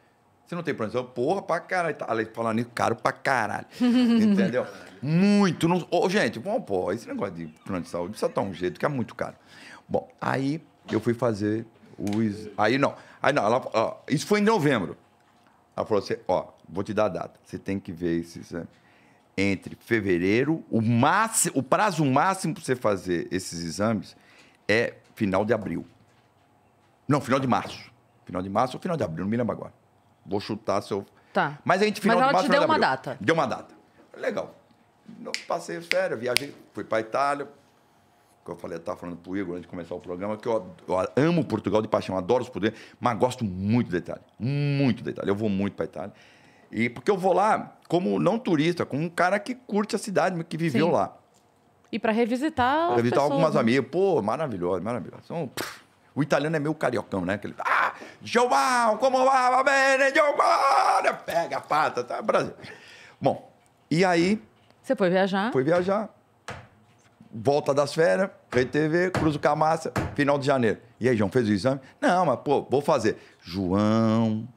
Você não tem problema. Você porra pra caralho. Ela falando nisso, caro pra caralho. Entendeu? muito. gente, bom, pô, esse negócio de plano de saúde precisa dar um jeito, que é muito caro. Bom, aí eu fui fazer os. Aí não. Aí não, ela, ó, isso foi em novembro. Ela falou assim: ó, vou te dar a data. Você tem que ver esse exame. Entre fevereiro, o, máximo, o prazo máximo para você fazer esses exames é final de abril. Não, final de março. Final de março ou final de abril, não me lembro agora. Vou chutar se eu. Tá. Mas a gente final Mas ela de março, te deu uma data. Deu uma data. Legal. passei férias, viajei, fui para Itália. Que eu falei, eu tava falando pro Igor antes de começar o programa, que eu, eu amo Portugal de paixão, adoro os poderes, mas gosto muito da Itália. Muito da Itália. Eu vou muito para Itália. E porque eu vou lá como não turista, como um cara que curte a cidade, que viveu Sim. lá. E para revisitar. Pra revisitar pessoas, algumas né? amigas. Pô, maravilhoso, maravilhoso. Então, o italiano é meio cariocão, né? Aquele, ah, João, como vai bene, Giovanni? Pega a pata, tá? Brasil. Bom, e aí... Você foi viajar? Fui viajar. Volta das férias, RTV, cruzo com a massa, final de janeiro. E aí, João, fez o exame? Não, mas, pô, vou fazer. João,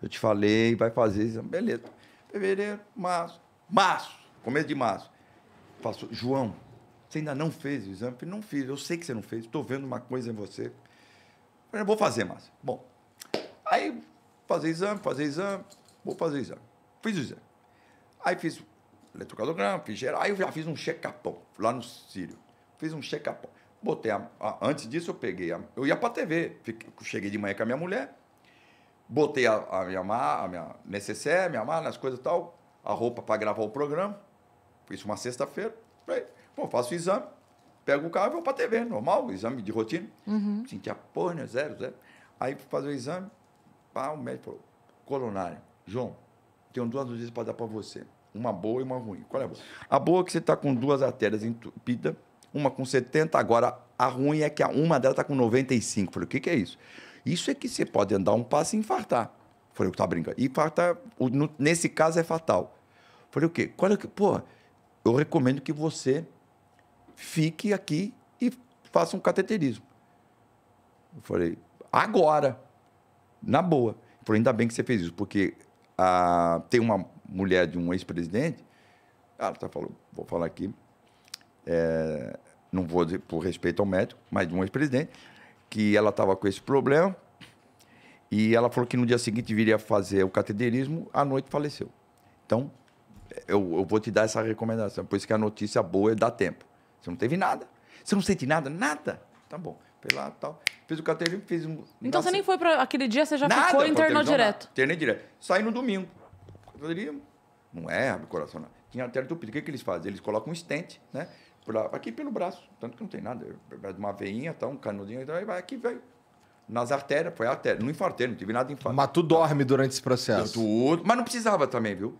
eu te falei, vai fazer exame. Beleza. Fevereiro, março. Março, começo de março. Faço, João, você ainda não fez o exame? Não fiz, eu sei que você não fez, estou vendo uma coisa em você vou fazer, Márcio. Bom, aí fazer exame, fazer exame, vou fazer exame. Fiz o exame. Aí fiz eletrocardiograma, fiz geral. Aí eu já fiz um check-upão lá no Sírio. Fiz um check-upão. Botei a, a, Antes disso, eu peguei. A, eu ia pra TV. Fiquei, cheguei de manhã com a minha mulher. Botei a, a minha má a minha necessaire, minha mala, as coisas e tal. A roupa para gravar o programa. Fiz uma sexta-feira. Falei, bom, faço o exame pego o carro e vou para a TV, normal, exame de rotina. Uhum. Sentia porra, né? Zero, zero. Aí fui fazer o exame, pá, o médico falou, coronário, João, tenho duas notícias para dar para você. Uma boa e uma ruim. Qual é a boa? A boa é que você está com duas artérias entupidas, uma com 70, agora a ruim é que a uma dela está com 95. Falei, o que, que é isso? Isso é que você pode andar um passo e infartar. Falei, tá brincando. Infartar, nesse caso, é fatal. Falei, o quê? Qual é que. Pô, eu recomendo que você fique aqui e faça um cateterismo. Eu falei, agora, na boa. Ele falou, ainda bem que você fez isso, porque ah, tem uma mulher de um ex-presidente, ela tá falou, vou falar aqui, é, não vou dizer por respeito ao médico, mas de um ex-presidente, que ela estava com esse problema e ela falou que no dia seguinte viria fazer o cateterismo, à noite faleceu. Então, eu, eu vou te dar essa recomendação, por isso que a notícia boa é dar tempo. Você não teve nada. Você não sente nada? Nada. Tá bom. Fui lá, tal. Fiz o carteirinho, fiz um... Então você nem assim. foi para aquele dia, você já nada, ficou e internou direto? Nada. Internei direto. Saí no domingo. Carteirinha, não é abre coração, não. Tinha artéria entupida. O que, que eles fazem? Eles colocam um estente, né? aqui pelo braço, tanto que não tem nada. É uma veinha, tá, um canudinho, então aí vai aqui, velho. Nas artérias, foi a artéria. Não infartei, não tive nada de infarto. Mas tu dorme durante esse processo? Tudo, mas não precisava também, viu?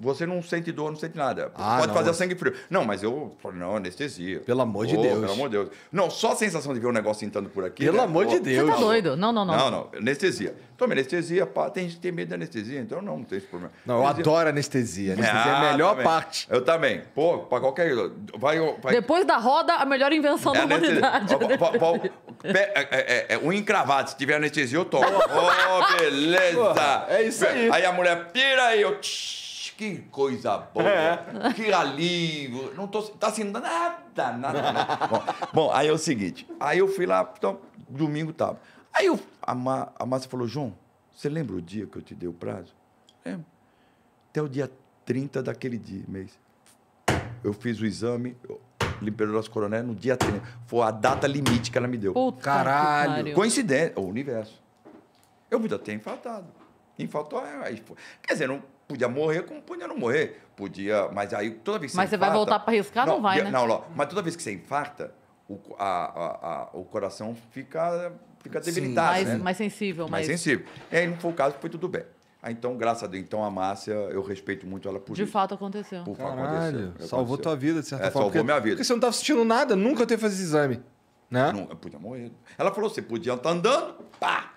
você não sente dor, não sente nada. Ah, pode não, fazer sangue frio. Não, mas eu. Não, anestesia. Pelo amor de oh, Deus. Pelo amor de Deus. Não, só a sensação de ver um negócio entrando por aqui. Pelo né? amor oh, de Deus. Você tá doido? Não, não, não. Não, não. Anestesia. Toma anestesia, pá. Tem gente que tem medo da anestesia, então não, não tem esse problema. Não, eu anestesia. adoro anestesia. Anestesia ah, é a ah, melhor também. parte. Eu também. Pô, pra qualquer. Vai, vai... Depois da roda, a melhor invenção é da humanidade. É é, é, é, um encravado. Se tiver anestesia, eu tomo. oh, beleza. Porra, é isso aí. Aí a mulher pira e eu que coisa boa, é. que alívio. Não tô, tá assim, nada, nada, nada. bom, bom, aí é o seguinte, aí eu fui lá, então, domingo tava. Aí eu, a, Ma, a Márcia falou, João, você lembra o dia que eu te dei o prazo? Lembro. Até o dia 30 daquele dia, mês. Eu fiz o exame, eu, Liberou nosso coronel no dia 30. Foi a data limite que ela me deu. Puta Caralho. Coincidência. O universo. Eu podia ter infaltado. Infaltou. aí foi. Quer dizer, não, Podia morrer como podia não morrer. Podia, mas aí toda vez que você Mas você vai voltar para arriscar, não, não vai, né? Não, não, mas toda vez que você infarta, o, a, a, a, o coração fica, fica debilitado, mais, né? mais sensível. Mais, mais sensível. E aí, não foi o caso, foi tudo bem. Ah, então, graças a Deus. Então, a Márcia, eu respeito muito ela por De isso. fato, aconteceu. Por Caralho, aconteceu. salvou aconteceu. tua vida, de certa é, forma. salvou porque, minha vida. Porque você não estava assistindo nada, nunca teve fazer exame, né? Não, eu podia morrer. Ela falou, você podia estar andando, pá!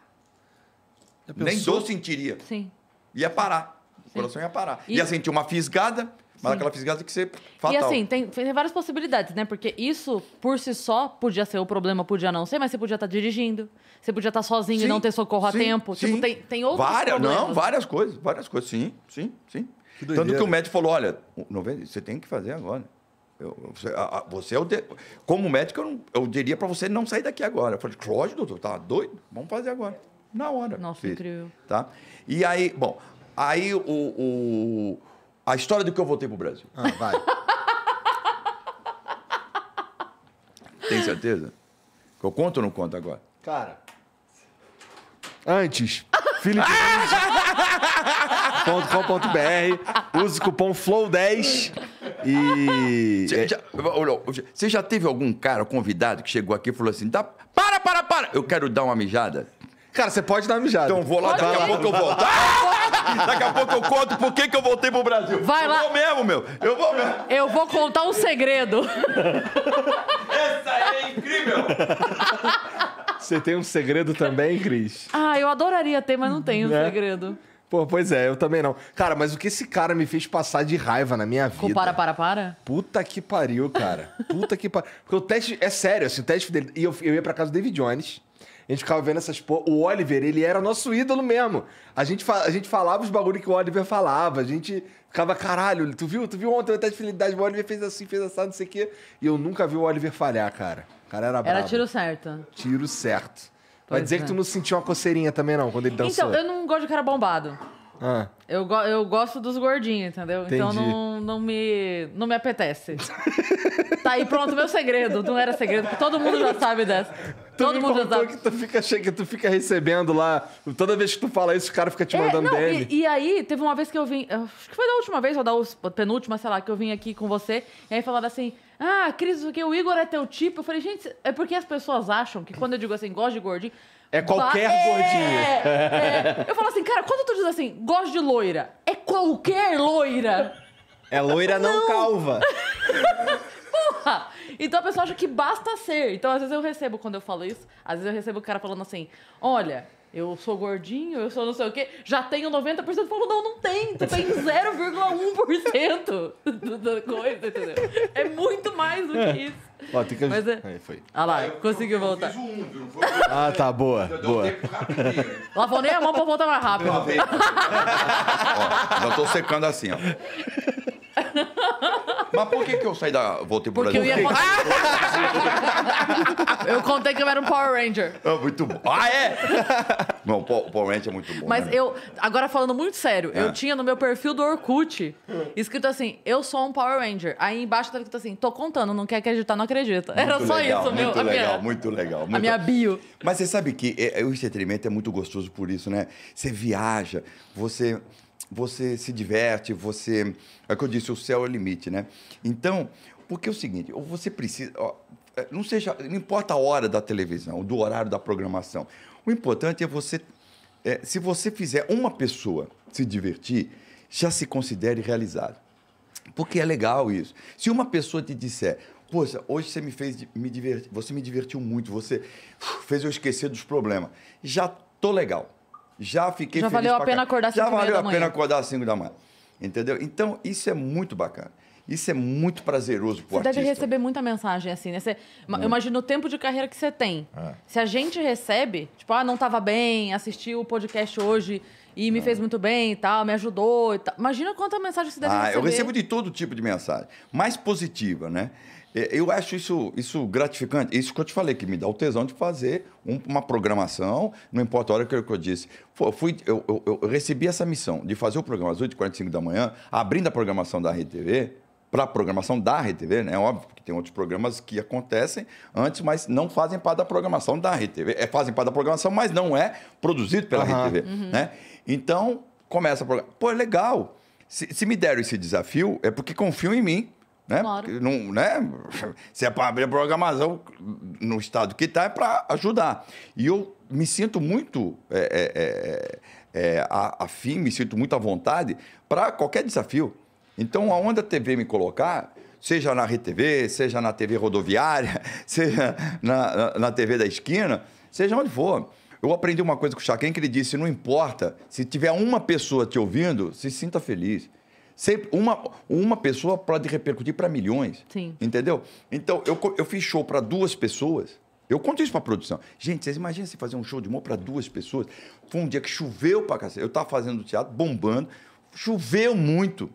Nem dor sentiria. Sim. Ia parar. O coração ia parar. E... Ia sentir uma fisgada, mas Sim. aquela fisgada que você. Fatal. E assim, tem, tem, várias possibilidades, né? Porque isso, por si só, podia ser o problema, podia não ser, mas você podia estar tá dirigindo, você podia estar tá sozinho sim, e não ter socorro sim, a tempo. Tipo, sim. Tipo, tem, tem outras várias, problemas. Não, várias coisas, várias coisas. Sim, sim, sim. Que Tanto que o médico falou: olha, você tem que fazer agora. Eu, você, a, a, você é o de... Como médico, eu, não, eu diria para você não sair daqui agora. Eu falei, lógico, doutor, tá doido? Vamos fazer agora. Na hora. Nossa, filho. incrível. Tá? E aí, bom, Aí o, o a história do que eu voltei pro Brasil. Ah, vai. Tem certeza? Que eu conto ou não conto agora? Cara. Antes. Felipe. use o cupom FLOW10 e... Você é- já, você já, teve algum cara convidado que chegou aqui e falou assim, Dá, para, para, para, eu quero dar uma mijada? Cara, você pode dar uma mijada. Então vou lá, pode daqui ir. a pouco eu volto. Daqui a pouco eu conto por que, que eu voltei pro Brasil. Vai eu lá. Eu vou mesmo, meu. Eu vou mesmo. Eu vou contar um segredo. Essa é incrível. Você tem um segredo também, Cris? Ah, eu adoraria ter, mas não tenho né? um segredo. Pô, pois é, eu também não. Cara, mas o que esse cara me fez passar de raiva na minha vida? Com para, para, para? Puta que pariu, cara. Puta que pariu. Porque o teste, é sério, assim, o teste dele. E eu, eu ia pra casa do David Jones. A gente ficava vendo essas porra. O Oliver, ele era nosso ídolo mesmo. A gente, fa... a gente falava os bagulho que o Oliver falava. A gente ficava, caralho, tu viu? Tu viu ontem até teste de fidelidade? O Oliver fez assim, fez assado, não sei o quê. E eu nunca vi o Oliver falhar, cara. O cara era bom Era tiro certo. Tiro certo. Pois Vai dizer é. que tu não sentiu uma coceirinha também, não, quando ele dançou. Então, eu não gosto de cara bombado. Ah. Eu, go eu gosto dos gordinhos, entendeu? Então Entendi. Então não, não, me, não me apetece. tá aí pronto meu segredo. Não era segredo, todo mundo já sabe dessa. Tu todo mundo já sabe. Que tu, fica, que tu fica recebendo lá. Toda vez que tu fala isso, o cara fica te é, mandando é, não, DM. E, e, aí, teve uma vez que eu vim. Acho que foi da última vez, ou da penúltima, sei lá, que eu vim aqui com você. E aí falaram assim: Ah, Cris, porque o Igor é teu tipo. Eu falei, gente, é porque as pessoas acham que quando eu digo assim, gosto de gordinho. É qualquer ba... É, gordinho. É, é. Eu falo assim, cara, quando tu diz assim, gosto de loira, é qualquer loira. É loira não, não calva. Porra! Então a pessoa acha que basta ser. Então às vezes eu recebo, quando eu falo isso, às vezes eu recebo o cara falando assim, olha, eu sou gordinho, eu sou não sei o quê, já tenho 90%. Eu falo, não, não tem, tu tem 0,1% da coisa, entendeu? É muito mais do que é. isso. Ó, tem que... Mas é... Aí foi. Ah lá, eu, conseguiu eu, eu voltar. Um, viu? Foi... Ah, tá, boa. Eu boa. Um Lavou nem a mão pra voltar mais rápido. Ó, já tô secando assim, ó. Mas por que, que eu saí da. Voltei pro Porque Brasil? Eu, ia... eu contei que eu era um Power Ranger. É muito bom. Ah, é? Não, o Power Ranger é muito bom. Mas né? eu. Agora falando muito sério, é. eu ah. tinha no meu perfil do Orkut escrito assim: eu sou um Power Ranger. Aí embaixo tava tá escrito assim: tô contando, não quer acreditar, não acredita. Muito era só legal, isso, meu. Muito legal, minha... muito legal. Muito... A minha bio. Mas você sabe que é, é, o entretenimento é muito gostoso por isso, né? Você viaja, você você se diverte, você. É o que eu disse, o céu é o limite, né? Então, porque é o seguinte, ou você precisa. Ó, é, não seja. Não importa a hora da televisão, do horário da programação. O importante é você. É, se você fizer uma pessoa se divertir, já se considere realizado. Porque é legal isso. Se uma pessoa te disser, poxa, hoje você me fez me divertir, você me divertiu muito, você fez eu esquecer dos problemas, já tô legal já fiquei já feliz. Já valeu a pena acordar 5 da manhã. Já valeu a pena acordar às 5 da manhã. Entendeu? Então, isso é muito bacana. Isso é muito prazeroso pro você artista. Você deve receber muita mensagem assim, né? Você, imagina o tempo de carreira que você tem. É. Se a gente recebe, tipo, ah, não estava bem, assisti o podcast hoje e me é. fez muito bem e tal, me ajudou e tal. Imagina quanta mensagem você deve ah, receber. Eu recebo de todo tipo de mensagem. Mais positiva, né? É, eu acho isso, isso gratificante. Isso que eu te falei, que me dá o tesão de fazer um, uma programação, não importa a hora que eu, eu disse. Fui, eu, eu, eu, recebi essa missão de fazer o programa às 8h45 da manhã, abrindo a programação da RTV, para a programação da RTV, né? É óbvio que tem outros programas que acontecem antes, mas não fazem parte da programação da RTV. É, fazem parte da programação, mas não é produzido pela uhum. RTV, né? Então, começa a programação. Pô, é legal. Se, se me deram esse desafio, é porque confiam em mim né? não, né? Se é para abrir a programação no estado que está, é para ajudar. E eu me sinto muito é, é, é, é, é afim, me sinto muito à vontade para qualquer desafio. Então, aonde a TV me colocar, seja na RTV, seja na TV rodoviária, seja na, na, na TV da esquina, seja onde for. Eu aprendi uma coisa com o Chacrinha que ele disse: não importa, se tiver uma pessoa te ouvindo, se sinta feliz. Sempre uma, uma pessoa pode repercutir para milhões. Sim. Entendeu? Então, eu, eu fiz show para duas pessoas. Eu conto isso para produção. Gente, vocês imaginam você fazer um show de humor para duas pessoas? Foi um dia que choveu para cacete. Eu estava fazendo teatro, bombando. Choveu muito.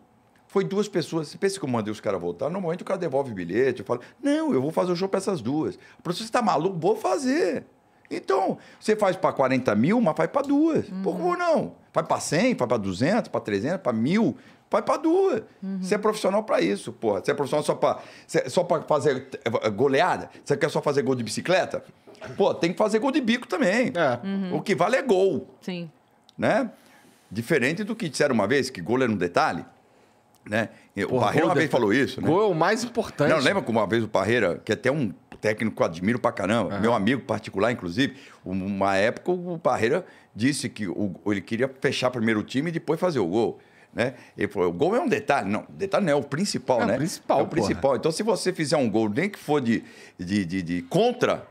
Foi duas pessoas. Você pensa que eu mandei os caras voltar? Normalmente o cara devolve o bilhete. Eu falo, não, eu vou fazer o show para essas duas. A produção está maluco? Vou fazer. Então, você faz para 40 mil, mas faz para duas. Uhum. Por que não? Faz para 100, faz para 200, para 300, para mil. Vai para duas. Uhum. Você é profissional para isso, porra. Você é profissional só para só pra fazer eh, goleada? Você quer só fazer gol de bicicleta? Pô, tem que fazer gol de bico também. É. Uhum. O que vale é gol. Sim. Né? Diferente do que disseram uma vez, que gol era é um detalhe. Né? Porra, o Parreira uma é vez falou isso. Né? Gol é o mais importante. Não, lembra que uma vez o Parreira, que é até um técnico que eu admiro pra caramba, meu amigo particular, inclusive, uma época o Parreira disse que o, ele queria fechar primeiro o time e depois fazer o gol. Né? Ele falou, o gol é um detalhe. Não, detalhe não, é o principal, é né? O principal, é o principal. Porra. Então, se você fizer um gol, nem que for de, de, de, de contra,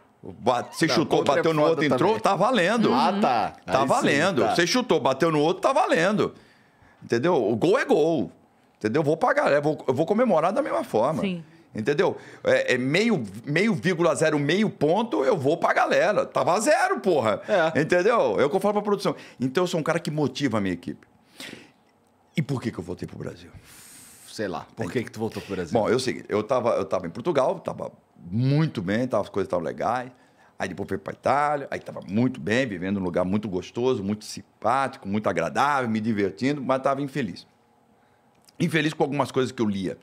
você não, chutou, é bateu é no outro, entrou, tá valendo. Ah, tá. Tá valendo. Sim, tá. Você chutou, bateu no outro, tá valendo. Entendeu? O gol é gol. Entendeu? Vou pagar, eu é, vou, eu vou comemorar da mesma forma. Sim. Entendeu? É, é meio, meio vírgula zero, meio ponto, eu vou pra galera. Tava zero, porra. É. Entendeu? É o que eu falo pra produção. Então eu sou um cara que motiva a minha equipe. E por que, que eu voltei para o Brasil? Sei lá, por que, que tu voltou para o Brasil? Bom, é o seguinte, eu estava eu tava em Portugal, estava muito bem, tava, as coisas estavam legais. Aí depois fui para Itália, aí estava muito bem, vivendo um lugar muito gostoso, muito simpático, muito agradável, me divertindo, mas estava infeliz. Infeliz com algumas coisas que eu lia.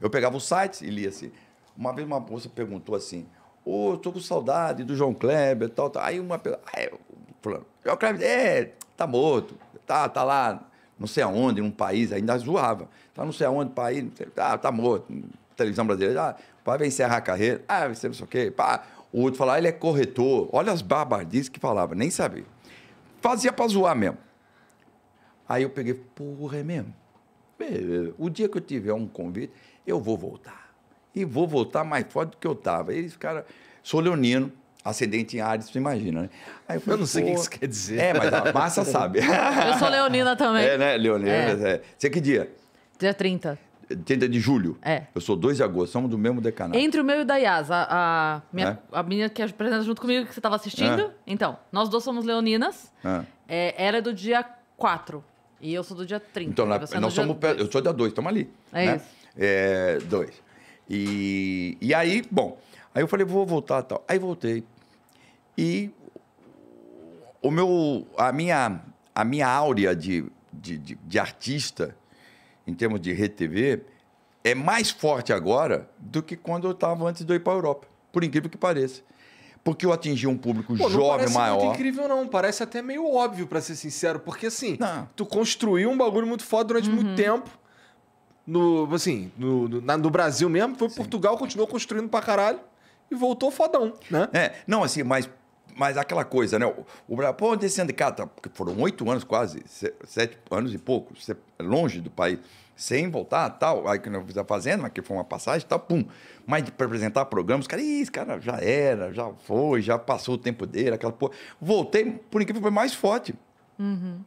Eu pegava o site e lia assim. Uma vez uma moça perguntou assim: Ô, oh, tô com saudade do João Kleber, tal, tal. Aí uma pessoa. Aí, fulano, João Kleber, é, tá morto, tá, tá lá não sei aonde, num país, ainda zoava. Então, não sei aonde, país, sei, ah, tá morto, televisão brasileira, ah, pai vai encerrar a carreira, ah, você não sei o quê, pá. O outro falava, ah, ele é corretor, olha as babardices que falava, nem sabia. Fazia pra zoar mesmo. Aí eu peguei, porra, é mesmo? É, o dia que eu tiver um convite, eu vou voltar. E vou voltar mais forte do que eu estava. Eles ficaram, sou leonino, acidente em Ares, você imagina, né? Aí eu, falei, eu não sei o que isso quer dizer. É, mas a massa sabe. Eu sou leonina também. É, né, leonina? É. é. Você que dia? Dia 30. 30 de julho. É. Eu sou 2 de agosto, somos do mesmo decanato. Entre o meu e o da Yas, a, a minha, é. a menina que é apresenta junto comigo, que você estava assistindo. É. Então, nós dois somos leoninas. É. é era do dia 4 e eu sou do dia 30. Então, é nós, nós somos... Dois. Eu sou dia 2, estamos ali. É né? isso. É, dois. E, e aí, bom, aí eu falei, vou voltar tal. Aí voltei. E o meu, a minha, a minha áurea de, de, de, de artista, em termos de RTV, é mais forte agora do que quando eu estava antes de eu ir para a Europa, por incrível que pareça. Porque eu atingi um público Pô, jovem maior. Não parece incrível, não. Parece até meio óbvio, para ser sincero. Porque, assim, não. tu construiu um bagulho muito foda durante uhum. muito tempo. No, assim, no, no, na, no Brasil mesmo. Foi Sim. Portugal, continuou construindo pra caralho. E voltou fodão, né? É, não, assim, mas mas aquela coisa, né? O Brasil, onde esse sindicato? Tá? Porque foram oito anos quase, sete anos e pouco, longe do país, sem voltar, tal. Aí que não fiz a fazenda, mas que foi uma passagem, tal, pum. Mas para apresentar programas, cara, ih, esse cara já era, já foi, já passou o tempo dele, aquela porra. Voltei, por incrível, foi mais forte. Uhum.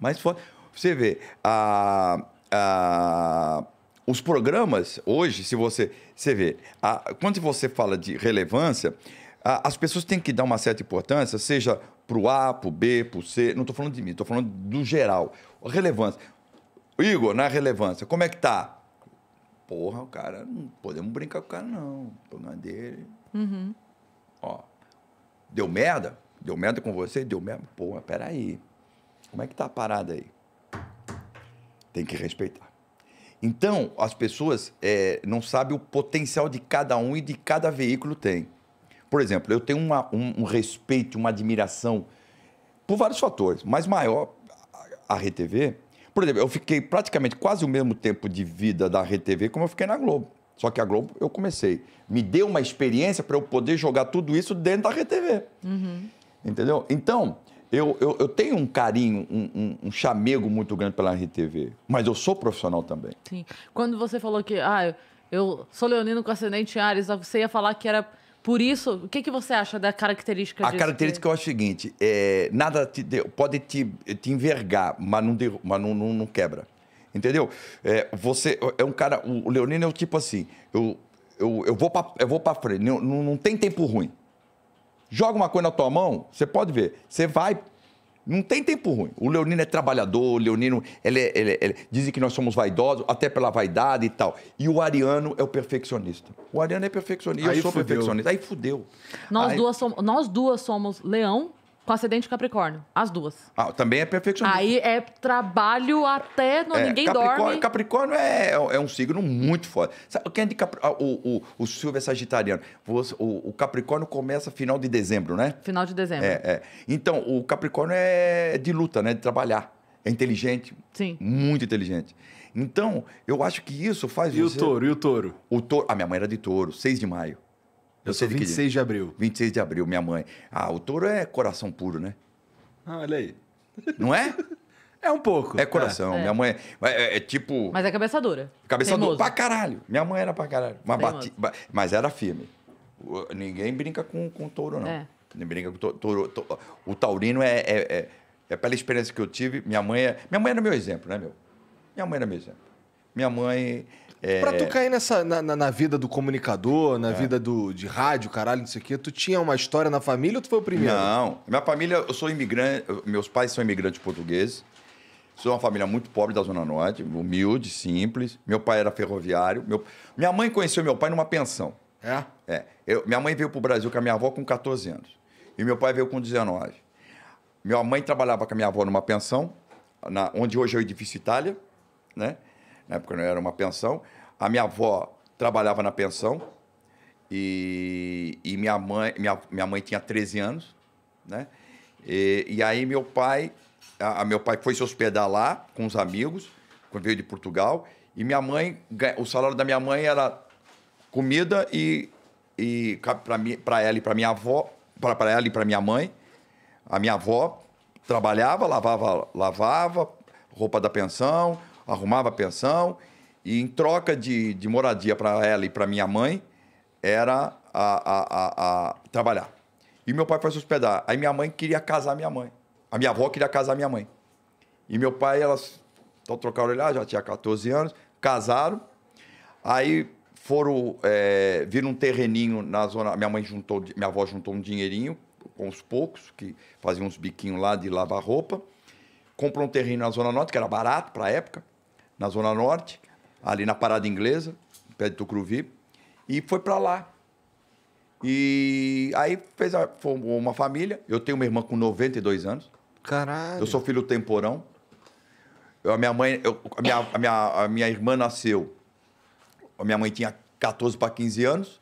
Mais forte. Você vê, a, a, os programas, hoje, se você. Você vê, a, quando você fala de relevância as pessoas têm que dar uma certa importância, seja para o A, para o B, para o C. Não estou falando de mim, estou falando do geral. Relevância. Igor, na relevância, como é que tá? Porra, o cara, não podemos brincar com o cara, não. O problema é dele. Uhum. Ó, deu merda? Deu merda com você? Deu merda? Porra, peraí. Como é que tá a parada aí? Tem que respeitar. Então, as pessoas é, não sabem o potencial de cada um e de cada veículo tem. Por exemplo, eu tenho uma, um, um, respeito, uma admiração por vários fatores, mas maior a RTV. Por exemplo, eu fiquei praticamente quase o mesmo tempo de vida da RTV como eu fiquei na Globo. Só que a Globo eu comecei. Me deu uma experiência para eu poder jogar tudo isso dentro da RTV. Uhum. Entendeu? Então, eu, eu, eu, tenho um carinho, um, um, um, chamego muito grande pela RTV, mas eu sou profissional também. Sim. Quando você falou que, ah, eu sou leonino com ascendente Ares, você ia falar que era por isso, o que, que você acha da característica A característica que... eu acho o seguinte: é, nada te, pode te, te envergar, mas não, mas não, não, não quebra. Entendeu? É, você é um cara. O Leonino é o tipo assim: eu, eu, eu vou para frente, não, não, não tem tempo ruim. Joga uma coisa na tua mão, você pode ver. Você vai, não tem tempo ruim. O Leonino é trabalhador, o Leonino. Ele, é, ele, é, ele, é, dizem que nós somos vaidosos, até pela vaidade e tal. E o Ariano é o perfeccionista. O Ariano é perfeccionista. Aí eu sou fudeu. perfeccionista. Aí fudeu. Nós, Aí... Duas somos, nós duas somos leão com acidente Capricórnio, as duas. Ah, também é perfeccionista. Aí é trabalho até é, ninguém Capricórnio, dorme. Capricórnio é, é um signo muito forte. Sabe, quem é de Capri... Ah, o, o, o Silvio é sagitariano. O, o Capricórnio começa final de dezembro, né? Final de dezembro. É, é. Então, o Capricórnio é de luta, né? De trabalhar. É inteligente. Sim. Muito inteligente. Então, eu acho que isso faz e você... o touro? E o touro? O touro... A minha mãe era de touro, 6 de maio. Eu, eu sou 26 de, abril. 26 de abril, minha mãe. Ah, o touro é coração puro, né? Ah, olha aí. Não é? É um pouco. É coração. É. Minha mãe é, é, é, tipo. Mas é cabeça dura. Cabeça dura pra caralho. Minha mãe era pra caralho. Mas, bati... Mas era firme. Ninguém brinca com, com touro, não. É. Ninguém brinca com touro. touro. O taurino é é, é, é, pela experiência que eu tive. Minha mãe, é, minha mãe era meu exemplo, né, meu? Minha mãe era meu exemplo. Minha mãe é... Pra tu cair nessa, na, na vida do comunicador, na é. vida do, de rádio, caralho, não sei o quê, tu tinha uma história na família ou tu foi o primeiro? Não. Minha família, eu sou imigrante, meus pais são imigrantes portugueses. Sou uma família muito pobre da Zona Norte, humilde, simples. Meu pai era ferroviário. Meu... Minha mãe conheceu meu pai numa pensão. É? É. Eu, minha mãe veio pro Brasil com a minha avó com 14 anos. E meu pai veio com 19. Minha mãe trabalhava com a minha avó numa pensão, na, onde hoje é o Edifício Itália, né? porque não era uma pensão. A minha avó trabalhava na pensão e, e minha, mãe, minha, minha mãe tinha 13 anos, né? E, e aí meu pai, a, a, meu pai foi se hospedar lá com os amigos, quando veio de Portugal, e minha mãe, o salário da minha mãe era comida e, e para ela e para minha avó, para ela e para minha mãe, a minha avó trabalhava, lavava, lavava roupa da pensão, arrumava a pensão e em troca de, de moradia para ela e para minha mãe era a, a, a, a, trabalhar. E meu pai foi se hospedar. Aí minha mãe queria casar minha mãe. A minha avó queria casar minha mãe. E meu pai, elas então, trocaram ele lá, ah, já tinha 14 anos, casaram. Aí foram, é, viram um terreninho na zona. Minha mãe juntou, minha avó juntou um dinheirinho com os poucos, que faziam uns biquinhos lá de lavar roupa. Comprou um terreno na Zona Norte, que era barato para a época na Zona Norte, ali na Parada Inglesa, perto de Tucuruvi, e foi para lá. E aí fez a, uma família. Eu tenho uma irmã com 92 anos. Caralho. Eu sou filho temporão. Eu, a minha mãe, eu, a, minha, a, minha, a minha irmã nasceu. A minha mãe tinha 14 para 15 anos.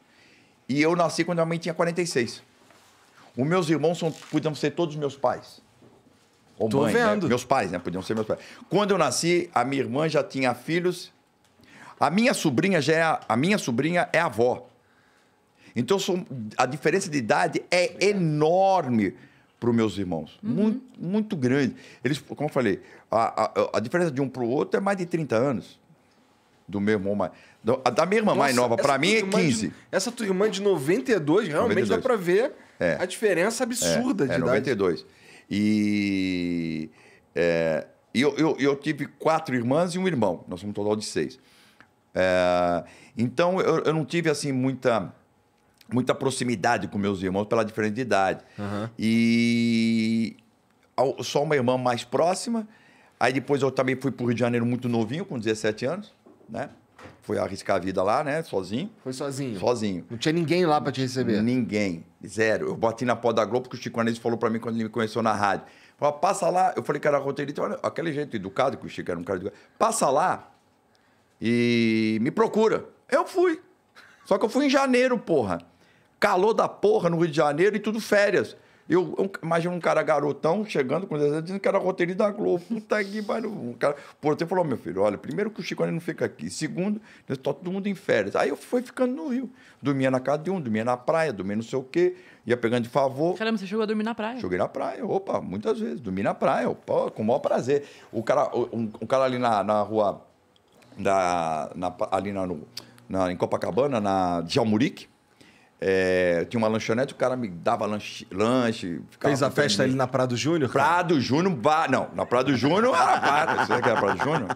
E eu nasci quando a minha mãe tinha 46. Os meus irmãos são, podiam ser todos meus pais. Ou Tô mãe, né? vendo. Né? Meus pais, né? Podiam ser meus pais. Quando eu nasci, a minha irmã já tinha filhos. A minha sobrinha já é a, a minha sobrinha é avó. Então sou, a diferença de idade é Obrigado. enorme para os meus irmãos. Uhum. Muito, muito grande. Eles, como eu falei, a, a, a diferença de um para o outro é mais de 30 anos. Do meu irmão mais. Da minha irmã Nossa, mais nova, para mim é 15. De, essa tua irmã de 92, realmente 92. dá para ver é. a diferença é. absurda é, de é, idade. 92. idade. E é, eu, eu, eu, tive quatro irmãs e um irmão, nós somos um total de seis. É, então eu, eu não tive assim muita muita proximidade com meus irmãos pela diferença de idade. Uhum. E só uma irmã mais próxima. Aí depois eu também fui para o Rio de Janeiro muito novinho, com 17 anos, né? foi arriscar a vida lá, né? Sozinho. Foi sozinho? Sozinho. Não tinha ninguém lá para te receber? Ninguém. Zero. Eu bati na porta da Globo porque o Chico Anísio falou para mim quando ele me conheceu na rádio. Falou, passa lá. Eu falei que era roteirista. Olha, aquele jeito educado que o Chico era um cara educado. Passa lá e me procura. Eu fui. Só que eu fui em janeiro, porra. Calor da porra no Rio de Janeiro e tudo férias. Eu, eu imagino um cara garotão chegando com 17 dizendo que era roteirista da Globo. Puta que pariu. Um cara, por você falou, meu filho, olha, primeiro que o Chico não fica aqui. Segundo, né, tá todo mundo em férias. Aí eu fui ficando no Rio. Dormia na casa de um, dormia na praia, dormia não sei o quê. Ia pegando de favor. Caramba, você chegou a dormir na praia? Joguei na praia, opa, muitas vezes. Dormi na praia, opa, com o maior prazer. O cara, um, um cara ali na, na rua, da, na, ali na, na, em Copacabana, na de é, tinha uma lanchonete, o cara me dava lanche. lanche Fez a festa ali na Prado Júnior? Cara? Prado Júnior, bar. Não, na Prado Júnior era bar. Você que era Prado Júnior?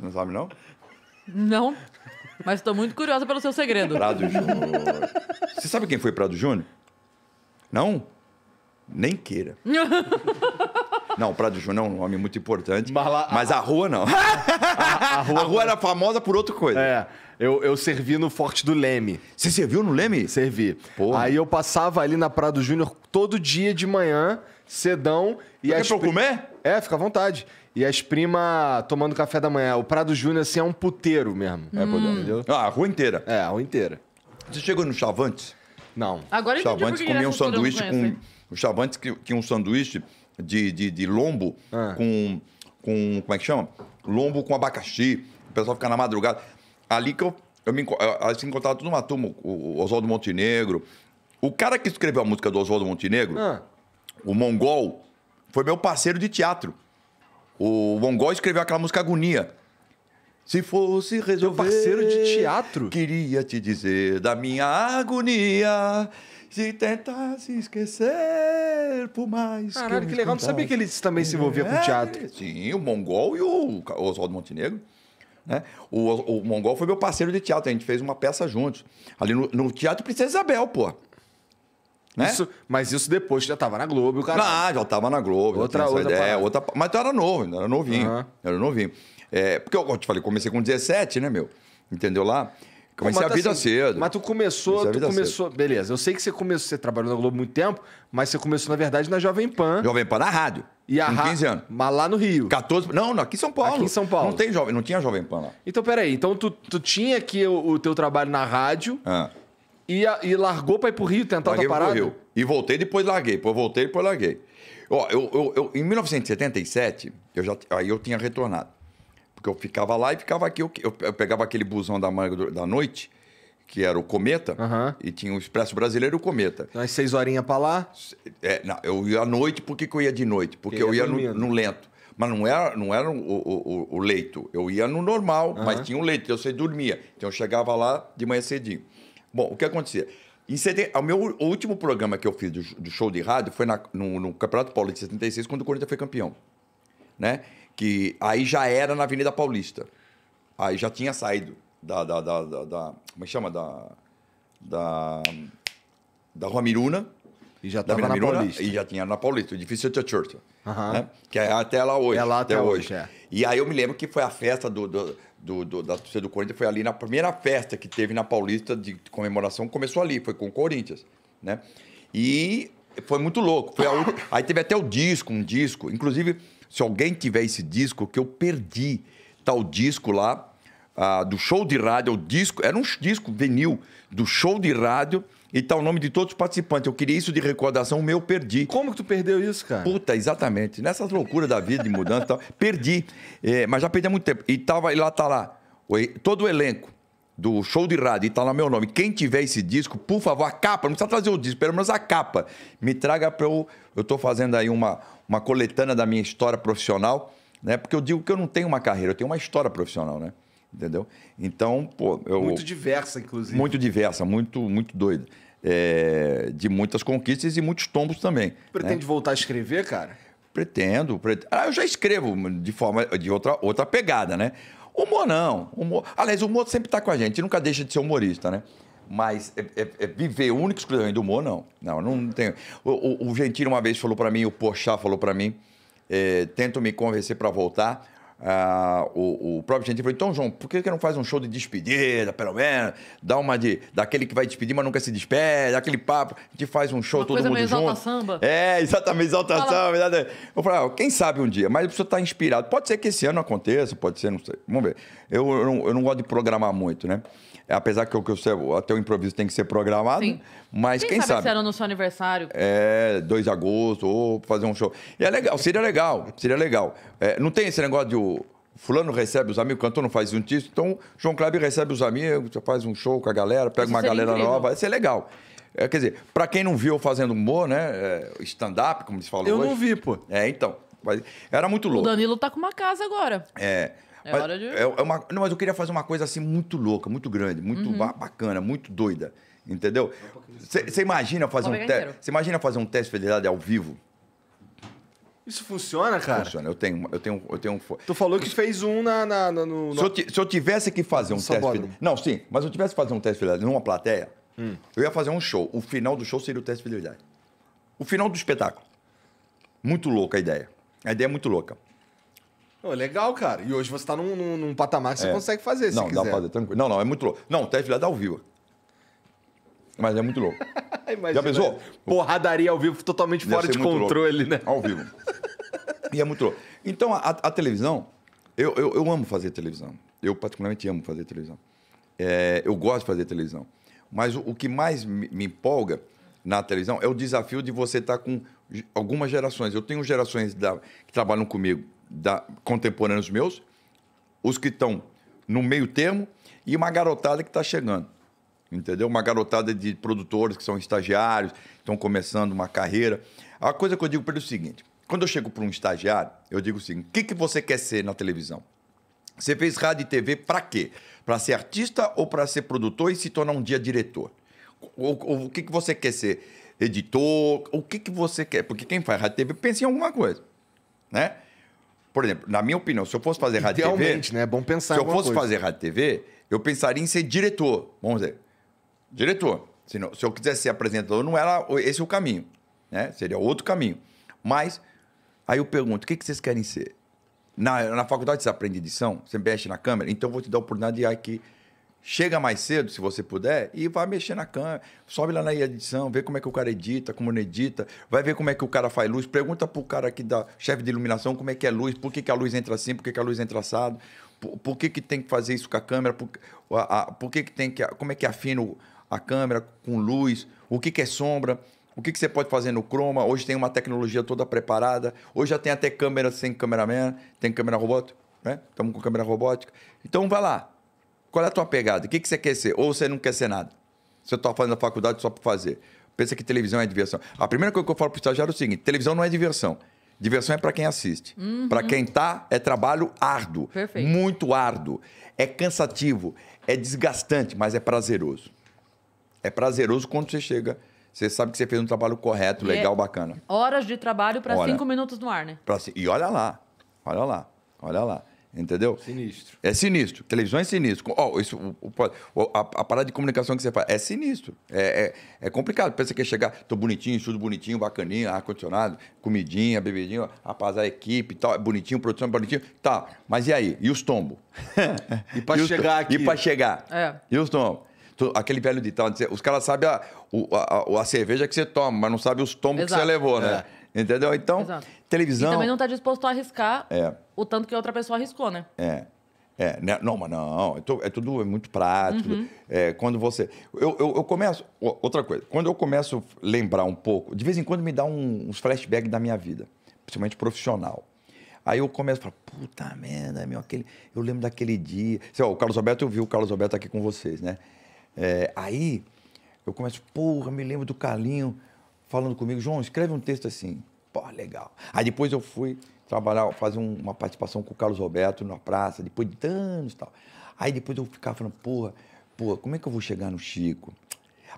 Não sabe, não? Não. Mas estou muito curiosa pelo seu segredo. Prado Júnior. Você sabe quem foi Prado Júnior? Não? Nem queira. não, Prado Júnior é um nome muito importante. Mas, lá, mas a... a... rua não. a a, rua... a rua era famosa por outra coisa. É. Eu, eu servi no Forte do Leme. Você serviu no Leme? Servi. Porra. Aí eu passava ali na Prado Júnior todo dia de manhã, cedão. E Você tá quer pra comer? É, fica à vontade. E as primas tomando café da manhã. O Prado Júnior, assim, é um puteiro mesmo. É, hum. É, poder, entendeu? Ah, a rua inteira. É, a rua inteira. Você chegou no Chavantes? Não. Agora Chavantes comia um sanduíche com... O Chavantes que, um sanduíche de, de, de lombo ah. com, com... Como é que chama? lombo com abacaxi, o pessoal fica na madrugada. Ali que eu, eu me eu, assim, encontrava tudo numa turma, o, o Oswaldo Montenegro. O cara que escreveu a música do Oswaldo Montenegro, ah. o Mongol, foi meu parceiro de teatro. O Mongol escreveu aquela música Agonia. Se fosse resolver. Meu parceiro de teatro? Queria te dizer da minha agonia. Se tentar se esquecer, por mais. Caralho, que, que legal. Não sabia que eles também se envolviam com teatro. É, sim, o Mongol e o Oswaldo Montenegro. Né? O, o, Mongol foi meu parceiro de teatro, a gente fez uma peça juntos. Ali no, no Teatro Princesa Isabel, pô. Né? Isso, mas isso depois já tava na Globo, cara. Ah, já tava na Globo. Outra, outra, ideia, outra Mas tu era novo, ainda era novinho. Uhum. Era novinho. É, porque eu, eu te falei, comecei com 17, né, meu? Entendeu lá? Comecei a tá vida assim, cedo. Mas tu começou, tu começou, cedo. beleza. Eu sei que você começou, você trabalhou na Globo muito tempo, mas você começou na verdade na Jovem Pan. Jovem Pan na rádio. E a com 15 anos. Mas lá no Rio. 14, não, não, aqui em São Paulo. Aqui em São Paulo. Não tem jovem, não tinha Jovem Pan lá. Então peraí, então tu, tu tinha aqui o, o teu trabalho na rádio. Ah. E, a, e largou pra ir pro Rio tentar larguei tua parada? Pro Rio. E voltei, depois larguei. Depois voltei, e depois larguei. Ó, eu, eu, eu, em 1977, eu já, aí eu tinha retornado. Porque eu ficava lá e ficava aqui. Eu, eu pegava aquele busão da manga da noite, que era o Cometa, uhum. e tinha o Expresso Brasileiro e o Cometa. Então, às seis horinhas para lá? É, não, eu ia à noite. Por que, eu ia de noite? Porque eu ia, no, no, lento. Mas não era, não era o, o, o leito. Eu ia no normal, uhum. mas tinha um leito. Então, você dormia. Então, eu chegava lá de manhã cedinho. Bom, o que acontecia? Em 70, o meu o último programa que eu fiz do, do show de rádio foi na, no, no, Campeonato Paulista de 76, quando o Corinthians foi campeão. Né? Que aí já era na Avenida Paulista. Aí já tinha saído da. da, da, da, da como é chama? Da. Da. Da Rua Miruna. E já estava na Miruna, Paulista. E já tinha na Paulista, o edifício de Church. Uhum. Né? Que é até lá hoje. É lá até, até hoje. hoje. É. E aí eu me lembro que foi a festa do, do, do, do da torcida do Corinthians, foi ali na primeira festa que teve na Paulista de comemoração, começou ali, foi com o Corinthians. Né? E foi muito louco. Foi a... aí teve até o disco, um disco. Inclusive, se alguém tiver esse disco, que eu perdi tal disco lá, ah, do show de rádio, o disco, era um disco vinil do show de rádio e tá o nome de todos os participantes. Eu queria isso de recordação, o meu perdi. Como que tu perdeu isso, cara? Puta, exatamente. Nessas loucuras da vida de mudança e tal, perdi. É, mas já perdi há muito tempo. E, tava, e lá tá lá, todo o elenco do show de rádio e tá lá meu nome. Quem tiver esse disco, por favor, a capa, não precisa trazer o disco, pelo menos a capa. Me traga para eu. Eu tô fazendo aí uma uma coletânea da minha história profissional, né? Porque eu digo que eu não tenho uma carreira, eu tenho uma história profissional, né? Entendeu? Então, pô, eu muito diversa, inclusive. Muito diversa, muito muito doida. É, de muitas conquistas e muitos tombos também. Né? Pretende né? voltar a escrever, cara? Pretendo, pretendo. Ah, eu já escrevo de forma de outra outra pegada, né? Humor não. Humor... Aliás, o humor sempre está com a gente, nunca deixa de ser humorista, né? Mas é, é, é viver único exclusivamente do humor, não. Não, não tem O, o, o uma vez falou para mim, o Porchat falou para mim, é, tento me convencer para voltar. Ah, o, o, próprio Gentino falou: então, João, por que, que não faz um show de despedida, pelo menos? Dá uma de. daquele que vai despedir, mas nunca se despede, aquele papo. A gente faz um show uma todo coisa mundo meio junto. Exalta samba. É, exatamente, exalta Fala. samba. Exatamente. Eu falei: ah, quem sabe um dia, mas a pessoa está inspirada. Pode ser que esse ano aconteça, pode ser, não sei. Vamos ver. Eu, eu, não, eu não gosto de programar muito, né? É, apesar que, que eu, até o improviso tem que ser programado. Sim. Mas quem, quem sabe? sabe? Se era no seu aniversário. É, 2 de agosto, ou fazer um show. E é legal, seria legal, seria legal. É, não tem esse negócio de o fulano recebe os amigos, o cantor não faz um título, então João Kleber recebe os amigos, faz um show com a galera, pega Isso uma galera incrível. nova, vai ser é legal. É, quer dizer, para quem não viu fazendo humor, né? É, Stand-up, como se falou Eu hoje. não vi, pô. É, então. Era muito louco. O Danilo tá com uma casa agora. É. É mas hora de. É, é, uma... Não, mas eu queria fazer uma coisa assim muito louca, muito grande, muito uhum. bacana, muito doida. Entendeu? Você é imagina fazer um teste. Você imagina fazer um teste federado ao vivo? Isso funciona, cara? Funciona. Eu tenho, eu tenho, eu tenho um. Tu falou que fez um na, na, no. Se eu, se eu, tivesse que fazer um Só teste, não, sim, mas se eu tivesse que fazer um teste fidelidade numa plateia, hum. eu ia fazer um show. O final do show seria o teste de fidelidade. O final do espetáculo. Muito louca a ideia. A ideia é muito louca. Oh, legal, cara. E hoje você está num, num, num, patamar que você é. consegue fazer, se Não, quiser. dá pra fazer tranquilo. Não, não, é muito louco. Não, o teste lá dá ao vivo. Mas é muito louco. Já pensou? Porradaria ao vivo totalmente fora de controle, louco. né? Ao vivo. e é muito louco. Então, a, a televisão, eu, eu, eu, amo fazer televisão. Eu particularmente amo fazer televisão. É, eu gosto de fazer televisão. Mas o, o que mais me, me, empolga na televisão é o desafio de você estar tá com algumas gerações. Eu tenho gerações da, que trabalham comigo da, contemporâneos meus, os que estão no meio termo e uma garotada que está chegando. Entendeu? Uma garotada de produtores que são estagiários, estão começando uma carreira. A coisa que eu digo para ele é o seguinte: quando eu chego para um estagiário, eu digo o seguinte: o que, que você quer ser na televisão? Você fez rádio e TV para quê? Para ser artista ou para ser produtor e se tornar um dia diretor? Ou, ou, o que, que você quer ser? Editor? O que, que você quer? Porque quem faz rádio e TV pensa em alguma coisa, né? Por exemplo, na minha opinião, se eu fosse fazer rádio TV, né? É bom pensar Se eu fosse coisa. fazer rádio TV, eu pensaria em ser diretor, vamos dizer. Diretor. Se, não, se eu quisesse ser apresentador, não era esse é o caminho, né? Seria outro caminho. Mas aí eu pergunto, o que, que vocês querem ser? Na, na faculdade você aprende edição, você mexe na câmera, então eu vou te dar a oportunidade de aqui chega mais cedo, se você puder, e vai mexer na câmera. Sobe lá na edição, vê como é que o cara edita, como não edita, vai ver como é que o cara faz luz, pergunta pro cara aqui da chefe de iluminação como é que é luz, por que, que a luz entra assim, por que, que a luz entra assado, por, por que, que tem que fazer isso com a câmera, por, a, a, por que, que tem que. Como é que afina a câmera com luz, o que, que é sombra. O que, que você pode fazer no Chroma? Hoje tem uma tecnologia toda preparada. Hoje já tem até câmera sem cameraman, tem câmera robótica, né? Estamos com câmera robótica. Então vai lá, qual é a tua pegada? O que, que você quer ser? Ou você não quer ser nada? Você está fazendo a faculdade só para fazer. Pensa que televisão é diversão. A primeira coisa que eu falo para o estagiário é o seguinte: televisão não é diversão. Diversão é para quem assiste. Uhum. Para quem tá, é trabalho árduo. Perfeito. Muito árduo. É cansativo, é desgastante, mas é prazeroso. É prazeroso quando você chega, você sabe que você fez um trabalho correto, e é legal, é bacana. Horas de trabalho para cinco minutos no ar, né? Pra, e olha lá, olha lá, olha lá. Entendeu? Sinistro. É sinistro. Televisão é sinistro. Oh, isso, o, o, a, a, parada de comunicação que você faz é sinistro. É, é, é complicado. Pensa que é chegar, tô bonitinho, tudo bonitinho, bacaninho, ar-condicionado, comidinha, bebedinho, rapaz, a equipe e tal, é bonitinho, produção é bonitinho. Tá, mas e aí? E os tombos? e para chegar aqui? E para chegar? É. E os tombos? Aquele velho ditado, os caras sabem a, a, a, cerveja que você toma, mas não sabem os tombos Exato. que você levou, né? É. Entendeu? Então, Exato. televisão... E também não está disposto a arriscar... É o tanto que a outra pessoa arriscou, né? É. É, né? não, mas não, é, é tudo é muito prático. Uhum. É, quando você. Eu, eu, eu, começo. Outra coisa, quando eu começo a lembrar um pouco, de vez em quando me dá um, uns flashbacks da minha vida, principalmente profissional. Aí eu começo a falar, puta merda, meu, aquele, eu lembro daquele dia. Sei, ó, o Carlos Alberto, eu vi o Carlos Alberto aqui com vocês, né? É, aí eu começo, porra, me lembro do Carlinho falando comigo, João, escreve um texto assim. Pô, legal. Aí depois eu fui trabalhar, fazer uma participação com o Carlos Roberto na praça, depois de anos e tal. Aí depois eu ficava falando, porra, porra, como é que eu vou chegar no Chico?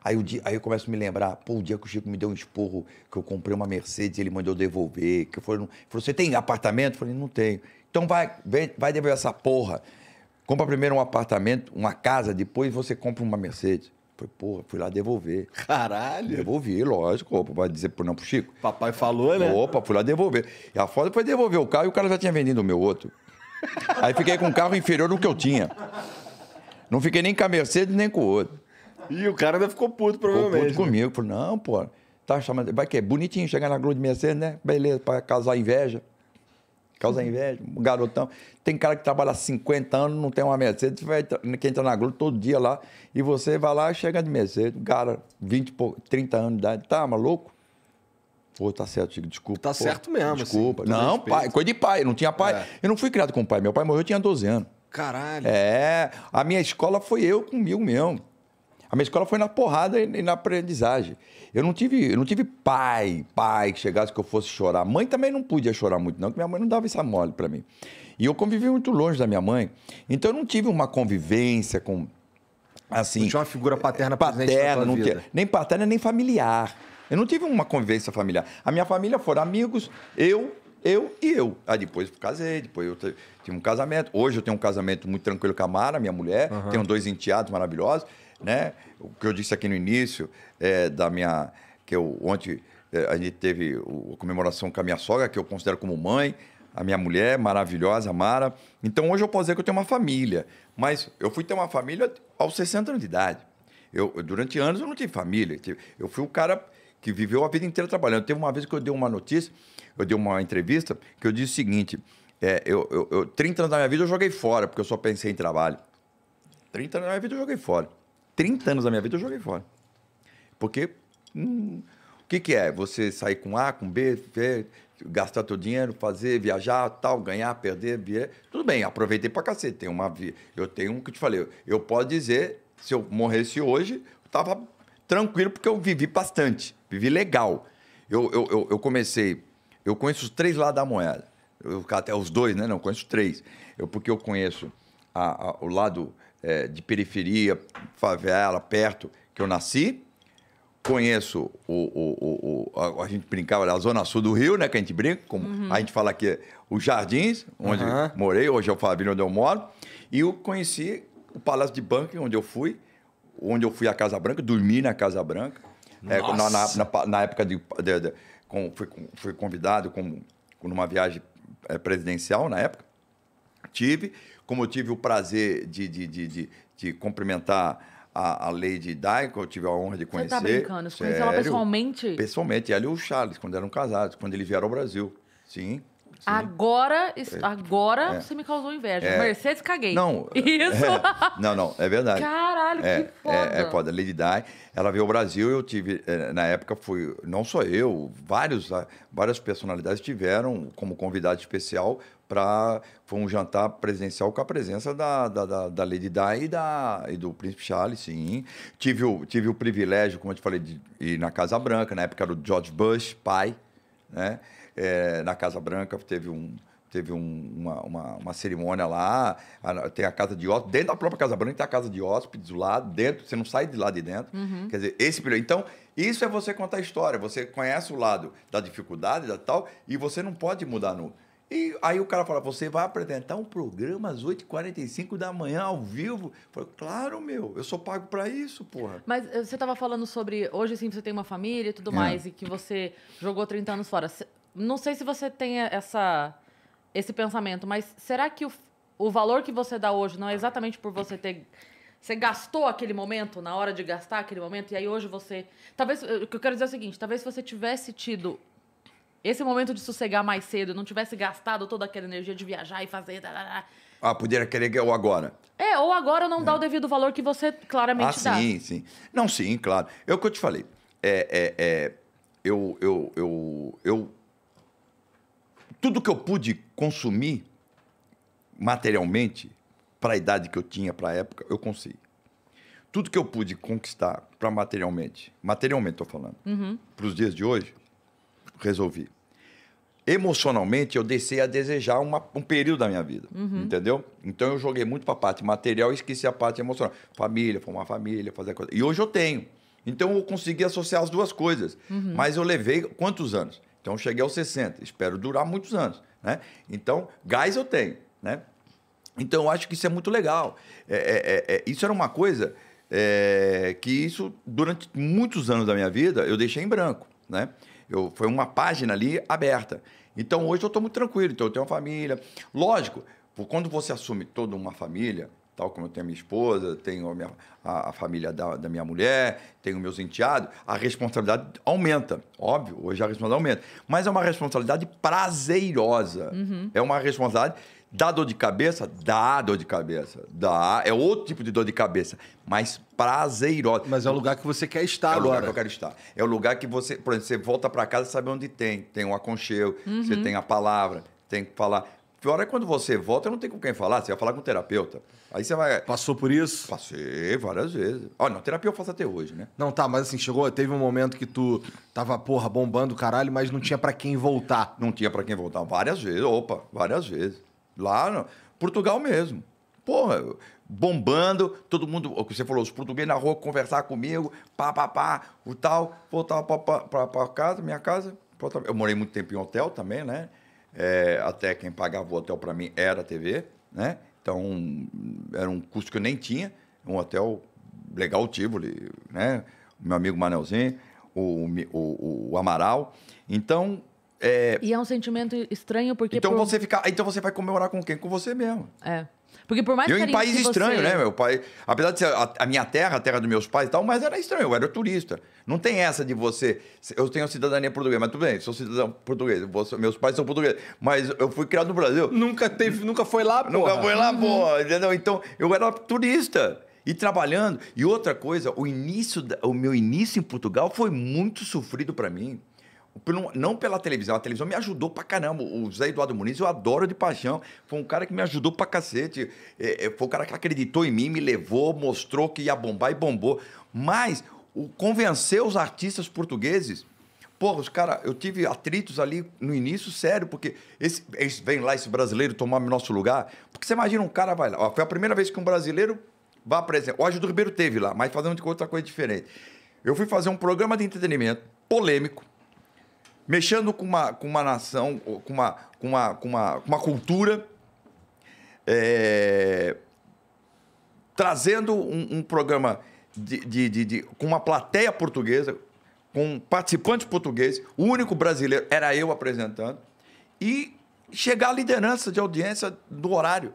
Aí, o dia, aí eu começo a me lembrar, pô, o dia que o Chico me deu um esporro, que eu comprei uma Mercedes, ele mandou devolver, que eu falou, você tem apartamento? Eu falei, não tenho. Então vai, vai devolver essa porra. Compra primeiro um apartamento, uma casa, depois você compra uma Mercedes. Falei, porra, fui lá devolver. Caralho! Devolvi, lógico, opa, vai dizer por não pro Chico. Papai falou, né? Opa, fui lá devolver. E a foda foi devolver o carro e o cara já tinha vendido o meu outro. Aí fiquei com um carro inferior do que eu tinha. Não fiquei nem com a Mercedes nem com o outro. E o cara ainda ficou puto, provavelmente. Ficou puto né? comigo. Falei, não, pô, tá chamando. Vai que é bonitinho chegar na Globo de Mercedes, né? Beleza, pra causar inveja causa uhum. inveja, um garotão. Tem cara que trabalha 50 anos, não tem uma Mercedes, vai, que entra na Globo todo dia lá, e você vai lá e chega de Mercedes, um cara, 20, 30 anos de idade, tá maluco? Pô, tá certo, Chico, desculpa. Tá pô, certo mesmo. Assim, desculpa. Assim, não, respeito. pai, coisa de pai, não tinha pai. É. Eu não fui criado com pai, meu pai morreu, eu tinha 12 anos. Caralho. É, a minha escola foi eu comigo mesmo. A minha escola foi na porrada e na aprendizagem. Eu não tive, eu não tive pai, pai que chegasse que eu fosse chorar. Mãe também não podia chorar muito, não, porque minha mãe não dava essa mole para mim. E eu convivi muito longe da minha mãe, então eu não tive uma convivência com assim. Não tinha uma figura paterna paterna, não tinha, nem paterna nem familiar. Eu não tive uma convivência familiar. A minha família foram amigos, eu, eu e eu. Aí depois casei, depois eu tive um casamento. Hoje eu tenho um casamento muito tranquilo com a Mara, minha mulher. Uhum. Tenho dois enteados maravilhosos né? O que eu disse aqui no início é, da minha que eu ontem é, a gente teve a comemoração com a minha sogra, que eu considero como mãe, a minha mulher maravilhosa, Mara. Então hoje eu posso dizer que eu tenho uma família, mas eu fui ter uma família aos 60 anos de idade. Eu, durante anos eu não tive família. Eu fui o cara que viveu a vida inteira trabalhando. Teve uma vez que eu dei uma notícia, eu dei uma entrevista, que eu disse o seguinte: é, eu, eu, eu, 30 anos da minha vida eu joguei fora, porque eu só pensei em trabalho. 30 anos da minha vida eu joguei fora. 30 anos da minha vida eu joguei fora. Porque hum, o que, que é? Você sair com A, com B, C, gastar teu dinheiro, fazer, viajar, tal, ganhar, perder, vier. Tudo bem, aproveitei pra cacete. Tem uma, eu tenho um que eu te falei, eu posso dizer, se eu morresse hoje, eu tava tranquilo porque eu vivi bastante, vivi legal. Eu, eu, eu, eu comecei, eu conheço os três lados da moeda. Eu, até os dois, né? Não, conheço os três. Eu, porque eu conheço a, a, o lado é, de periferia, favela, perto, que eu nasci. Conheço o. o, o, o a, a, gente brincava da Zona Sul do Rio, né? Que a gente brinca, como uhum. a gente fala aqui, é os jardins, onde uhum. morei, hoje é o Favino onde eu moro. E eu conheci o Palácio de Banca, onde eu fui, onde eu fui à Casa Branca, dormi na Casa Branca. É, na, na, na, na, época de. de, de com, fui, fui, convidado como, numa viagem é, presidencial na época. Tive como eu tive o prazer de, de, de, de, de cumprimentar a, a Lady Di, que eu tive a honra de conhecer. Você tá brincando? Você conheceu ela pessoalmente? Pessoalmente, ela e o Charles, quando eram casados, quando eles vieram ao Brasil. Sim. Agora, é. agora é. você me causou inveja. É. Mercedes, caguei. Não. Isso. É. Não, não, é verdade. Caralho, é, que foda. É, é foda. Lady Di, ela veio ao Brasil, eu tive, é, na época fui, não só eu, vários, várias personalidades tiveram como convidado especial para foi um jantar presencial com a presença da, da, da, da Lady Di e, da, e do Príncipe Charles, sim. Tive o, tive o privilégio, como eu te falei, de ir na Casa Branca, na época era o George Bush, pai, né? é, na Casa Branca, teve um, teve um, uma, uma, uma, cerimônia lá, tem a casa de hóspedes, dentro da própria Casa Branca tem a casa de hóspedes lá, dentro, você não sai de lá de dentro. Uhum. Quer dizer, esse período. Então, isso é você contar a história, você conhece o lado da dificuldade, da tal, e você não pode mudar no. E aí o cara fala, você vai apresentar um programa às 8h45 da manhã, ao vivo? Eu claro, meu, eu sou pago para isso, porra. Mas eh, você estava falando sobre, hoje sim, você tem uma família e tudo é. mais, e que você jogou 30 anos fora. Não sei se você tem essa, esse pensamento, mas será que o, o valor que você dá hoje não é exatamente por você ter. Você gastou aquele momento, na hora de gastar aquele momento, e aí hoje você. Talvez. O que eu quero dizer é o seguinte: talvez se você tivesse tido esse momento de sossegar mais cedo, não tivesse gastado toda aquela energia de viajar e fazer. Tarará, tá, tá. ah, poderia querer é ou agora. É, ou agora não é. dá o é. devido valor que você claramente ah, dá. Sim, sim. Não, sim, claro. É o que eu te falei. É, é, é eu, eu, eu, eu tudo que eu pude consumir materialmente, para a idade que eu tinha, para a época, eu consegui. Tudo que eu pude conquistar para materialmente, materialmente estou falando, uhum. para os dias de hoje, resolvi. Emocionalmente, eu desci a desejar uma, um período da minha vida, uhum. entendeu? Então, eu joguei muito para a parte material e esqueci a parte emocional. Família, formar família, fazer coisa. E hoje eu tenho. Então, eu consegui associar as duas coisas. Uhum. Mas eu levei quantos anos? Então, cheguei aos 60. Espero durar muitos anos. Né? Então, gás eu tenho. Né? Então, eu acho que isso é muito legal. É, é, é, é isso era uma coisa é, que isso, durante muitos anos da minha vida, eu deixei em branco. Né? Eu, foi uma página ali aberta. Então, hoje eu estou muito tranquilo. Então, eu tenho uma família. Lógico, quando você assume toda uma família tal como eu tenho a minha esposa, tenho a, minha, a, a família da, da, minha mulher, tenho meus enteados, a responsabilidade aumenta. Óbvio, hoje a responsabilidade aumenta. Mas é uma responsabilidade prazerosa. Uhum. É uma responsabilidade. Dá dor de cabeça? Dá dor de cabeça. Dá. É outro tipo de dor de cabeça, mas prazerosa. Mas é o lugar que você quer estar agora. É o lugar que eu quero estar. É o lugar que você, por exemplo, você volta para casa e sabe onde tem. Tem o um aconchego, uhum. você tem a palavra, tem que falar pior é quando você volta, não tem com quem falar, você vai falar com um terapeuta. Aí você vai. Passou por isso? Passei várias vezes. Olha, não, terapia eu faço até hoje, né? Não, tá, mas assim, chegou, teve um momento que tu tava, porra, bombando o caralho, mas não tinha para quem voltar. Não tinha para quem voltar. Várias vezes, opa, várias vezes. Lá, no... Portugal mesmo. Porra, bombando, todo mundo, o que você falou, os portugueses na rua conversar comigo, pá, pá, pá, o tal, voltava pra, pra, pra casa, minha casa. Eu morei muito tempo em hotel também, né? É, até quem pagava o hotel para mim era a TV, né? Então, era um custo que eu nem tinha. Um hotel legal, Tivoli, né? O meu amigo Manelzinho, o, o, o Amaral. Então, é... E é um sentimento estranho porque. Então, você fica... então você vai comemorar com quem? Com você mesmo. É. Porque por mais eu em país que estranho, você... né? Meu pai, apesar de ser a, a, minha terra, a terra dos meus pais e tal, mas era estranho, eu era turista. Não tem essa de você. Eu tenho cidadania portuguesa, mas tudo bem, sou cidadão português. Você, meus pais são portugueses, mas eu fui criado no Brasil. Nunca teve, nunca foi lá, porra. Nunca foi lá, uhum. pô. Entendeu? Então, eu era turista e trabalhando. E outra coisa, o início, o meu início em Portugal foi muito sofrido para mim não pela televisão, a televisão me ajudou pra caramba. O Zé Eduardo Muniz eu adoro de paixão. Foi um cara que me ajudou pra cacete. É, é, foi um cara que acreditou em mim, me levou, mostrou que ia bombar e bombou. Mas o convencer os artistas portugueses. Porra, os caras, eu tive atritos ali no início, sério, porque esse, eles vêm lá, esse brasileiro, tomar nosso lugar. Porque você imagina um cara vai lá. foi a primeira vez que um brasileiro vai apresentar. O Ágil Ribeiro teve lá, mas fazendo outra coisa diferente. Eu fui fazer um programa de entretenimento polêmico, mexendo com uma, com uma nação, com uma, com uma, com uma, com uma cultura, é, trazendo um, um programa de, de, de, de, com uma plateia portuguesa, com participantes portugueses, o único brasileiro era eu apresentando, e chegar à liderança de audiência do horário.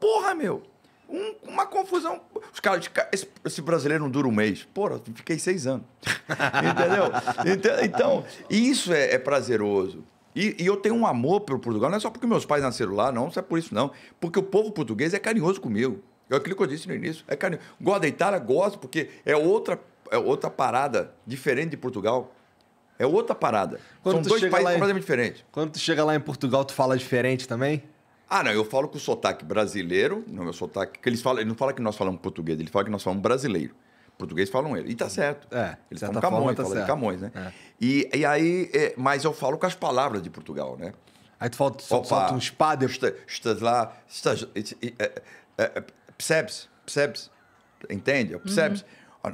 Porra, meu! Um, uma confusão. Os caras, esse, esse, brasileiro não dura um mês. Porra, fiquei seis anos. Entendeu? Então, isso é, é prazeroso. E, e, eu tenho um amor pelo Portugal, não é só porque meus pais nasceram lá, não, não é por isso, não. Porque o povo português é carinhoso comigo. É aquilo que eu disse no início. É carinhoso. Gosto da Itália, gosto, porque é outra, é outra parada diferente de Portugal. É outra parada. Quando São dois países em... completamente diferentes. Quando tu chega lá em Portugal, tu fala diferente também? Ah, não, eu falo com o sotaque brasileiro, não meu sotaque, que eles falam, ele não fala que nós falamos português, ele fala que nós falamos brasileiro. Português falam ele. E tá certo. É, eles falam Camões, tá falam de Camões, né? É. E, e aí, é, mas eu falo com as palavras de Portugal, né? Aí tu falta, solta um espada. Estás está lá, estás, é, é, percebes? Percebes? Entende? Percebes? Uhum.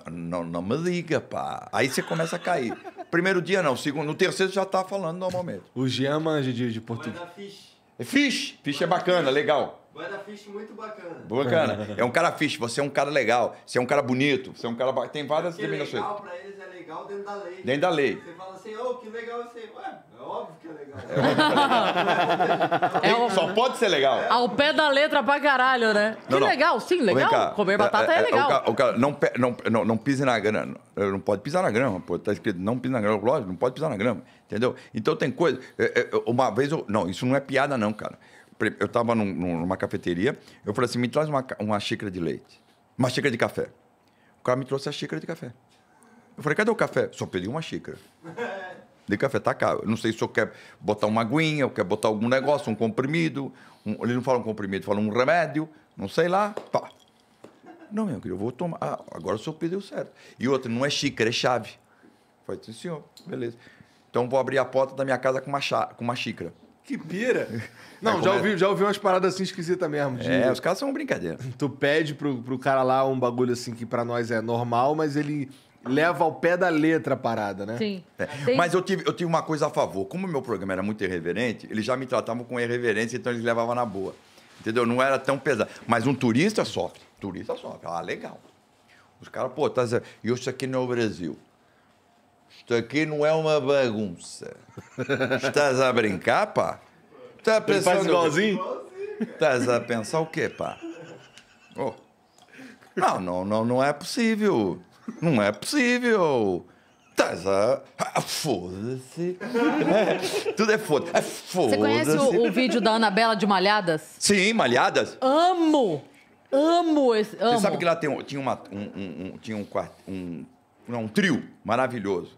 Ah, não, não me liga, pá. Aí você começa a cair. Primeiro dia não, segundo, no terceiro já tá falando normalmente. O Jean manja de, de português. É fish. Fish é bacana, legal. Banda Fish muito bacana. Bacana. É um cara fish, você é um cara legal, você é um cara bonito, você é um cara. Ba... Tem várias é legal pra eles é legal dentro da lei. Dentro da lei. Você fala assim, ô, oh, que legal você. Ué, óbvio que é legal. É óbvio que é legal. É só pode ser legal. Ao ah, pé da letra pra caralho, né? Não, que não. legal, sim, legal. Cá, Comer batata é, é legal. O cara, o cara, não, não, não pise na grama. Não pode pisar na grama, pô. Tá escrito não pise na grama. Lógico, não pode pisar na grama. Entendeu? Então tem coisa. Uma vez eu. Não, isso não é piada, não, cara. Eu estava num, numa cafeteria, eu falei assim: me traz uma, uma xícara de leite. Uma xícara de café. O cara me trouxe a xícara de café. Eu falei, cadê o café? Só pedi uma xícara. de café tá caro. Eu não sei se o senhor quer botar uma aguinha, ou quer botar algum negócio, um comprimido. Um, não fala um comprimido, fala um remédio, não sei lá. Pá. Não, meu querido, eu vou tomar. Ah, agora o senhor pediu certo. E outro não é xícara, é chave. Falei, sim, senhor, beleza. Então vou abrir a porta da minha casa com uma, chá, com uma xícara. Que pira! É não, é, já, é? ouvi, já ouvi umas paradas assim esquisitas mesmo. De... É, os caras são brincadeira. Tu pede pro, pro cara lá um bagulho assim que para nós é normal, mas ele leva ao pé da letra a parada, né? Sim. É. Tem... Mas eu tive, eu tive uma coisa a favor. Como o meu programa era muito irreverente, eles já me tratavam com irreverência, então eles levavam na boa. Entendeu? Não era tão pesado. Mas um turista sofre. Turista sofre. Ah, legal. Os caras, pô, tá dizendo, isso aqui não é o Brasil. Isso aqui não é uma bagunça. Estás a brincar, pá? Tá pensando... faz igualzinho? Estás a pensar o quê, pá? Oh. Não, não, não, não é possível. Não é possível. Estás a. foda-se. É, tudo é foda. É foda Você conhece o, o vídeo da Anabela de Malhadas? Sim, Malhadas. Amo! Amo esse. Amo. Você sabe que lá tem, tinha, uma, um, um, um, tinha um, um, não, um trio maravilhoso.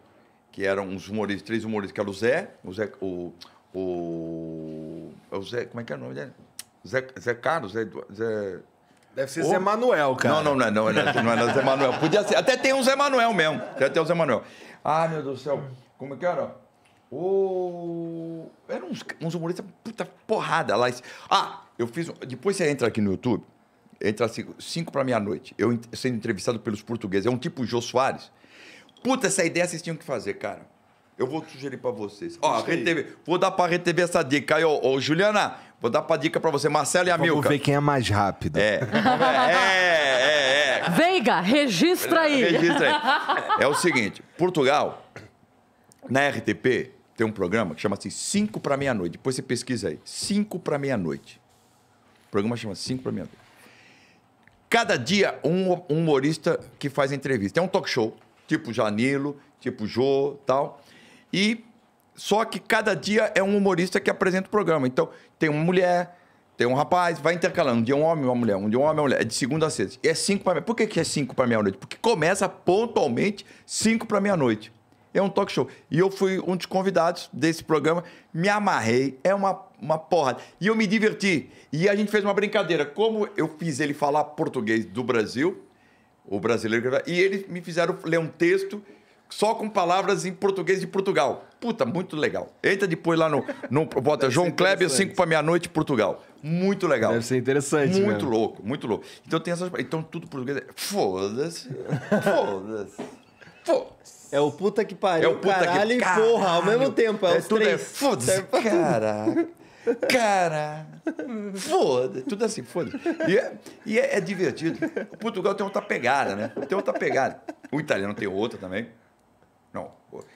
Que eram uns humoristas, três humoristas, que era o Zé, o Zé. O. O. É o Zé. Como é que é o nome dele? Zé, Zé Carlos, Zé, Zé. Deve ser Zé Manuel, cara. Não, não, não, é, não, não, é, não, é Zé Manuel. Podia ser. Até tem um Zé Manuel mesmo. Até tem um Zé Manuel. Ah, meu Deus do céu. Como é que era? O... Era uns, uns humoristas, puta porrada lá. Ah, eu fiz. Depois você entra aqui no YouTube, entra às 5 para meia-noite. Eu sendo entrevistado pelos portugueses. É um tipo Jô Soares. Puta, essa ideia vocês tinham que fazer, cara. Eu vou sugerir para vocês. Ó, RedeTV, vou dar para RedeTV essa dica aí, ô, ô, Juliana. Vou dar para dica para você, Marcelo e Amilca. Vamos ver quem é mais rápido. É. é, é, é. Veiga, registra aí. Registra aí. É o seguinte, Portugal, na RTP, tem um programa que chama assim 5 para meia-noite. Depois você pesquisa aí. 5 para meia-noite. O programa chama 5 para meia-noite. Cada dia, um humorista que faz entrevista. É um talk show, tipo Janilo, tipo Jô, tal. E só que cada dia é um humorista que apresenta o programa. Então, tem uma mulher, tem um rapaz, vai intercalando. Um dia um homem, uma mulher, um dia um homem, uma mulher. É de segunda a sexta. E é cinco para meia. Por que, que é cinco para meia-noite? Porque começa pontualmente cinco para meia-noite. É um talk show. E eu fui um dos convidados desse programa, me amarrei, é uma, uma porrada. E eu me diverti. E a gente fez uma brincadeira. Como eu fiz ele falar português do Brasil, o brasileiro, e eles me fizeram ler um texto só com palavras em português de Portugal. Puta, muito legal. Entra depois lá no. no bota Deve João Kleber, 5 para meia-noite, Portugal. Muito legal. Deve ser interessante. Muito mesmo. Né? louco, muito louco. Então tem essas. Então tudo português. É, foda-se. Foda-se. Foda-se. É o puta que pariu. É o puta caralho que caralho, e porra ao mesmo tempo. É, é os tudo é três. É, assim, foda-se. Caraca. Cara, foda tudo assim, foda E, é, e é, é divertido. O Portugal tem outra pegada, né? Tem outra pegada. O italiano tem outra também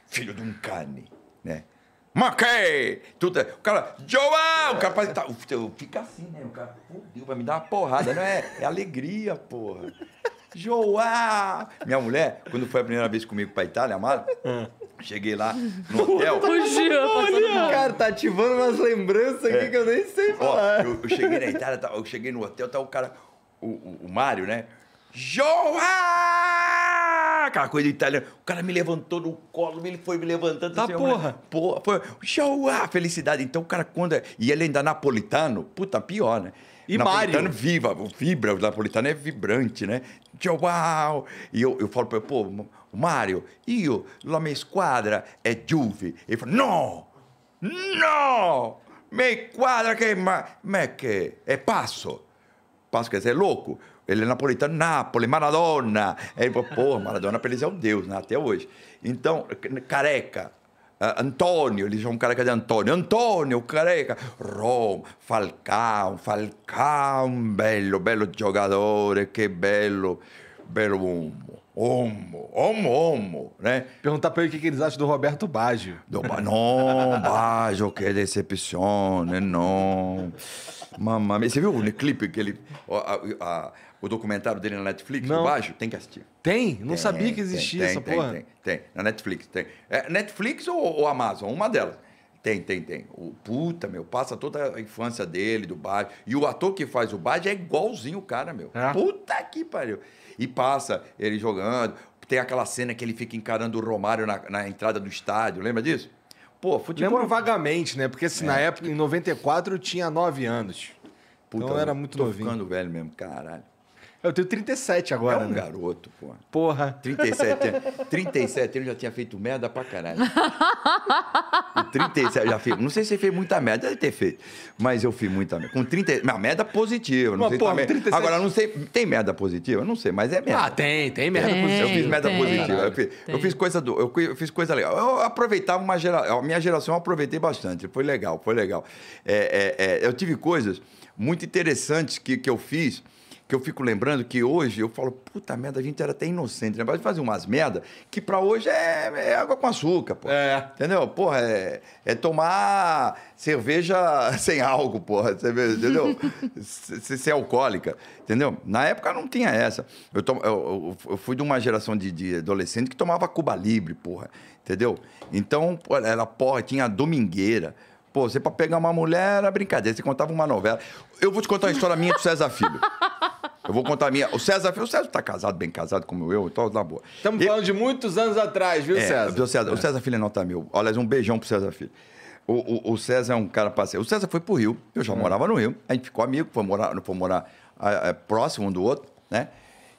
filho de um cane, né? Maquei! Tudo, tá, o cara, João! O cara faz, tá, fica assim, né? O cara, fudeu, Deus, vai me dar uma porrada, não é? É alegria, porra. João! Minha mulher, quando foi a primeira vez comigo pra Itália, amado, ah. cheguei lá no hotel. O Jean passando Cara, tá ativando umas lembranças é. aqui que eu nem sei falar. Ó, eu, eu, cheguei na Itália, tá, eu cheguei no hotel, tá o cara, o, o, o Mário, né? João! aquela coisa italiana. O cara me levantou no colo, ele foi me levantando. Tá assim, porra. Porra, foi. Show, ah, felicidade. Então o cara, quando. É, e ele ainda napolitano, puta, pior, né? E napolitano viva, vibra, o napolitano é vibrante, né? Tchau, uau! E eu, eu falo pra ele, pô, Mário, io, la minha esquadra é Juve. Ele fala não! Não! Me esquadra que é ma... que é passo. Passo quer dizer louco. Ele é napolitano, Nápoles, Maradona. Aí, pô, Maradona para eles é um deus, né? Até hoje. Então, careca. Uh, Antônio, eles chamam careca de Antônio. Antônio, careca. Roma, Falcão, Falcão, bello, bello jogador, eh, que bello, bello uomo. Homo, homo, homo, né? Perguntar para ele o que eles acham do Roberto Baggio. Do, não, Baggio, que decepção, né? não. mamãe, Você viu o clipe que ele... A, a, o documentário dele na Netflix, não. Baixo? tem que assistir. Tem? Não tem, sabia que existia tem, essa tem, porra. Tem, tem, Na Netflix, tem. É Netflix ou, ou, Amazon? Uma delas. Tem, tem, tem. O puta, meu, passa toda a infância dele, do Baixo. E o ator que faz o Baixo é igualzinho o cara, meu. É. Puta que pariu. E passa ele jogando. Tem aquela cena que ele fica encarando o Romário na, na entrada do estádio, lembra disso? Pô, futebol. Lembro vagamente, né? Porque assim, é. na época, em 94, eu tinha 9 anos. Puta, então eu era muito tô novinho. ficando velho mesmo, caralho. Eu tenho 37 agora. É um né? garoto, pô. Porra. 37 anos. 37 anos já tinha feito merda pra caralho. e 37 já fiz. Não sei se fez muita merda, deve ter feito. Mas eu fiz muita merda. Com 30. Mas merda positiva. Não Uma sei porra, também. 37... Agora, não sei. Tem merda positiva? Não sei, mas é merda. Ah, tem, tem merda tem, positiva. Eu fiz merda tem, positiva. eu, fiz, eu fiz, coisa do. Eu fiz coisa legal. Eu aproveitava uma geração. A minha geração eu aproveitei bastante. Foi legal, foi legal. É, é, é, eu tive coisas muito interessantes que, que eu fiz que eu fico lembrando que hoje eu falo, puta merda, a gente era até inocente, né? Mas fazia umas merda que para hoje é, é, água com açúcar, pô. É. Entendeu? Porra, é, é tomar cerveja sem álcool, porra. Cerveja, entendeu? ser, ser é alcoólica, entendeu? Na época não tinha essa. Eu, to, eu, eu, fui de uma geração de, de adolescente que tomava Cuba Libre, porra. Entendeu? Então, era porra, tinha a domingueira. Pô, você pra pegar uma mulher era é brincadeira, você contava uma novela. Eu vou te contar a história minha do César Filho. Eu vou contar a minha. O César Filho, o César tá casado, bem casado como eu, então na boa. Estamos e... falando de muitos anos atrás, viu, é, César? O César, é. o César Filho é nota mil. Aliás, um beijão pro César Filho. O, o, o, César é um cara parceiro. O César foi pro Rio, eu já hum. morava no Rio, a gente ficou amigo, foi morar, foi morar a, a, próximo um do outro, né?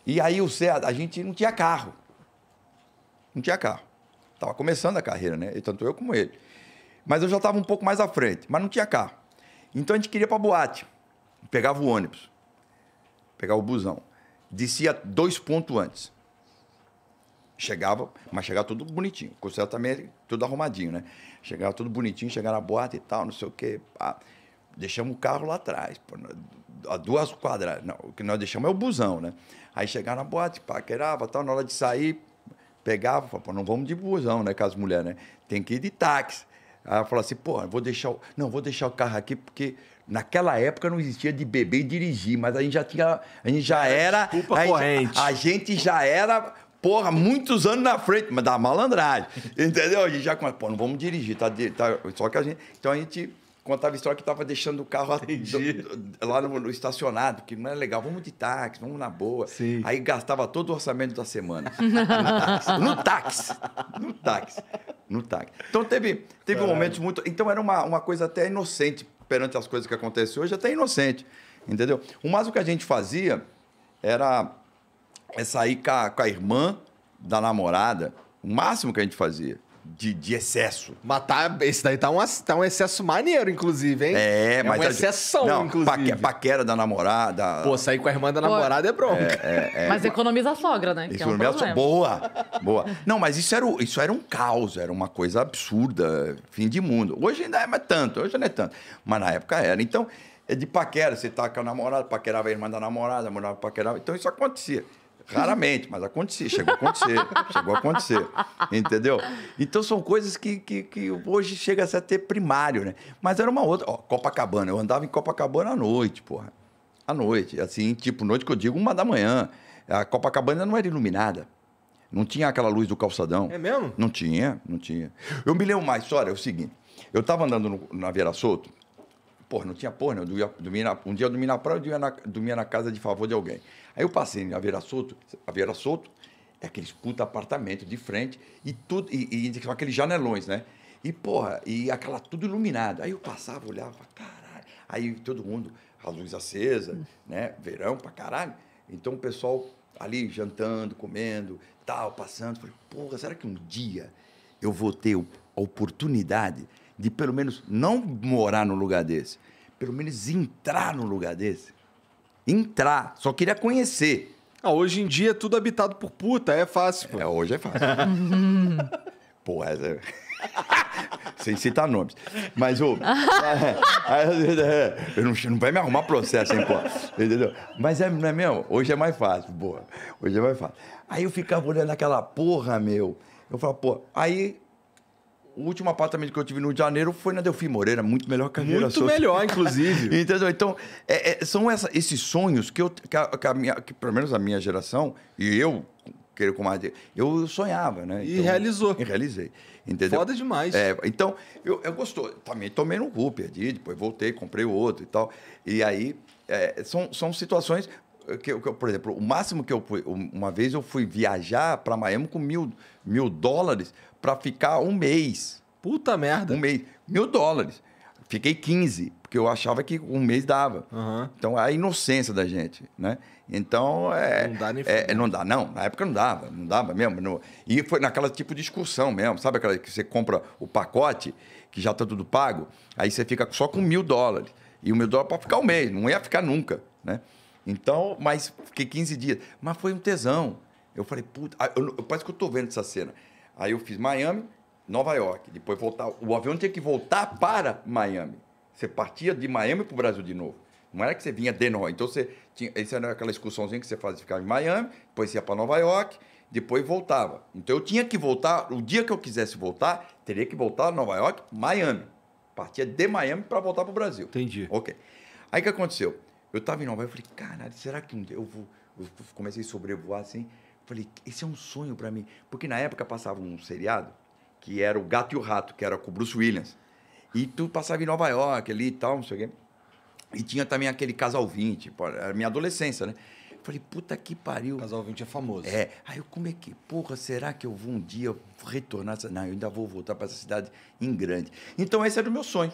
E aí o César, a gente não tinha carro. Não tinha carro. Tava começando a carreira, né? Tanto eu como ele. Mas eu já estava um pouco mais à frente, mas não tinha carro. Então a gente queria para boate. Pegava o ônibus, pegava o busão. Descia dois pontos antes. Chegava, mas chegava tudo bonitinho. O conselho também tudo arrumadinho, né? Chegava tudo bonitinho, chegava na boate e tal, não sei o quê. Pá. Deixamos o carro lá atrás, pô, a duas quadras. Não, o que nós deixamos é o busão, né? Aí chegava na boate, paquerava tal, na hora de sair, pegava, pô, não vamos de busão, né? Com as mulheres, né? Tem que ir de táxi. Aí ela falou assim, pô, vou deixar o... Não, vou deixar o carro aqui porque naquela época não existia de beber e dirigir, mas a gente já tinha... A gente já é, era... Desculpa a corrente. A gente já era porra, muitos anos na frente, mas da malandragem. Entendeu? A gente já começa, pô, não vamos dirigir, tá, tá, só que a gente. Então a gente contava história que estava deixando o carro do, lá no, no, estacionado, que não era legal. Vamos de táxi, vamos na boa. Sim. Aí gastava todo o orçamento da semana. no táxi. No táxi. No táxi. No táxi. Então teve, teve é. momentos muito. Então era uma, uma coisa até inocente perante as coisas que acontecem hoje, até inocente. Entendeu? O máximo que a gente fazia era é sair com a, com a irmã da namorada. O máximo que a gente fazia de, de excesso. Mas tá, esse daí tá um, tá um excesso maneiro, inclusive, hein? É, é mas. Uma um exceção, não, inclusive. Paque, paquera da namorada. Pô, sair com a irmã da namorada Pô. é bronca. É, é, é, mas economiza a sogra, né? Que economiza é um sogra. Boa, boa. Não, mas isso era, isso era um caos, era uma coisa absurda, fim de mundo. Hoje ainda é mas tanto, hoje não é tanto. Mas na época era. Então, é de paquera, você tá com a namorada, paquerava a irmã da namorada, a namorada paquerava. Então isso acontecia. Raramente, mas acontecia, chegou a acontecer, chegou a acontecer, entendeu? Então são coisas que, que, que hoje chega a ser primário, né? Mas era uma outra, ó, Copacabana, eu andava em Copacabana à noite, porra, à noite, assim, tipo, noite que eu digo, uma da manhã, a Copacabana não era iluminada, não tinha aquela luz do calçadão. É mesmo? Não tinha, não tinha. Eu me lembro mais, olha, é o seguinte, eu estava andando no, na Vieira Soto, Pô, não tinha porra, né? Eu dormia um dia eu dormia na praia, eu dormia na, dormia na casa de favor de alguém. Aí eu passei na Vera Souto, a Vera Souto, é aqueles puta apartamento de frente e tudo, e, e aqueles janelões, né? E, porra, e aquela tudo iluminado. Aí eu passava, olhava, caralho. Aí todo mundo, a luz acesa, né? Verão pra caralho. Então o pessoal ali jantando, comendo, tal, passando. Falei, porra, será que um dia eu vou ter a oportunidade de pelo menos não morar num lugar desse, pelo menos entrar num lugar desse. Entrar, só queria conhecer. Ah, hoje em dia é tudo habitado por puta, é fácil. Pô. É, hoje é fácil. pô, essa... É sem citar nomes. Mas o. É, é, eu não, não vai me arrumar processo, hein, pô? Entendeu? Mas é, não é mesmo? Hoje é mais fácil, boa. Hoje é mais fácil. Aí eu ficava olhando aquela porra, meu. Eu falava, pô. Aí o último apartamento que eu tive no Rio de Janeiro foi na Delfim Moreira, muito melhor que carreira. Muito sua. melhor, inclusive. Entendeu? Então, é, é, são essa, esses sonhos que eu, que, a, que, a minha, que pelo menos a minha geração, e eu, querer com mais, eu sonhava, né? E então, realizou. E realizei. Entendeu? Foda demais. É, então, eu, eu gostou. Também tomei no cu, perdi, depois voltei, comprei outro e tal. E aí, é, são, são situações que, que, por exemplo, o máximo que eu fui, uma vez eu fui viajar para Miami com mil, mil dólares para ficar um mês. Puta merda. Um mês. Mil dólares. Fiquei 15, porque eu achava que um mês dava. Uhum. Então, é a inocência da gente, né? Então, é... Não dá nem é, é Não dá, não. Na época não dava, não dava mesmo. Não. E foi naquela tipo de excursão mesmo, sabe aquela que você compra o pacote, que já está tudo pago, aí você fica só com mil dólares. E o mil dólar para ficar um mês, não ia ficar nunca, né? Então, mas fiquei 15 dias. Mas foi um tesão. Eu falei, puta, ah, eu, eu, parece que eu tô vendo essa cena. Aí eu fiz Miami, Nova York. Depois voltar. O avião tinha que voltar para Miami. Você partia de Miami para o Brasil de novo. Não era que você vinha de Nova. Então você tinha. Essa era aquela excursãozinha que você fazia ficar em Miami, depois ia para Nova York, depois voltava. Então eu tinha que voltar. O dia que eu quisesse voltar, teria que voltar a Nova York, Miami. Partia de Miami para voltar para o Brasil. Entendi. Ok. Aí o que aconteceu? Eu estava em Nova York, eu falei, caralho, será que um dia eu vou. Eu comecei a sobrevoar assim. Falei, esse é um sonho para mim. Porque na época passava um seriado que era O Gato e o Rato, que era com o Bruce Williams. E tudo passava em Nova York ali e tal, não sei o quê. E tinha também aquele Casal 20, era minha adolescência, né? Falei, puta que pariu. Casal 20 é famoso. É. Aí eu, como é que, porra, será que eu vou um dia retornar? Não, eu ainda vou voltar para essa cidade em grande. Então, esse era o meu sonho.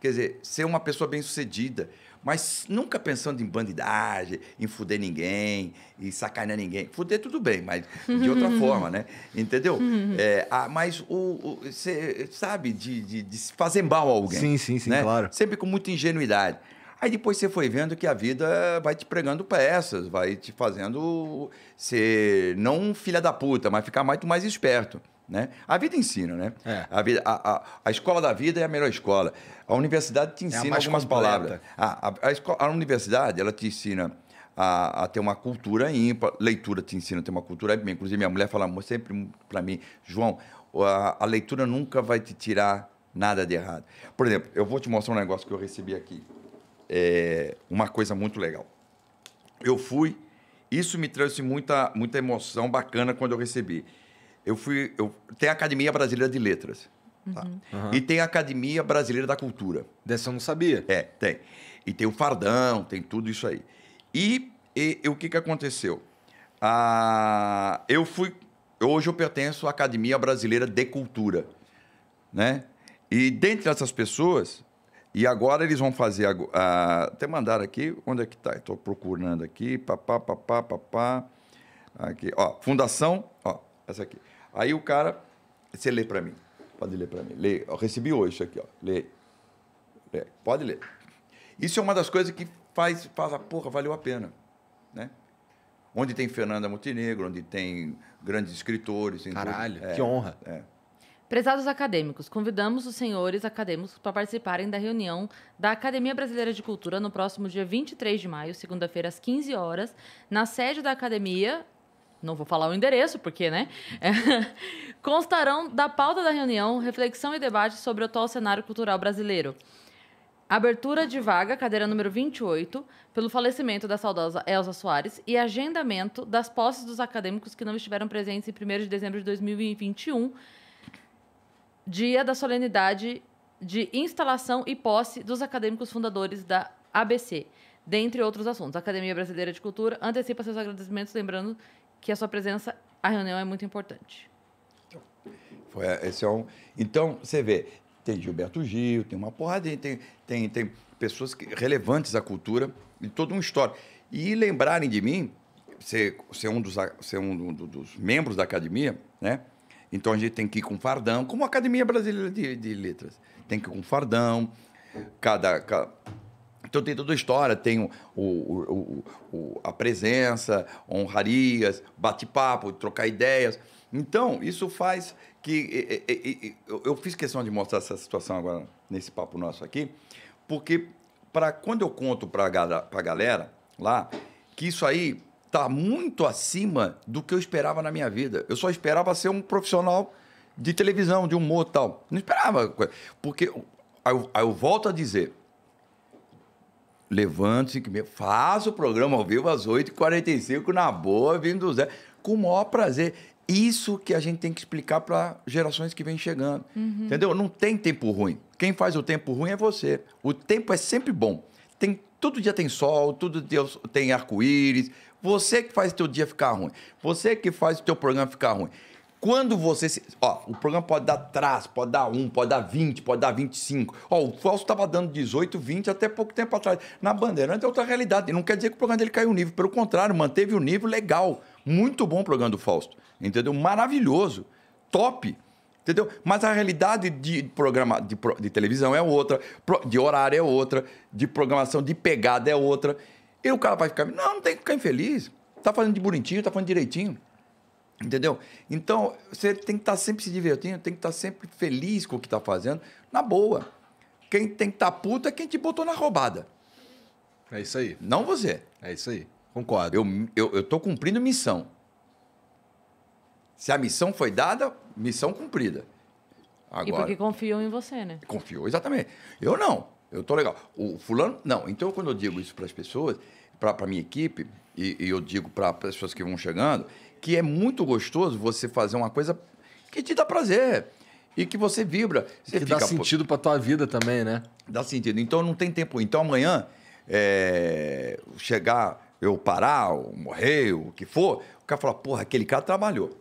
Quer dizer, ser uma pessoa bem-sucedida, mas nunca pensando em bandidagem, em fuder ninguém, em sacanear ninguém. Fuder tudo bem, mas de outra forma, né? Entendeu? é, a, ah, mas o, você sabe de, de, de, fazer mal a alguém. Sim, sim, sim, né? claro. Sempre com muita ingenuidade. Aí depois você foi vendo que a vida vai te pregando peças, vai te fazendo ser não filha da puta, mas ficar muito mais esperto. Né? A vida ensina, né? É. A, vida, a, a, a, escola da vida é a melhor escola. A universidade te é ensina é algumas completa. palavras. A, a, a, escola, a universidade, ela te ensina a, a, ter uma cultura ímpar. Leitura te ensina a ter uma cultura ímpar. Inclusive, minha mulher fala sempre para mim, João, a, a, leitura nunca vai te tirar nada de errado. Por exemplo, eu vou te mostrar um negócio que eu recebi aqui. É uma coisa muito legal. Eu fui... Isso me trouxe muita, muita emoção bacana quando eu recebi eu fui. Eu, tem a Academia Brasileira de Letras. Tá? Uhum. E tem a Academia Brasileira da Cultura. Dessa eu não sabia. É, tem. E tem o Fardão, tem tudo isso aí. E, e, e o que, que aconteceu? Ah, eu fui. Hoje eu pertenço à Academia Brasileira de Cultura. Né? E dentre essas pessoas, e agora eles vão fazer. A, até mandaram aqui, onde é que está? Estou procurando aqui, papá, papá, papá. Aqui, ó, Fundação, ó, essa aqui. Aí o cara, você lê para mim. Pode ler para mim. Lê. Eu recebi hoje isso aqui, ó. Lê. lê. Pode ler. Isso é uma das coisas que faz, faz a porra, valeu a pena. Né? Onde tem Fernanda Montenegro, onde tem grandes escritores. Caralho, é, que honra. É. Prezados acadêmicos, convidamos os senhores acadêmicos para participarem da reunião da Academia Brasileira de Cultura no próximo dia 23 de maio, segunda-feira, às 15 horas, na sede da Academia, não vou falar o endereço, porque, né? É, constarão da pauta da reunião reflexão e debate sobre o atual cenário cultural brasileiro. Abertura de vaga, cadeira número 28, pelo falecimento da saudosa Elsa Soares e agendamento das posses dos acadêmicos que não estiveram presentes em 1 de dezembro de 2021, dia da solenidade de instalação e posse dos acadêmicos fundadores da ABC dentre outros assuntos. A Academia Brasileira de Cultura antecipa seus agradecimentos, lembrando que a sua presença à reunião é muito importante. Foi, esse é um... Então, você vê, tem Gilberto Gil, tem uma porrada, tem, tem, tem pessoas que, relevantes à cultura e todo um histórico. E lembrarem de mim, ser, ser um, dos, ser um do, dos membros da academia, né? Então a gente tem que ir com fardão, como a Academia Brasileira de, de Letras. Tem que ir com fardão, cada, cada então tem toda a história, tem o, o, o, a presença, honrarias, bate-papo, trocar ideias. Então, isso faz que. Eu fiz questão de mostrar essa situação agora, nesse papo nosso aqui, porque para quando eu conto para a galera lá, que isso aí está muito acima do que eu esperava na minha vida. Eu só esperava ser um profissional de televisão, de humor e tal. Não esperava. Porque eu, eu volto a dizer, Levante-se, que faça o programa ao vivo às 8h45, na boa, vindo do Zé, com o maior prazer. Isso que a gente tem que explicar para gerações que vêm chegando. Uhum. Entendeu? Não tem tempo ruim. Quem faz o tempo ruim é você. O tempo é sempre bom. Tem, todo dia tem sol, todo dia tem arco-íris. Você que faz o teu dia ficar ruim. Você que faz o teu programa ficar ruim. Quando você. Se... Ó, o programa pode dar trás, pode dar um, pode dar 20, pode dar 25. Ó, o Fausto estava dando 18, 20 até pouco tempo atrás. Na Bandeirante é outra realidade. Não quer dizer que o programa dele caiu o nível. Pelo contrário, manteve o nível legal. Muito bom o programa do Fausto. Entendeu? Maravilhoso. Top. Entendeu? Mas a realidade de programa de, de televisão é outra, de horário é outra, de programação de pegada é outra. E o cara vai ficar. Não, não tem que ficar infeliz. Tá fazendo de bonitinho, tá fazendo direitinho. Entendeu? Então, você tem que estar tá sempre se divertindo, tem que estar tá sempre feliz com o que está fazendo, na boa. Quem tem que estar tá puto é quem te botou na roubada. É isso aí. Não você. É isso aí. Concordo. Eu, eu, eu cumprindo missão. Se a missão foi dada, missão cumprida. Agora, e porque confiou em você, né? Confiou, exatamente. Eu não. Eu estou legal. O fulano, não. Então, quando eu digo isso para as pessoas, para a minha equipe, e, e eu digo para as pessoas que vão chegando, que é muito gostoso você fazer uma coisa que te dá prazer e que você vibra. Você que fica, dá sentido para tua vida também, né? Dá sentido. Então não tem tempo. Então amanhã é... chegar, eu parar, eu morrer, o que for, o cara fala, porra, aquele cara trabalhou.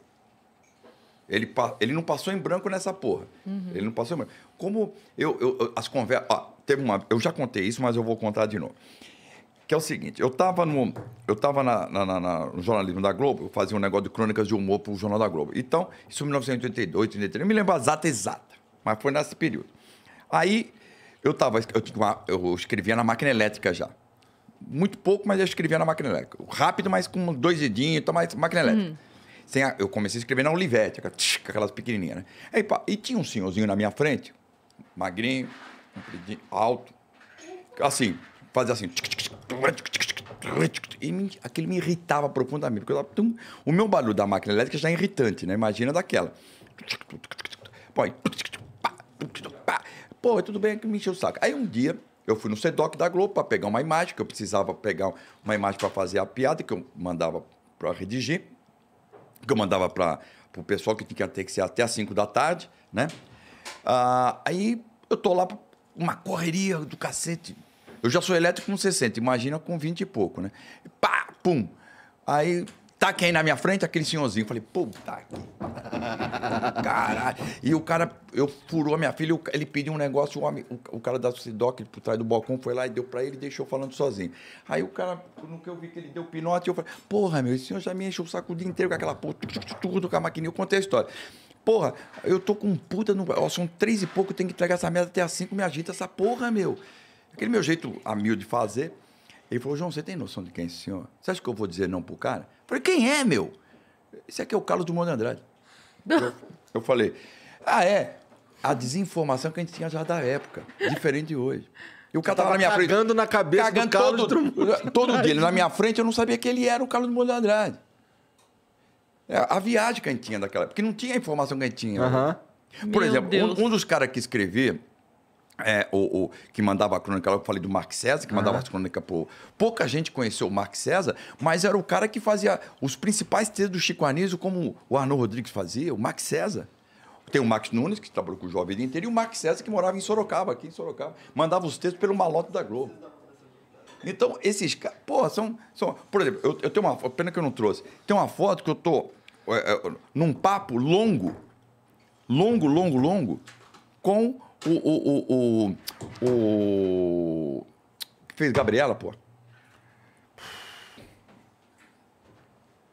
Ele, ele não passou em branco nessa porra. Uhum. Ele não passou em branco. Como eu, eu as conversas. Ah, teve uma. Eu já contei isso, mas eu vou contar de novo que é o seguinte: eu estava no, eu tava na, na, na, no jornalismo da Globo, eu fazia um negócio de crônicas de humor para o Jornal da Globo. Então, isso em 1982, 83, eu me lembro a data exata, mas foi nesse período. Aí, eu, tava, eu, eu escrevia na máquina elétrica já. Muito pouco, mas eu escrevia na máquina elétrica. Rápido, mas com dois dedinhos, então, mas máquina elétrica. Hum. Sem, A, eu comecei a escrever na Olivetti, aquelas, aquelas pequenininhas, né? Aí, pá, e tinha um senhorzinho na minha frente, magrinho, alto, assim, fazia assim. E me, aquilo me irritava profundamente. Porque eu, tum, o meu barulho da máquina elétrica já é irritante, né? Imagina daquela. Pô, pô, tudo bem, que me encheu o saco. Aí um dia eu fui no SEDOC da Globo para pegar uma imagem, que eu precisava pegar uma imagem para fazer a piada, que eu mandava para redigir, que eu mandava para o pessoal que tinha que ser até as 5 da tarde, né? Ah, aí eu tô lá, uma correria do cacete, eu já sou elétrico com 60, imagina com 20 e pouco, né? Pá, pum. Aí tá quem na minha frente? Aquele senhorzinho. Eu falei, pô, tá aqui. Caralho. E o cara, eu furou a minha filha, ele pediu um negócio, o, homem, o cara da Sidoc, por trás do balcão, foi lá e deu pra ele e deixou falando sozinho. Aí o cara, no que eu vi que ele deu pinote, eu falei, porra, meu, esse senhor já me encheu o saco o dia inteiro com aquela porra, tudo com a maquininha. Eu contei a história. Porra, eu tô com um puta no. Ó, são três e pouco, eu tenho que entregar essa merda até as cinco, me agita essa porra, meu. Aquele meu jeito amigo de fazer. Ele falou, João, você tem noção de quem é esse senhor? Você acha que eu vou dizer não pro cara? Eu falei, quem é, meu? Esse aqui é o Carlos do Monte Andrade. eu, eu falei, ah, é? A desinformação que a gente tinha já da época, diferente de hoje. E o cara tava, tava na minha cagando frente. Cagando na cabeça cagando do Carlos todo, do... todo dia. Ele na minha frente, eu não sabia que ele era o Carlos do Monte Andrade. É, a viagem que a gente tinha daquela época, porque não tinha a informação que a gente tinha. Uhum. Por Meu exemplo, um, um, dos caras que escrevia, é, o, o, que mandava a crônica eu falei do Mark César, que mandava uhum. a crônica pro... Pouca gente conheceu o Mark César, mas era o cara que fazia os principais textos do Chico Anísio, como o arnold Rodrigues fazia, o Mark César. Tem o Max Nunes, que trabalhou com o Jovem a vida inteira, e o Mark César, que morava em Sorocaba, aqui em Sorocaba. Mandava os textos pelo malote da Globo. Então, esses caras... Porra, são, são... Por exemplo, eu, eu, tenho uma... Pena que eu não trouxe. Tem uma foto que eu tô é, é, num papo longo, longo, longo, longo, com o. O. O. o, o... Que fez Gabriela, pô?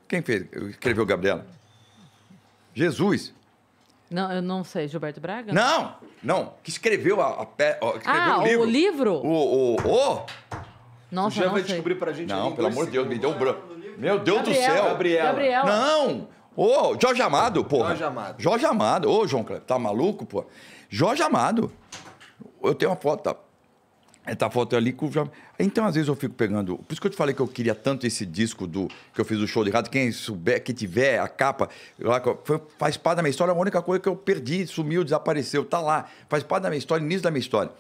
Quem fez? Escreveu Gabriela? Jesus. Não, eu não sei, Gilberto Braga? Não, não, que escreveu a, a, escreveu ah, o livro. o livro? O, o, o. Nossa, o não vai sei. descobrir pra gente. Não, pelo amor de Deus, me deu um branco. Meu Deus Gabriel, do céu. Gabriela. Gabriela. Não, ô, Jorge Amado, porra. Jorge Amado. Jorge Amado. Ô, João Cleber, tá maluco, pô? Jorge Amado. Eu tenho uma foto, tá? Essa foto ali com Então, às vezes, eu fico pegando. Por isso que eu te falei que eu queria tanto esse disco do que eu fiz o show de rádio. Quem souber, que tiver a capa, lá, foi, faz parte da minha história. É a única coisa que eu perdi, sumiu, desapareceu. Tá lá. Faz parte da minha história, início da minha história.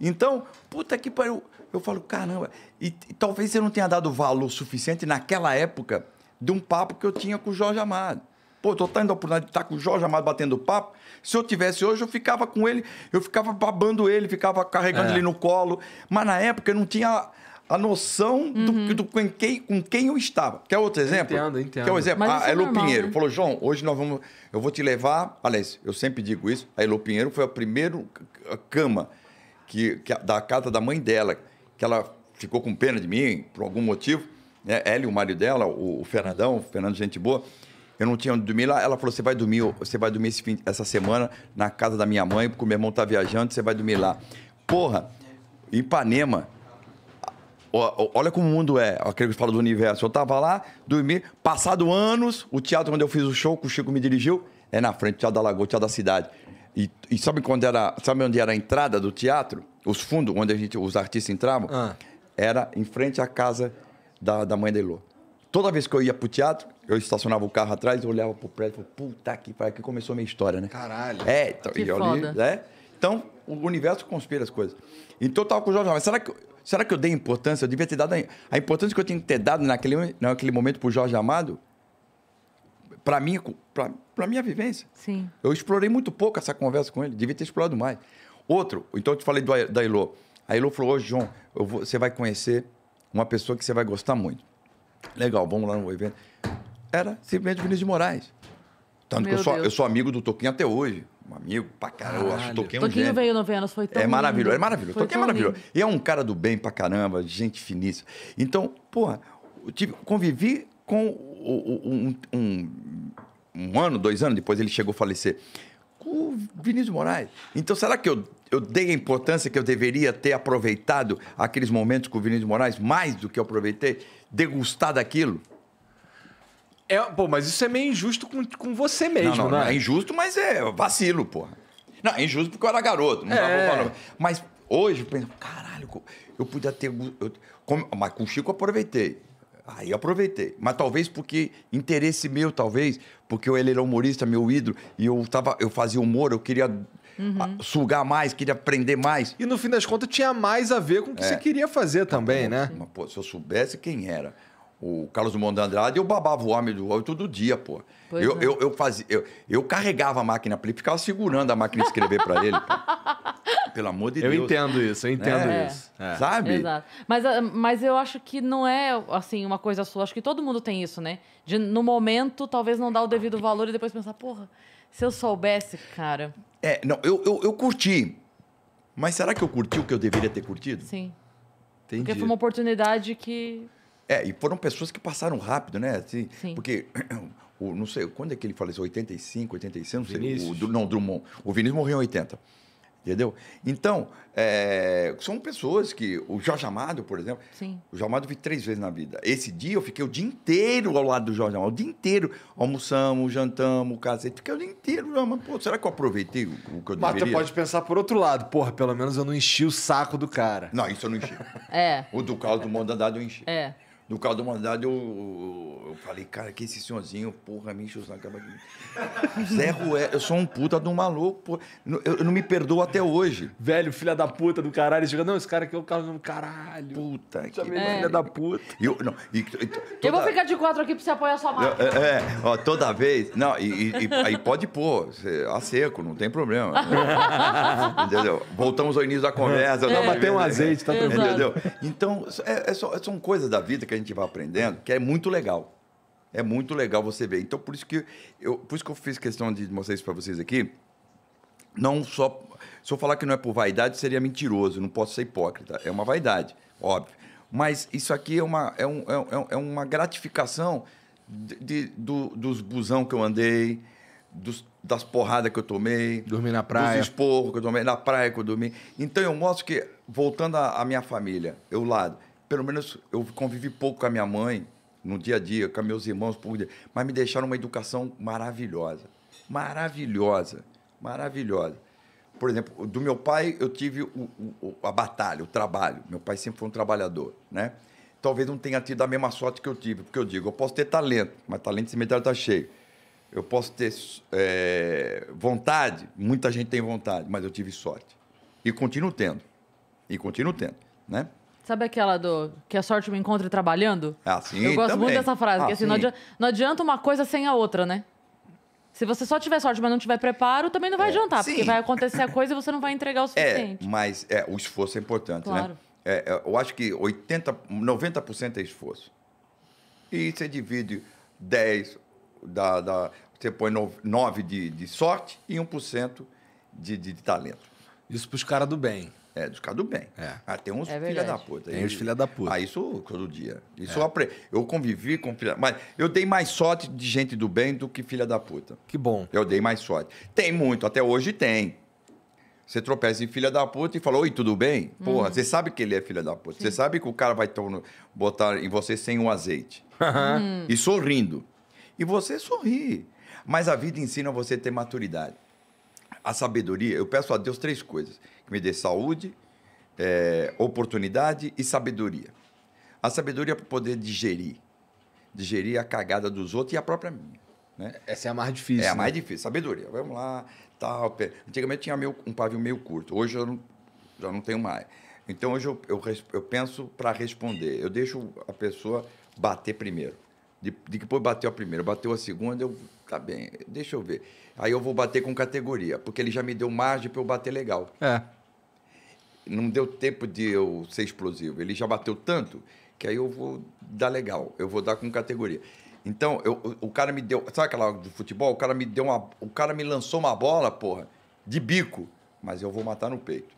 Então, puta que pariu. Eu falo, caramba. E, e talvez você não tenha dado valor suficiente naquela época de um papo que eu tinha com o Jorge Amado. Pô, tô tendo a oportunidade de estar com o Jorge Amado batendo papo. Se eu tivesse hoje, eu ficava com ele, eu ficava babando ele, ficava carregando é. ele no colo. Mas na época eu não tinha a noção uhum. do, do, com, quem, com quem eu estava. Quer outro exemplo? Entendo, entendo. Quer um exemplo? Mas a ah, Elo é normal, Pinheiro né? falou, João, hoje nós vamos... Eu vou te levar... Aliás, eu sempre digo isso. A Elo Pinheiro foi a primeira cama que, que, da casa da mãe dela, que ela ficou com pena de mim, por algum motivo. Né? Ela e o marido dela, o, o Fernandão, o Fernando Gente Boa eu não tinha onde dormir lá. Ela falou: você vai dormir, você vai dormir fim, essa semana na casa da minha mãe, porque o meu irmão tá viajando, você vai dormir lá. Porra, Ipanema. olha como o mundo é, aquele que fala do universo. Eu tava lá, dormi, passado anos, o teatro onde eu fiz o show, que o Chico me dirigiu, é na frente, o Teatro da Lagoa, o Teatro da Cidade. E, e sabe quando era, sabe onde era a entrada do teatro? Os fundos, onde a gente, os artistas entravam? Ah. Era em frente à casa da, da mãe da Elô toda vez que eu ia pro teatro, eu estacionava o carro atrás, eu olhava pro prédio e falava, puta que pariu, aqui começou a minha história, né? Caralho. É, então, que e eu foda. Li, né? Então, o universo conspira as coisas. Então, eu tava com o Jorge, Amado. será que, será que eu dei importância? Eu devia ter dado a, a importância que eu tinha que ter dado naquele, naquele momento pro Jorge Amado, pra, mim, pra, pra minha vivência. Sim. Eu explorei muito pouco essa conversa com ele, devia ter explorado mais. Outro, então eu te falei do, da Ilô. A Ilô falou, ô, oh, João, vou, você vai conhecer uma pessoa que você vai gostar muito. Legal, vamos lá no evento. Era simplesmente Vinícius de Moraes. Tanto Meu que eu sou, eu sou amigo do Toquinho até hoje. Um amigo pra caramba. Eu acho o Toquinho um veio no Vênus, foi tão É maravilhoso, é maravilhoso. Toquinho é maravilhoso. E é um cara do bem pra caramba, gente finíssima. Então, porra, eu tive, convivi com um, um, um, ano, dois anos depois, ele chegou a falecer. Com o Vinícius Moraes. Então, será que eu, eu dei a importância que eu deveria ter aproveitado aqueles momentos com o Vinícius Moraes mais do que eu aproveitei? degustar daquilo. É, pô, mas isso é meio injusto com, com você mesmo, não, não, né? Não é injusto, mas é vacilo, porra. Não, é injusto porque eu era garoto, não é. tava Mas hoje eu penso, caralho, eu podia ter. Eu, mas com o Chico eu aproveitei. Aí eu aproveitei. Mas talvez porque interesse meu, talvez, porque ele era humorista, meu ídolo, e eu, tava, eu fazia humor, eu queria uhum. sugar mais, queria aprender mais. E no fim das contas tinha mais a ver com o que é. você queria fazer tá também, né? Mas, pô, se eu soubesse quem era o Carlos Mondo Andrade, eu babava o homem do olho todo dia, pô. Eu, é. eu, eu, fazia, eu, eu carregava a máquina play, ficava segurando a máquina de escrever para ele. Pô. Pelo amor de eu Deus. Eu entendo isso, eu entendo é. isso. É. Sabe? Exato. Mas, ah, mas eu acho que não é, assim, uma coisa sua. Acho que todo mundo tem isso, né? De, no momento, talvez não dar o devido valor e depois pensar, porra, se eu soubesse, cara... É, não, eu, eu, eu curti. Mas será que eu curti o que eu deveria ter curtido? Sim. Entendi. Porque foi uma oportunidade que. É, e foram pessoas que passaram rápido, né? Assim, Sim. Porque, o, não sei, quando é que ele faleceu? 85, 86, não sei. Vinícius. O, não, Drummond. O Vinícius morreu em 80. Entendeu? Então, é, são pessoas que. O Jorge Amado, por exemplo. Sim. O Jorge Amado eu vi três vezes na vida. Esse dia eu fiquei o dia inteiro ao lado do Jorge Amado. O dia inteiro. Almoçamos, jantamos, casete. Fiquei o dia inteiro. Mas, pô, será que eu aproveitei o, o que eu Mas deveria? Mas pode pensar por outro lado. Porra, pelo menos eu não enchi o saco do cara. Não, isso eu não enchi. é. O do Carlos do Mundo Andado eu enchi. É. No caso da humanidade, eu, eu falei, cara, que esse senhorzinho, porra, me enche os acaba aqui. Zé Ruel, eu sou um puta de um maluco, porra. Eu, eu, não me perdoo até hoje. Velho, filha da puta do caralho. Chega, não, esse cara aqui é o cara do caralho. Puta que é. filha da puta. Eu, não, e, e, toda... eu vou ficar de quatro aqui pra você apoiar a sua marca. É, é ó, toda vez. Não, e, e pode pôr, a seco, não tem problema. Entendeu? Voltamos ao início da conversa. É. Né? Dá pra ter um azeite, tá tranquilo. Entendeu? Então, é, é, só, são coisas da vida que a gente gente vai aprendendo, que é muito legal. É muito legal você ver. Então, por isso que eu, por isso que eu fiz questão de mostrar isso para vocês aqui. Não só. Se eu falar que não é por vaidade, seria mentiroso, não posso ser hipócrita. É uma vaidade, óbvio. Mas isso aqui é uma, é um, é, é, é uma gratificação de, de, do, dos busão que eu andei, dos, das porradas que eu tomei. dormi na praia. Dos esporros que eu tomei, na praia que eu dormi. Então eu mostro que, voltando à minha família, eu lado, pelo menos eu convivi pouco com a minha mãe no dia a dia, com meus irmãos, mas me deixaram uma educação maravilhosa. Maravilhosa. Maravilhosa. Por exemplo, do meu pai eu tive o, o, a batalha, o trabalho. Meu pai sempre foi um trabalhador, né? Talvez não tenha tido a mesma sorte que eu tive, porque eu digo, eu posso ter talento, mas talento esse metal está cheio. Eu posso ter é, vontade, muita gente tem vontade, mas eu tive sorte. E continuo tendo. E continuo tendo, né? Sabe aquela do que a sorte me encontre trabalhando? Ah, sim, Eu gosto também. muito dessa frase, ah, que assim, não adianta, não adianta uma coisa sem a outra, né? Se você só tiver sorte, mas não tiver preparo, também não vai é, adiantar, sim. porque vai acontecer a coisa e você não vai entregar o é, suficiente. É, mas é, o esforço é importante, né? claro. né? É, eu acho que 80, 90% é esforço. E você divide 10, da, da você põe 9 de, de sorte e 1% de, de, de talento. Isso para os caras do bem. É, dos caras do bem. É. Ah, tem uns é filha da puta. Tem uns filha da puta. Ah, isso todo dia. Isso é. eu, eu convivi com filha... Mas eu dei mais sorte de gente do bem do que filha da puta. Que bom. Eu dei mais sorte. Tem muito, até hoje tem. Você tropeça em filha da puta e fala, oi, tudo bem? Porra, uhum. você sabe que ele é filha da puta. Sim. Você sabe que o cara vai torno... botar em você sem o um azeite. Uhum. E sorrindo. E você sorri. Mas a vida ensina você a ter maturidade. A sabedoria, eu peço a Deus três coisas que me dê saúde, é, oportunidade e sabedoria. A sabedoria para poder digerir. Digerir a cagada dos outros e a própria minha. Né? Essa é a mais difícil. É a né? mais difícil, sabedoria. Vamos lá, tal. Antigamente tinha um pavio meio curto, hoje eu não, já não tenho mais. Então hoje eu, eu, eu penso para responder. Eu deixo a pessoa bater primeiro. De, de que depois bateu a primeira, bateu a segunda, eu tá bem, deixa eu ver. Aí eu vou bater com categoria, porque ele já me deu margem para eu bater legal. É. Não deu tempo de eu ser explosivo. Ele já bateu tanto que aí eu vou dar legal, eu vou dar com categoria. Então, eu, o cara me deu. Sabe aquela do futebol? O cara me deu uma. O cara me lançou uma bola, porra, de bico. Mas eu vou matar no peito.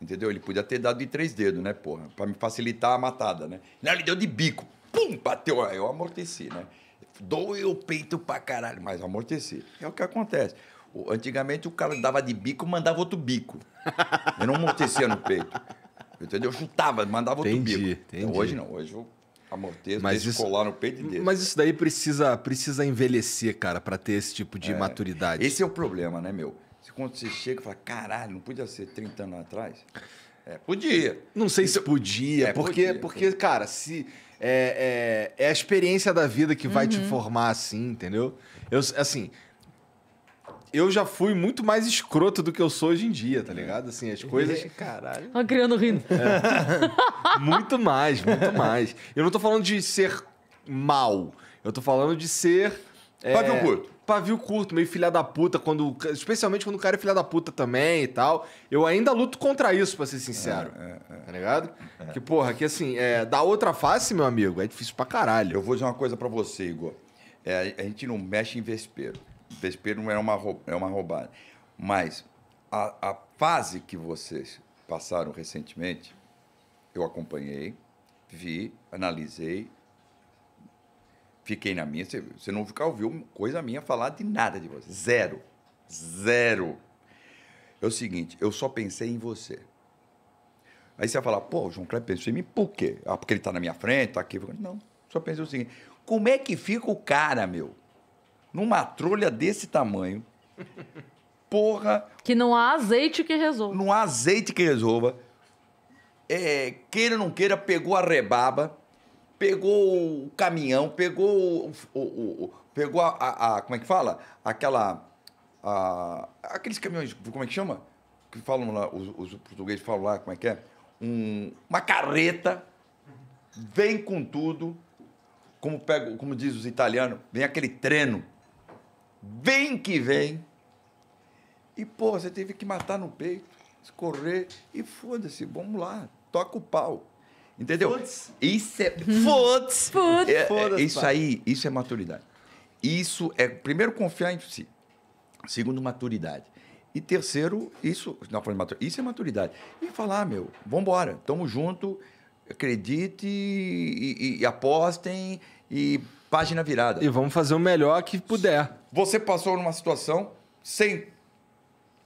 Entendeu? Ele podia ter dado de três dedos, né, porra? Pra me facilitar a matada, né? Não, ele deu de bico. Pum! Bateu. Aí eu amorteci, né? doeu o peito pra caralho, mas amorteci. É o que acontece. Antigamente o cara dava de bico, mandava outro bico. Eu não amortecia no peito. Entendeu? Eu chutava, mandava outro entendi, bico. Entendi. Então, hoje não, hoje eu amorteço, mas isso, colar no peito dele. Mas isso daí precisa, precisa envelhecer, cara, para ter esse tipo de é, maturidade. Esse é o problema, né, meu? Quando você chega e fala, caralho, não podia ser 30 anos atrás? É, podia. Não sei então, se podia, é, porque, podia, porque, podia. cara, se é, é, é a experiência da vida que vai uhum. te formar assim, entendeu? Eu, assim, eu já fui muito mais escroto do que eu sou hoje em dia, tá ligado? Assim, as coisas. Caralho. Uma criança rindo. É. muito mais, muito mais. Eu não tô falando de ser mal. Eu tô falando de ser. É... Paga cu pavio curto, meio filha da puta, quando, especialmente quando o cara é filha da puta também e tal. Eu ainda luto contra isso, pra ser sincero. É, é, é. Tá ligado? É. Que, porra, que assim, é, da outra face, meu amigo, é difícil pra caralho. Eu vou dizer uma coisa pra você, Igor. É, a gente não mexe em vespeiro. Vespeiro não é uma, é uma roubada. Mas a, a fase que vocês passaram recentemente, eu acompanhei, vi, analisei, fiquei na minha. Você não ficar ouviu coisa minha falar de nada de você. Zero. Zero. É o seguinte, eu só pensei em você. Aí você vai falar, pô, João Kleber pensou em mim por quê? Ah, porque ele está na minha frente, tá aqui. Não, só pensei o seguinte, como é que fica o cara, meu, numa trolha desse tamanho, porra... Que não há azeite que resolva. Não há azeite que resolva. É, queira ou não queira, pegou a rebaba, pegou o caminhão, pegou o, o, o pegou a, a, a, como é que fala? Aquela a, aqueles caminhões, como é que chama? Que falam lá, os, os portugueses falam lá, como é que é? Um, uma carreta vem com tudo, como pega, como diz os italianos, vem aquele treno. Vem que vem. E pô, você teve que matar no peito, escorrer e foda-se, vamos lá, toca o pau. Entendeu? Isso é. Hum. Futs. Putz. É, é, isso aí, isso é maturidade. Isso é, primeiro, confiar em si. Segundo, maturidade. E terceiro, isso. Não, falando maturidade. Isso é maturidade. E falar, meu, vambora, tamo junto, acredite e, e, e apostem e página virada. E vamos fazer o melhor que puder. Você passou numa situação sem.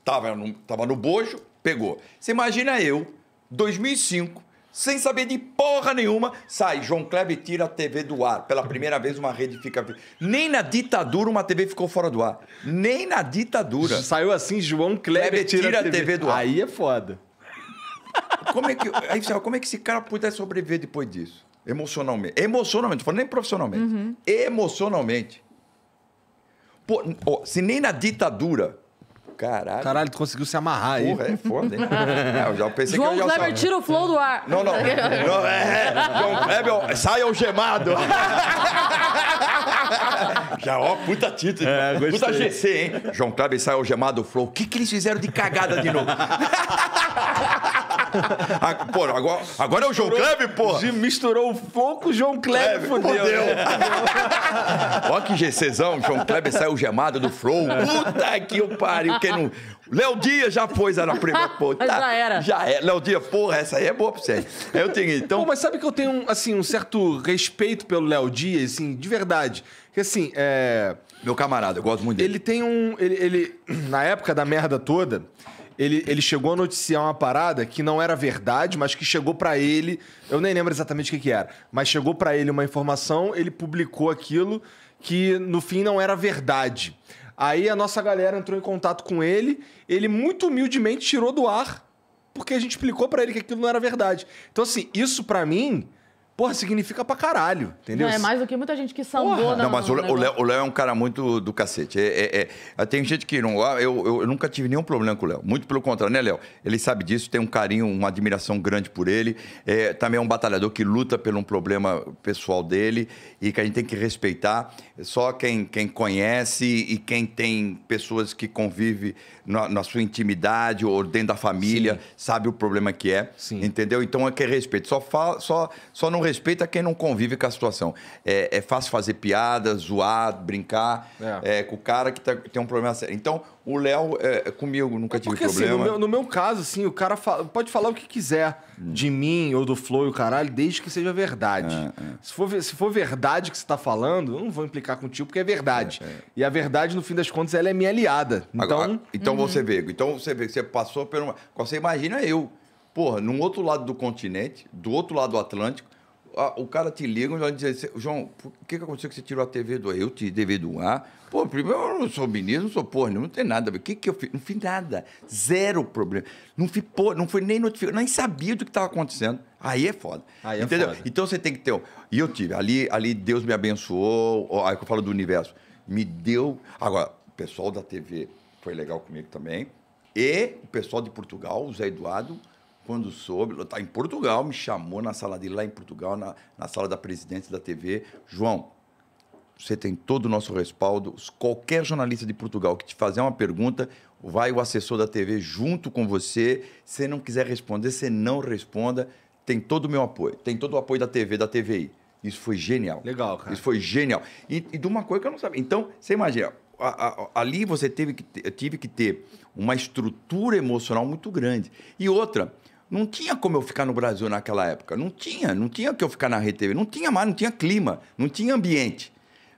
Tava no, tava no bojo, pegou. Você imagina eu, 2005, sem saber de porra nenhuma, sai. João Kleber tira a TV do ar. Pela primeira vez, uma rede fica. Nem na ditadura uma TV ficou fora do ar. Nem na ditadura. Saiu assim, João Kleber, Kleber tira, tira a, TV. TV do ar. Aí é foda. Como é que, aí, como é que esse cara puder sobreviver depois disso? Emocionalmente. Emocionalmente, não falando nem profissionalmente. Uhum. Emocionalmente. Pô, se nem na ditadura Caralho. Caralho, tu conseguiu se amarrar aí. Porra, é foda, hein? É, eu já pensei João que Kleber, tira o flow do ar. Não, não. não é, João Kleber, sai algemado. Já, ó, puta título. É, puta GC, hein? João Kleber sai algemado, flow. O que, que eles fizeram de cagada de novo? Ah, pô, agora, agora é o João Kleber, pô. Misturou o foco com o João Kleber, fodeu. É. Ó que GCzão, João Kleber saiu gemado do flow. É. Puta que o pariu, quem não... Léo Dias já pôs na primeira, pô. já tá- era. Já era. É. Léo Dias, porra, essa aí é boa pra você. É então... Pô, mas sabe que eu tenho, assim, um certo respeito pelo Léo Dias, assim, de verdade. Porque, assim, é... Meu camarada, eu gosto muito dele. Ele tem um... ele, ele na época da merda toda ele, ele chegou a noticiar uma parada que não era verdade, mas que chegou para ele. Eu nem lembro exatamente o que, que era, mas chegou para ele uma informação, ele publicou aquilo que no fim não era verdade. Aí a nossa galera entrou em contato com ele, ele muito humildemente tirou do ar, porque a gente explicou para ele que aquilo não era verdade. Então, assim, isso para mim Porra, significa pra caralho, entendeu? Não, é mais do que muita gente que sambou na Não, mas o, o, Léo, é um cara muito do cacete. É, é, é, tem gente que não. Ah, eu, eu, eu, nunca tive nenhum problema com o Léo. Muito pelo contrário, né, Léo? Ele sabe disso, tem um carinho, uma admiração grande por ele. É, também é um batalhador que luta por um problema pessoal dele e que a gente tem que respeitar. Só quem, quem conhece e quem tem pessoas que convive na, na sua intimidade ou dentro da família, Sim. sabe o problema que é. Sim. Entendeu? Então é que é respeito. Só, fala, só, só não respeita quem não convive com a situação. É, é fácil fazer piada, zoar, brincar é. É, com o cara que tá, tem um problema sério. Então, o Léo é, é comigo, nunca é tive Porque, assim, problema. Assim, no, meu, no meu caso, assim, o cara pode falar o que quiser hum. de mim ou do Flow e o caralho, desde que seja verdade. É, é. Se, for, se for verdade que você tá falando, eu não vou implicar contigo, porque é verdade. É, é. e a verdade, no fim das contas, ela é minha aliada. Então. Agora, então uhum. você vê. Então você vê que você passou por uma. Você imagina eu. Porra, num outro lado do continente, do outro lado do Atlântico, a, o cara te liga e diz, assim, João, o que, que aconteceu que você tirou a TV do ar? Eu tirei a TV do ar Pô, primeiro eu não sou ministro, não sou porra nenhuma, não tem nada a ver. O que, que eu fiz? Não fiz nada. Zero problema. Não fui, porra, não fui nem notificado, nem sabia do que estava acontecendo. Aí é foda. Aí é entendeu? Foda. Então você tem que ter. E eu tive, ali, ali Deus me abençoou, aí que eu falo do universo. Me deu. Agora, o pessoal da TV foi legal comigo também. E o pessoal de Portugal, o Zé Eduardo, quando soube, está em Portugal, me chamou na sala dele, lá em Portugal, na, na sala da presidente da TV. João, você tem todo o nosso respaldo. Qualquer jornalista de Portugal que te fazer uma pergunta, vai o assessor da TV junto com você. Se não quiser responder, você não responda. Tem todo o meu apoio. Tem todo o apoio da TV, da TVI. Isso foi genial. Legal, cara. Isso foi genial. E, e de uma coisa que eu não sabia. Então, você imagina, a, a, ali você teve que, ter, tive que ter uma estrutura emocional muito grande. E outra, não tinha como eu ficar no Brasil naquela época. Não tinha, não tinha que eu ficar na Rede TV. Não tinha mais, não tinha clima, não tinha ambiente.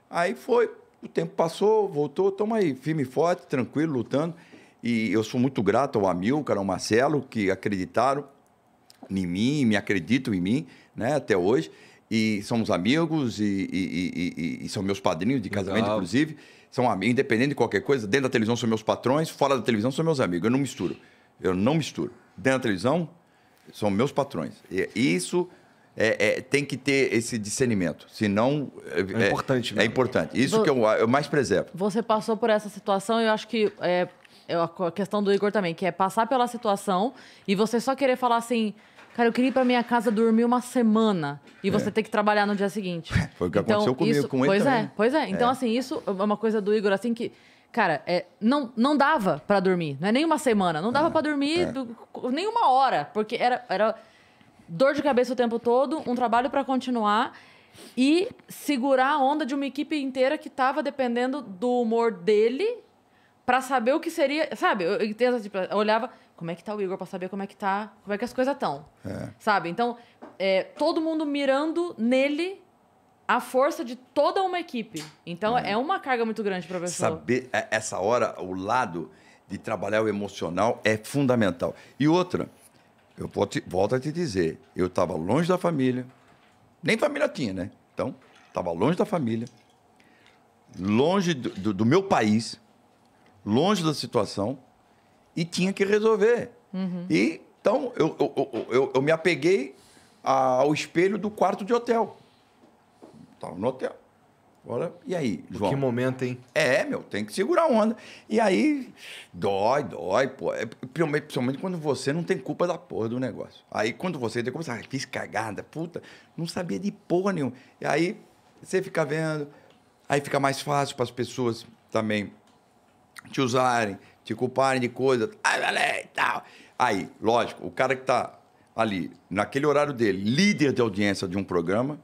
Aí foi, o tempo passou, voltou, estamos aí, firme e forte, tranquilo, lutando. E eu sou muito grato ao Amilcar, ao Marcelo, que acreditaram em mim, me acreditam em mim, né, até hoje. E somos amigos e, e, e, e são meus padrinhos de casamento, Legal. inclusive. São amigos, independente de qualquer coisa. Dentro da televisão são meus patrões, fora da televisão são meus amigos. Eu não misturo. Eu não misturo. Dentro da televisão são meus patrões. E isso é, é, tem que ter esse discernimento. Senão. É, é importante. É, né? importante. Isso Do, que eu, eu, mais preservo. Você passou por essa situação e eu acho que. É, é a questão do Igor também, que é passar pela situação e você só querer falar assim. Cara, eu queria ir pra minha casa dormir uma semana e é. você ter que trabalhar no dia seguinte. Foi o que então, aconteceu comigo, isso, com ele. Pois é, também. é, pois é. Então, assim, isso é uma coisa do Igor, assim, que Cara, é, não, não dava para dormir. Não é nem uma semana. Não dava é, para dormir é. Do, nem uma hora. Porque era, era dor de cabeça o tempo todo, um trabalho para continuar e segurar a onda de uma equipe inteira que estava dependendo do humor dele para saber o que seria, sabe? Eu, eu, tipo, eu olhava, como é que tá o Igor para saber como é que tá, como é que as coisas estão. É. Sabe? Então, é, todo mundo mirando nele a força de toda uma equipe. Então, é, é uma carga muito grande para você. Saber é, essa hora, o lado de trabalhar o emocional é fundamental. E outra, eu volto a te dizer, eu estava longe da família, nem família tinha, né? Então, estava longe da família, longe do, do, do, meu país, longe da situação, e tinha que resolver. Uhum. E, então, eu, eu, eu, eu me apeguei ao espelho do quarto de hotel. Estava no hotel bora e aí, João? Que momento, hein? É, meu, tem que segurar a onda. E aí, dói, dói, pô. É, principalmente quando você não tem culpa da porra do negócio. Aí, quando você tem culpa, ah, fiz cagada, puta, não sabia de porra nenhuma. E aí, você fica vendo, aí fica mais fácil para as pessoas também te usarem, te culparem de coisa, ah, tal. Aí, lógico, o cara que tá ali, naquele horário dele, líder de audiência de um programa,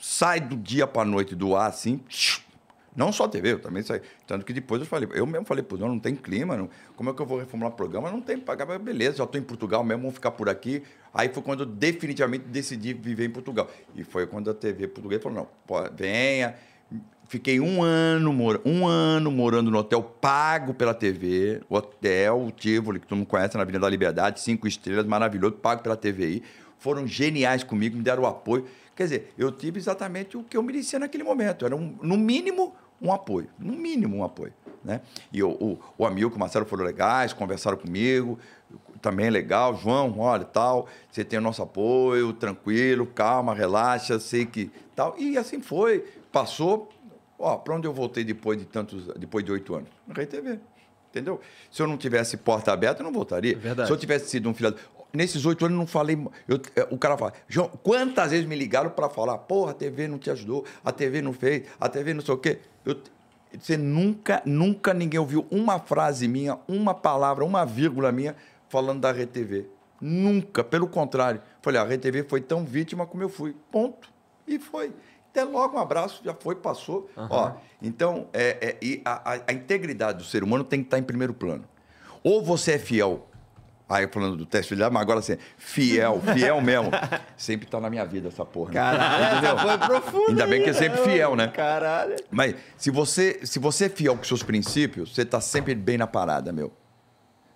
sai do dia para noite do ar, assim. Não só a TV, eu também saí. Tanto que depois eu falei, eu mesmo falei, pô, não, não tem clima, não, como é que eu vou reformular o programa? Não tem pagar, beleza, já estou em Portugal mesmo, vou ficar por aqui. Aí foi quando eu definitivamente decidi viver em Portugal. E foi quando a TV portuguesa falou, não, pô, venha. Fiquei um ano, mora, um ano morando no hotel pago pela TV, o hotel o Tivoli, que todo mundo conhece, na Avenida da Liberdade, cinco estrelas, maravilhoso, pago pela TVI. Foram geniais comigo, me deram o apoio. Quer dizer, eu tive exatamente o que eu merecia naquele momento. Era, um, no mínimo, um apoio. No mínimo, um apoio. Né? E o, o, o Amilco o Marcelo foram legais, conversaram comigo, também é legal. João, olha, tal, você tem o nosso apoio, tranquilo, calma, relaxa, sei que tal. E assim foi. Passou. Ó, para onde eu voltei depois de tantos, depois de oito anos? Na RedeTV. TV entendeu? Se eu não tivesse porta aberta, eu não voltaria. É verdade. Se eu tivesse sido um filho, nesses oito anos não falei. Eu, é, o cara fala, João, quantas vezes me ligaram para falar, porra, a TV não te ajudou, a TV não fez, a TV não sei o quê. Eu, você nunca, nunca ninguém ouviu uma frase minha, uma palavra, uma vírgula minha falando da RTV. Nunca, pelo contrário. Falei, a RTV foi tão vítima como eu fui. Ponto. E foi. Até logo, um abraço, já foi, passou. Uhum. Ó, então, é, é, a, a, a integridade do ser humano tem que estar em primeiro plano. Ou você é fiel Aí falando do teste lá, mas agora assim, fiel, fiel mesmo. sempre tá na minha vida essa porra. Né? Caralho, Entendeu? foi profundo. Ainda bem que é sempre fiel, né? Caralho. Mas se você, se você é fiel com seus princípios, você tá sempre bem na parada, meu.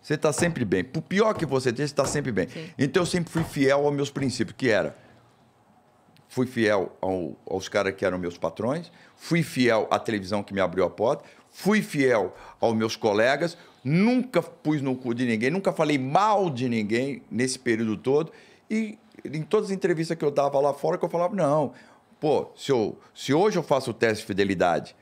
Você tá sempre bem. Por pior que você tenha, você tá sempre bem. Sim. Então eu sempre fui fiel aos meus princípios, que era. Fui fiel ao, aos caras que eram meus patrões, fui fiel à televisão que me abriu a porta, fui fiel aos meus colegas, nunca pus no cu de ninguém, nunca falei mal de ninguém nesse período todo. E em todas as entrevistas que eu dava lá fora, que eu falava, não, pô, se, eu, se hoje eu faço o teste de fidelidade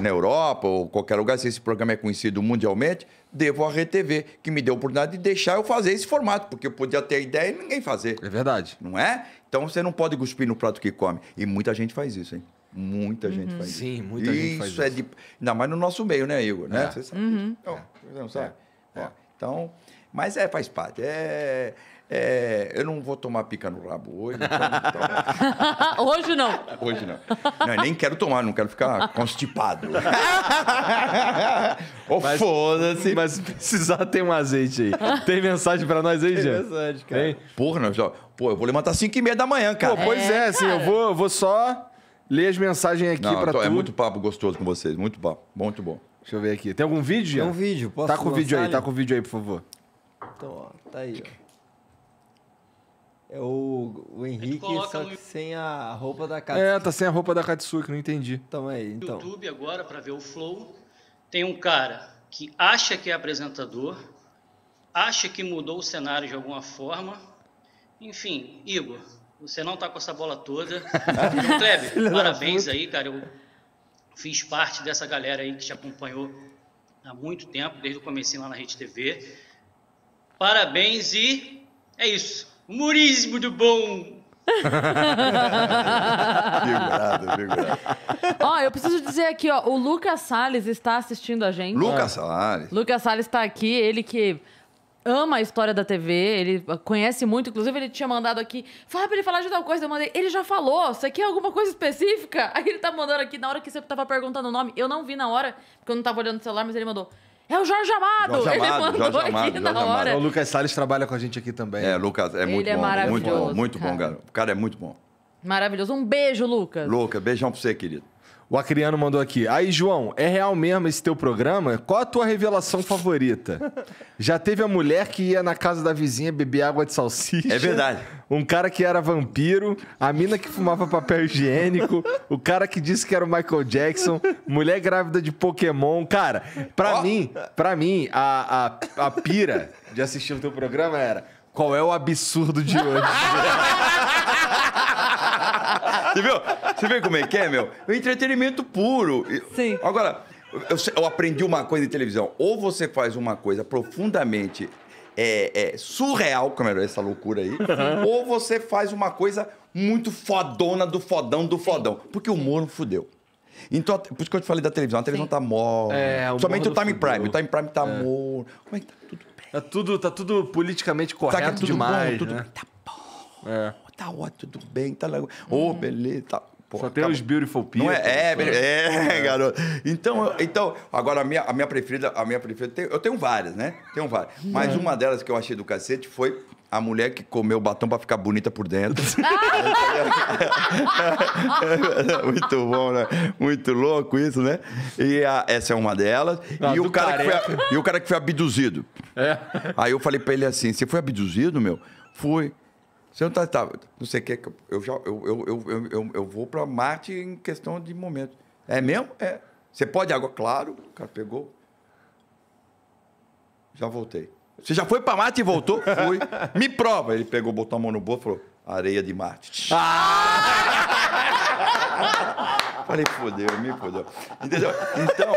na Europa ou qualquer lugar, se esse programa é conhecido mundialmente, devo à RTV, que me deu a oportunidade de deixar eu fazer esse formato, porque eu podia ter a ideia e ninguém fazer. É verdade. Não é? Então você não pode cuspir no prato que come. E muita gente faz isso, hein? Muita uhum. gente faz Sim, isso. Sim, muita isso gente faz é isso. De... Ainda mais no nosso meio, né, Igor? Né? É. Né? Você sabe uhum. então, não sabe? É. É. Então, mas é, faz parte. É, é, eu não vou tomar pica no rabo hoje. Então, então... hoje não. Hoje não. não nem quero tomar, não quero ficar constipado. oh, Foda-se. Mas se precisar, tem um azeite aí. Tem mensagem pra nós aí, Jean? Tem mensagem, cara. Tem? Porra, não, Pô, eu vou levantar 5 e meia da manhã, cara. Pô, pois é, cara. É, assim, eu vou, eu vou só ler as mensagens aqui não, pra é tu. É muito papo gostoso com vocês, muito papo. Muito bom. Deixa eu ver aqui. Tem algum vídeo? Tem um vídeo, posso Tá com o vídeo aí, ali? tá com o vídeo aí, por favor. Então, ó, tá aí, ó. É o, o Henrique, só que no... sem a roupa da Katsuki. É, tá sem a roupa da Katsuki, não entendi. Então é aí, então. YouTube agora para ver o flow. Tem um cara que acha que é apresentador, acha que mudou o cenário de alguma forma. Enfim, Igor, você não tá com essa bola toda. Kleber, parabéns aí, cara. Eu fiz parte dessa galera aí que te acompanhou há muito tempo, desde o começo lá na Rede TV. Parabéns e é isso. Humorismo do bom! Obrigado. Oh, Ó, eu preciso dizer aqui, ó, o Lucas Salles está assistindo a gente. Lucas Salles. Lucas Salles está aqui, ele que ama a história da TV, ele ah, conhece muito, inclusive ele tinha mandado aqui, fala pra ele falar de tal coisa, eu mandei, ele já falou, você quer é alguma coisa específica? Aí ele tá mandando aqui, na hora que você tava perguntando o nome, eu não vi na hora, porque eu não tava olhando o celular, mas ele mandou, é o Jorge Amado. Jorge Amado, ele mandou Jorge aqui na hora. O Lucas Salles trabalha com a gente aqui também. É, Lucas, é ele muito é bom. Maravilhoso, muito bom, muito cara. bom, cara. O cara é muito bom. Maravilhoso. Um beijo, Lucas. Lucas, beijão pra você, querido. O Acriano mandou aqui. Aí, João, é real mesmo esse teu programa? Qual a tua revelação favorita? Já teve a mulher que ia na casa da vizinha beber água de salsicha. É verdade. Um cara que era vampiro, a mina que fumava papel higiênico, o cara que disse que era o Michael Jackson, mulher grávida de Pokémon. Cara, pra oh. mim, para mim, a, a, a pira de assistir o teu programa era qual é o absurdo de hoje? Você viu? Você vê como é que é, meu? É entretenimento puro. Sim. Agora, eu, eu aprendi uma coisa em televisão. Ou você faz uma coisa profundamente é, é, surreal, como era essa loucura aí, uhum. ou você faz uma coisa muito fodona do fodão do fodão. Porque o Moro fudeu. Então, por isso que eu te falei da televisão. A televisão Sim. tá morta. É, Somente o Time fudeu. Prime. O Time Prime tá é. morto. Como é que tá tudo bem? Tá tudo, tá tudo politicamente tá correto tá tudo demais, bom, tudo né? Tá bom. É tá ótimo, tudo bem, tá legal. Ô, oh, beleza, tá. Pô, Só tem os beautiful people. Não é, é, né? é, é, garoto. Então, então agora a minha, a minha preferida, a minha preferida, tem, eu tenho várias, né? Tenho várias. Uhum. Mas uma delas que eu achei do cacete foi a mulher que comeu batom pra ficar bonita por dentro. Muito bom, né? Muito louco isso, né? E a, essa é uma delas. Ah, e, o cara que foi, e o cara que foi abduzido. É. Aí eu falei pra ele assim: você foi abduzido, meu? Fui. Você não tá, tá não sei o que, eu, já, eu, eu, eu, eu, eu vou para Marte em questão de momento. É mesmo? É. Você pode agora? Claro. O cara pegou. Já voltei. Você já foi para Marte e voltou? Fui. Me prova. Ele pegou, botou a mão no bolso e falou, areia de Marte. Ah! Falei, fodeu, me fodeu. Entendeu? Então,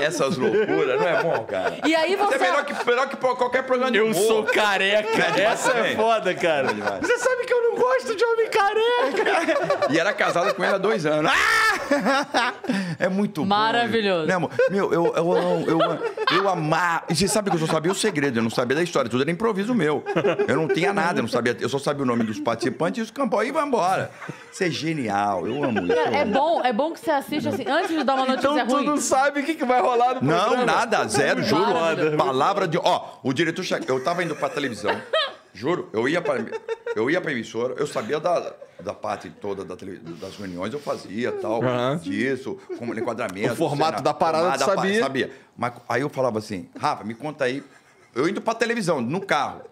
essas loucuras, não é bom, cara? E aí você... É melhor que, melhor que qualquer programa de Eu humor. sou careca. É Essa é foda, cara. É você sabe que eu não gosto de homem careca. E era casado com ela há dois anos. Ah! É muito Maravilhoso. bom. Né, Maravilhoso. Meu, eu, eu, eu, eu, eu E você sabe que eu só sabia o segredo, eu não sabia da história, tudo era improviso meu. Eu não tinha nada, eu não sabia... Eu só sabia o nome dos participantes e os campos. E vambora. Você é genial, eu amo isso. É, bom, é bom que você assiste assim, antes de dar uma notícia então, ruim. Então tu não sabe o que, que vai rolar falar no programa. Não, nada, zero, juro. Nada. Palavra de. Ó, o diretor. Che... Eu tava indo pra televisão, juro, eu ia pra, eu ia pra emissora, eu sabia da, da parte toda da tele... das reuniões, eu fazia tal, uhum. disso, como enquadramento. O formato cena, da parada, tu sabia. sabia. Mas aí eu falava assim, Rafa, me conta aí. Eu indo pra televisão, no carro.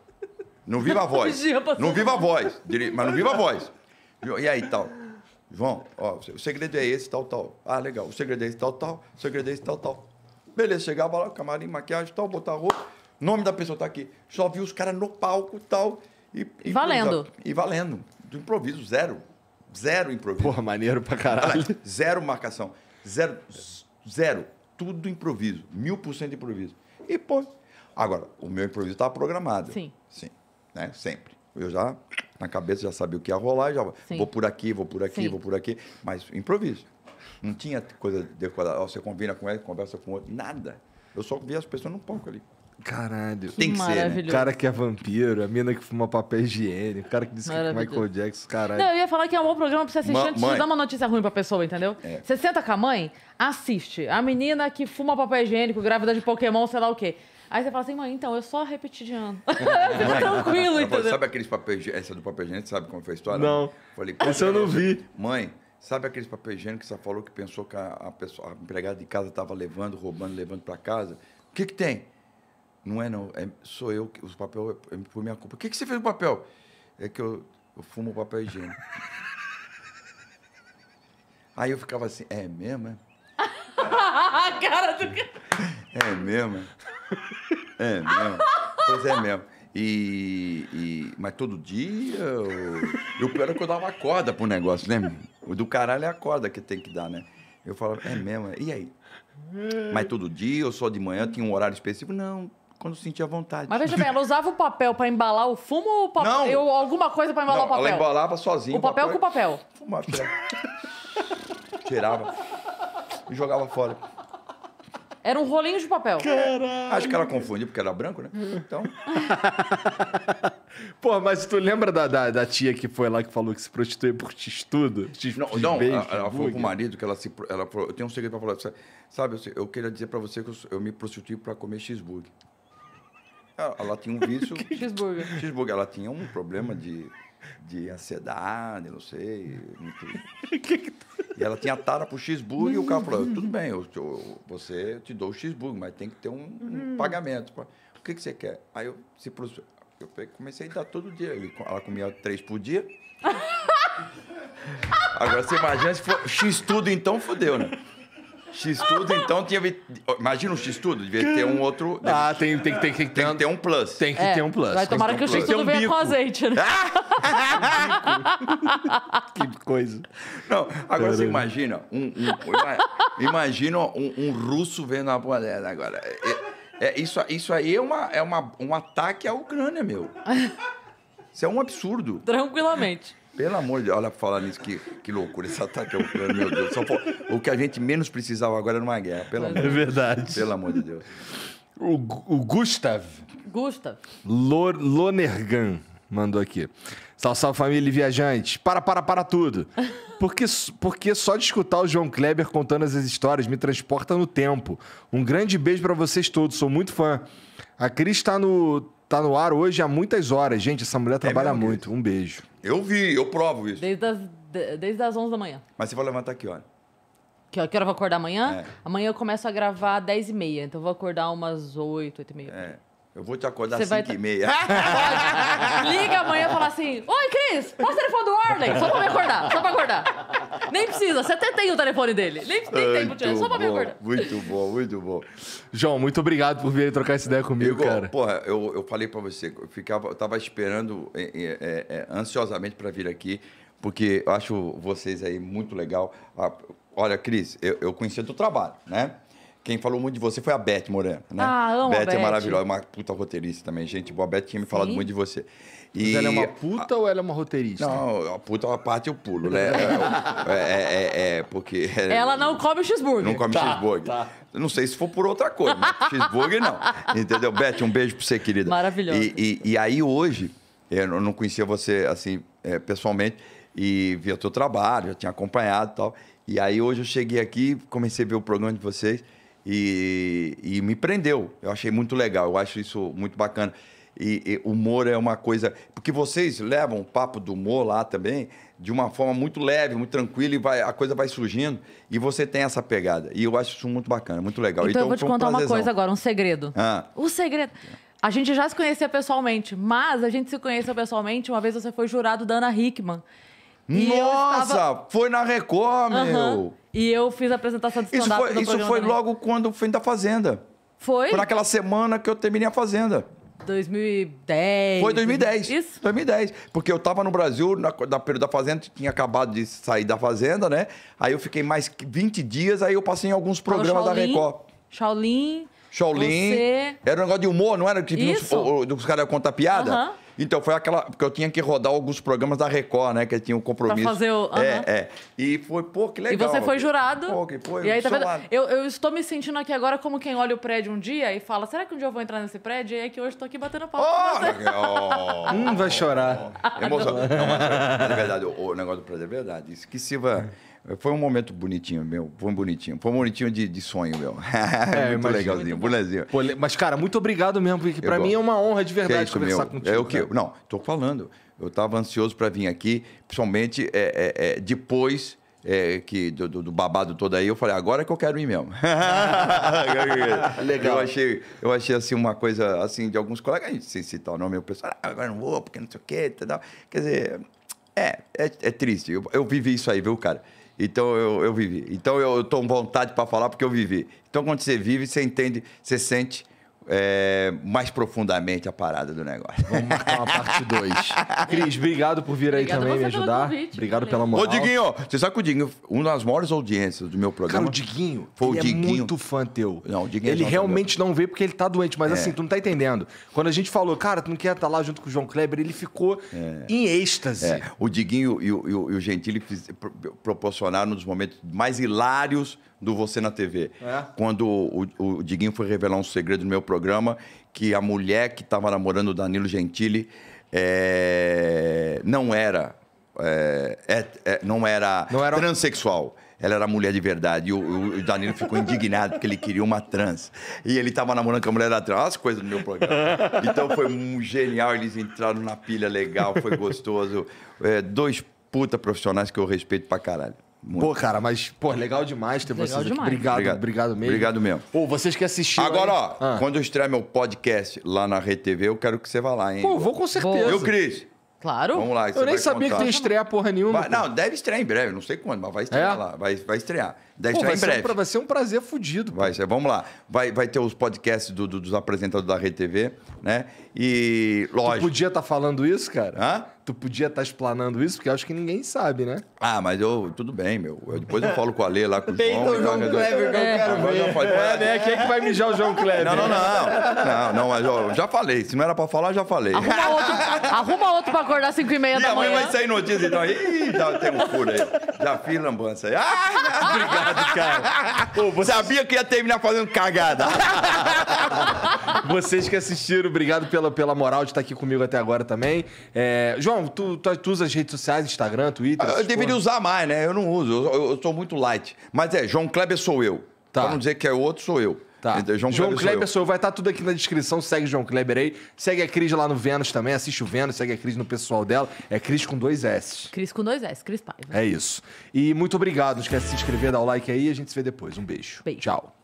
no viva a voz. no viva a voz. Mas no viva a voz. E aí tal. João, ó, o segredo é esse, tal, tal. Ah, legal, o segredo é esse, tal, tal. O segredo é esse, tal, tal. Beleza, chegava lá, camarim, maquiagem, tal, botar roupa. Nome da pessoa tá aqui. Só vi os caras no palco, tal. E, e valendo. E valendo. Do improviso, zero. Zero improviso. Porra, maneiro pra caralho. Zero marcação. Zero. Zero. Tudo improviso. Mil por cento improviso. E, pô. Agora, o meu improviso tava tá programado. Sim. Sim. Né? Sempre eu já, na cabeça, já sabia o que ia rolar, já Sim. vou por aqui, vou por aqui, Sim. vou por aqui, mas improviso. Não tinha coisa decorada, oh, você combina com ele, conversa com outro, nada. Eu só via as pessoas num palco ali. Caralho. Tem que ser, né? O cara que é vampiro, a mina que fuma papel higiênico, o cara que disse que é Michael Jackson, caralho. Não, eu ia falar que é um bom programa pra você assistir Ma antes de dar uma notícia ruim pra pessoa, entendeu? É. Você senta com a mãe, assiste. A menina que fuma papel higiênico, grávida de Pokémon, sei lá o quê. Aí você fala assim, mãe, então, eu só repeti Fica tranquilo, entendeu? Sabe aqueles papéis, essa do papel higiênico, sabe como foi a história? Não. Falei, essa eu não é? vi. Mãe, sabe aqueles papéis que você falou que pensou que a, a, pessoa, a empregada de casa estava levando, roubando, levando para casa? O que que tem? Não é não, é, sou eu, que, os papel é por minha culpa. O que que você fez com o papel? É que eu, eu fumo papel higiênico. Aí eu ficava assim, é mesmo, é? cara do... É mesmo? É? É mesmo. pois é mesmo. E, e, mas todo dia. Eu, e pior é que eu dava corda pro negócio, né? O do caralho é a corda que tem que dar, né? Eu falava, é mesmo, e aí? Mas todo dia ou só de manhã tinha um horário específico? Não, quando sentia vontade. Mas veja bem, ela usava o papel para embalar o fumo ou o papel? Não. Eu, alguma coisa para embalar não, o papel? Ela embalava sozinha. O, papel, papel com o papel? Fumava, tirava. tirava. Jogava fora. Era um rolinho de papel. Caralho. Acho que ela confundiu porque era branco, né? É. Então. Pô, mas tu lembra da, da, da, tia que foi lá que falou que se prostituía por estudo? Não, não beijo, ela, ela falou pro marido que ela se. Ela falou, eu tenho um segredo pra falar. Sabe, eu, eu queria dizer pra você que eu, eu me prostituí pra comer cheeseburger. Ela, ela tinha um vício. cheeseburger. Cheeseburger. Ela tinha um problema de de ansiedade, não sei. Muito... e ela tinha tara pro x-bug e o cara falou, tudo bem, eu, eu, você te dou o x-bug, mas tem que ter um, um uhum. pagamento. O que, que você quer? Aí eu se eu comecei a dar todo dia. Ela comia três por dia. Agora você imagina se for X tudo, então fodeu, né? X-Tudo, então, tinha. Imagina um X-Tudo, devia ter um outro. Ah, tem, tem, tem, tem, tem, que ter um plus. Tem que é, ter um plus. Vai tomara que, um que o X-Tudo um venha com azeite, né? Ah! que coisa. Não, agora Caramba. você imagina um. um imagina um, russo vendo a boleira agora. É, é, é, isso, isso aí é, uma, é uma, um ataque à Ucrânia, meu. Isso é um absurdo. Tranquilamente. Pelo amor de Deus, olha, pra falar nisso, que, que loucura esse ataque ao plano, meu Deus. Só o que a gente menos precisava agora era uma guerra, pelo é amor É verdade. Pelo amor de Deus. O, o Gustav. Gustav. Lor, Lonergan mandou aqui. Salve, salve família e viajantes. Para, para, para tudo. Porque, porque só de escutar o João Kleber contando essas histórias me transporta no tempo. Um grande beijo para vocês todos, sou muito fã. A Cris está no, tá no ar hoje há muitas horas. Gente, essa mulher é trabalha é muito. Um beijo. Eu vi, eu provo isso. Desde as, de- desde as 11 da manhã. Mas você vai levantar aqui, olha. Que, hora eu vou acordar amanhã? É. Amanhã eu começo a gravar às 10h30, então eu vou acordar umas 8, 8h30. É. Eu vou te acordar às 5 tá e meia. Liga amanhã e fala assim: Oi, Cris, passa o telefone do Orley. Só pra me acordar, só pra acordar. Nem precisa, você até tem o telefone dele. Nem tem tempo só pra me acordar. Muito bom, muito bom. João, muito obrigado por vir trocar essa ideia comigo, Igor, cara. Porra, eu, eu falei pra você, eu, ficava, eu tava esperando é, é, é, é ansiosamente pra vir aqui, porque eu acho vocês aí muito legal. Ah, olha, Cris, eu, eu conhecia do trabalho, né? Quem falou muito de você foi a Beth Moreno, né? Ah, amo Beth, a Beth é maravilhosa, é uma puta roteirista também, gente. Boa, a Beth tinha me falado Sim. muito de você. E... Mas ela é uma puta a... ou ela é uma roteirista? Não, a puta, é uma parte eu pulo, né? É, é, é, é, porque... Ela não come cheeseburger. Não come tá, cheeseburger. Tá. Não sei se for por outra coisa, mas cheeseburger não. Entendeu? Beth, um beijo pra você, querida. Maravilhosa. E, e, e aí hoje, eu não conhecia você, assim, pessoalmente, e via teu trabalho, já tinha acompanhado e tal. E aí hoje eu cheguei aqui, comecei a ver o programa de vocês... E, e me prendeu. Eu achei muito legal, eu acho isso muito bacana. E, e, humor é uma coisa. Porque vocês levam o papo do humor lá também de uma forma muito leve, muito tranquila, e vai, a coisa vai surgindo. E você tem essa pegada. E eu acho isso muito bacana, muito legal. Então, então eu vou te um contar prazerzão. uma coisa agora, um segredo. Ah. O segredo. A gente já se conhecia pessoalmente, mas a gente se conheceu pessoalmente. Uma vez você foi jurado da Ana Hickman. Nossa, estava... foi na Record, meu! Uhum. E eu fiz a apresentação de stand-up Isso foi, isso foi logo quando fui da Fazenda. Foi? Foi naquela semana que eu terminei a Fazenda. 2010. Foi 2010. Isso? 2010. Porque eu tava no Brasil, na, na período da Fazenda, tinha acabado de sair da Fazenda, né? Aí eu fiquei mais 20 dias, aí eu passei em alguns programas Shaolin, da Record. Shaolin. Shaolin. Você... Era um negócio de humor, não era? Que os, os caras contar piada? Aham. Uh -huh. Então, foi aquela. Porque eu tinha que rodar alguns programas da Record, né? Que tinha um compromisso. Pra fazer o. Uhum. É, é. E foi, pô, que legal. E você foi jurado. Pô, que foi. E aí, tá vendo? Eu, eu estou me sentindo aqui agora como quem olha o prédio um dia e fala: será que um dia eu vou entrar nesse prédio? E é que hoje estou aqui batendo palmas Oh, oh, hum, vai chorar. Oh, oh. Emoção. não. mas, mas é verdade, o, o negócio do prédio é verdade. Isso que Silva foi um momento bonitinho meu. Foi um bonitinho. Foi um bonitinho de, de sonho meu. É, muito legalzinho, muito mas, cara, muito obrigado mesmo, porque para mim é uma honra de verdade é isso, conversar meu. contigo. É o que? Né? Não, tô falando. Eu estava ansioso para vir aqui, principalmente é, é, é depois é, que do, do, babado todo aí, eu falei, agora é que eu quero ir mesmo. Legal. Eu achei, eu achei assim uma coisa assim de alguns colegas, sem citar o nome, o pessoal, ah, agora não vou, porque não sei o quê, tal. Quer dizer, é, é, é triste. Eu, eu vivi isso aí, viu, cara? Então eu, eu vivi. Então eu estou com vontade para falar porque eu vivi. Então quando você vive, você entende, você sente é, mais profundamente a parada do negócio. Vamos marcar uma parte 2. Cris, obrigado por vir aí Obrigada também me ajudar. Convite, obrigado valeu. pela moral. Ô, Diguinho, você sabe que o Diguinho, uma das maiores audiências do meu programa. Cara, o Diguinho foi o é Diguinho. é muito fã teu. Não, o Diguinho é Ele é realmente não veio porque ele tá doente, mas é. assim, tu não tá entendendo. Quando a gente falou, cara, tu não quer estar tá lá junto com o João Kleber, ele ficou é. em êxtase. O Diguinho e o, e o, e o Gentili proporcionaram um dos momentos mais hilários do Você na TV. É? Quando o, o, Diguinho foi revelar um segredo no meu programa, que a mulher que estava namorando o Danilo Gentili é, não era. É, é, é não era, não era transexual ela era mulher de verdade. E o, o Danilo ficou indignado porque ele queria uma trans. E ele estava namorando com a mulher da trans. Olha as coisas do meu programa. Então foi um genial. Eles entraram na pilha legal, foi gostoso. É, dois puta profissionais que eu respeito pra caralho. Muito. Pô, cara, mas, pô, legal demais ter legal vocês demais. aqui. Obrigado, obrigado, obrigado, mesmo. Obrigado mesmo. Pô, vocês que assistiram. Agora, aí... ó, ah. quando eu estrear meu podcast lá na Rede TV, eu quero que você vá lá, hein? Pô, vou com certeza. Eu, Cris? Claro. Vamos lá, Eu nem sabia contar. que ia estrear porra nenhuma. Vai, não, deve estrear em breve, não sei quando, mas vai estrear é? lá. Vai, vai estrear. Deve pô, estrear em breve. Um, vai ser um prazer fudido. Vai ser, vamos lá. Vai, vai ter os podcasts do, do, dos apresentadores da Rede TV, né? E, lógico. Tu podia estar tá falando isso, cara? Hã? tu podia estar tá explanando isso, porque acho que ninguém sabe, né? Ah, mas eu, tudo bem, meu. Eu, depois eu falo com o Alê lá com o João. Tem o João Kleber, que eu é, quero ver. Pode... É, né? Quem é que vai mijar o João Kleber? Não, não, não. Não, não, mas eu, já falei. Se não era pra falar, já falei. Arruma outro, arruma outro pra acordar às 5 h 30 da manhã. Minha mãe vai sair notícia, então. Ih, já tem um furo aí. Já fiz lambança aí. Ah, obrigado, cara. Pô, você... Sabia que ia terminar fazendo cagada. Vocês que assistiram, obrigado pela, pela moral de estar aqui comigo até agora também. É... João, não, tu, tu, tu usa as redes sociais, Instagram, Twitter. Eu deveria coisas. usar mais, né? Eu não uso, eu, eu, sou muito light. Mas é, João Kleber sou eu. Tá. Pra não dizer que é outro, sou eu. Tá. João, João Kleber, Kleber sou eu. Vai estar tá tudo aqui na descrição. Segue João Kleber aí. Segue a Cris lá no Vênus também. Assiste o Vênus. Segue a Cris no pessoal dela. É Cris com dois S. Cris com dois S. Cris Paiva. É isso. E muito obrigado. Não esquece de se inscrever, dar o like aí. A gente se vê depois. Um beijo. beijo. Tchau.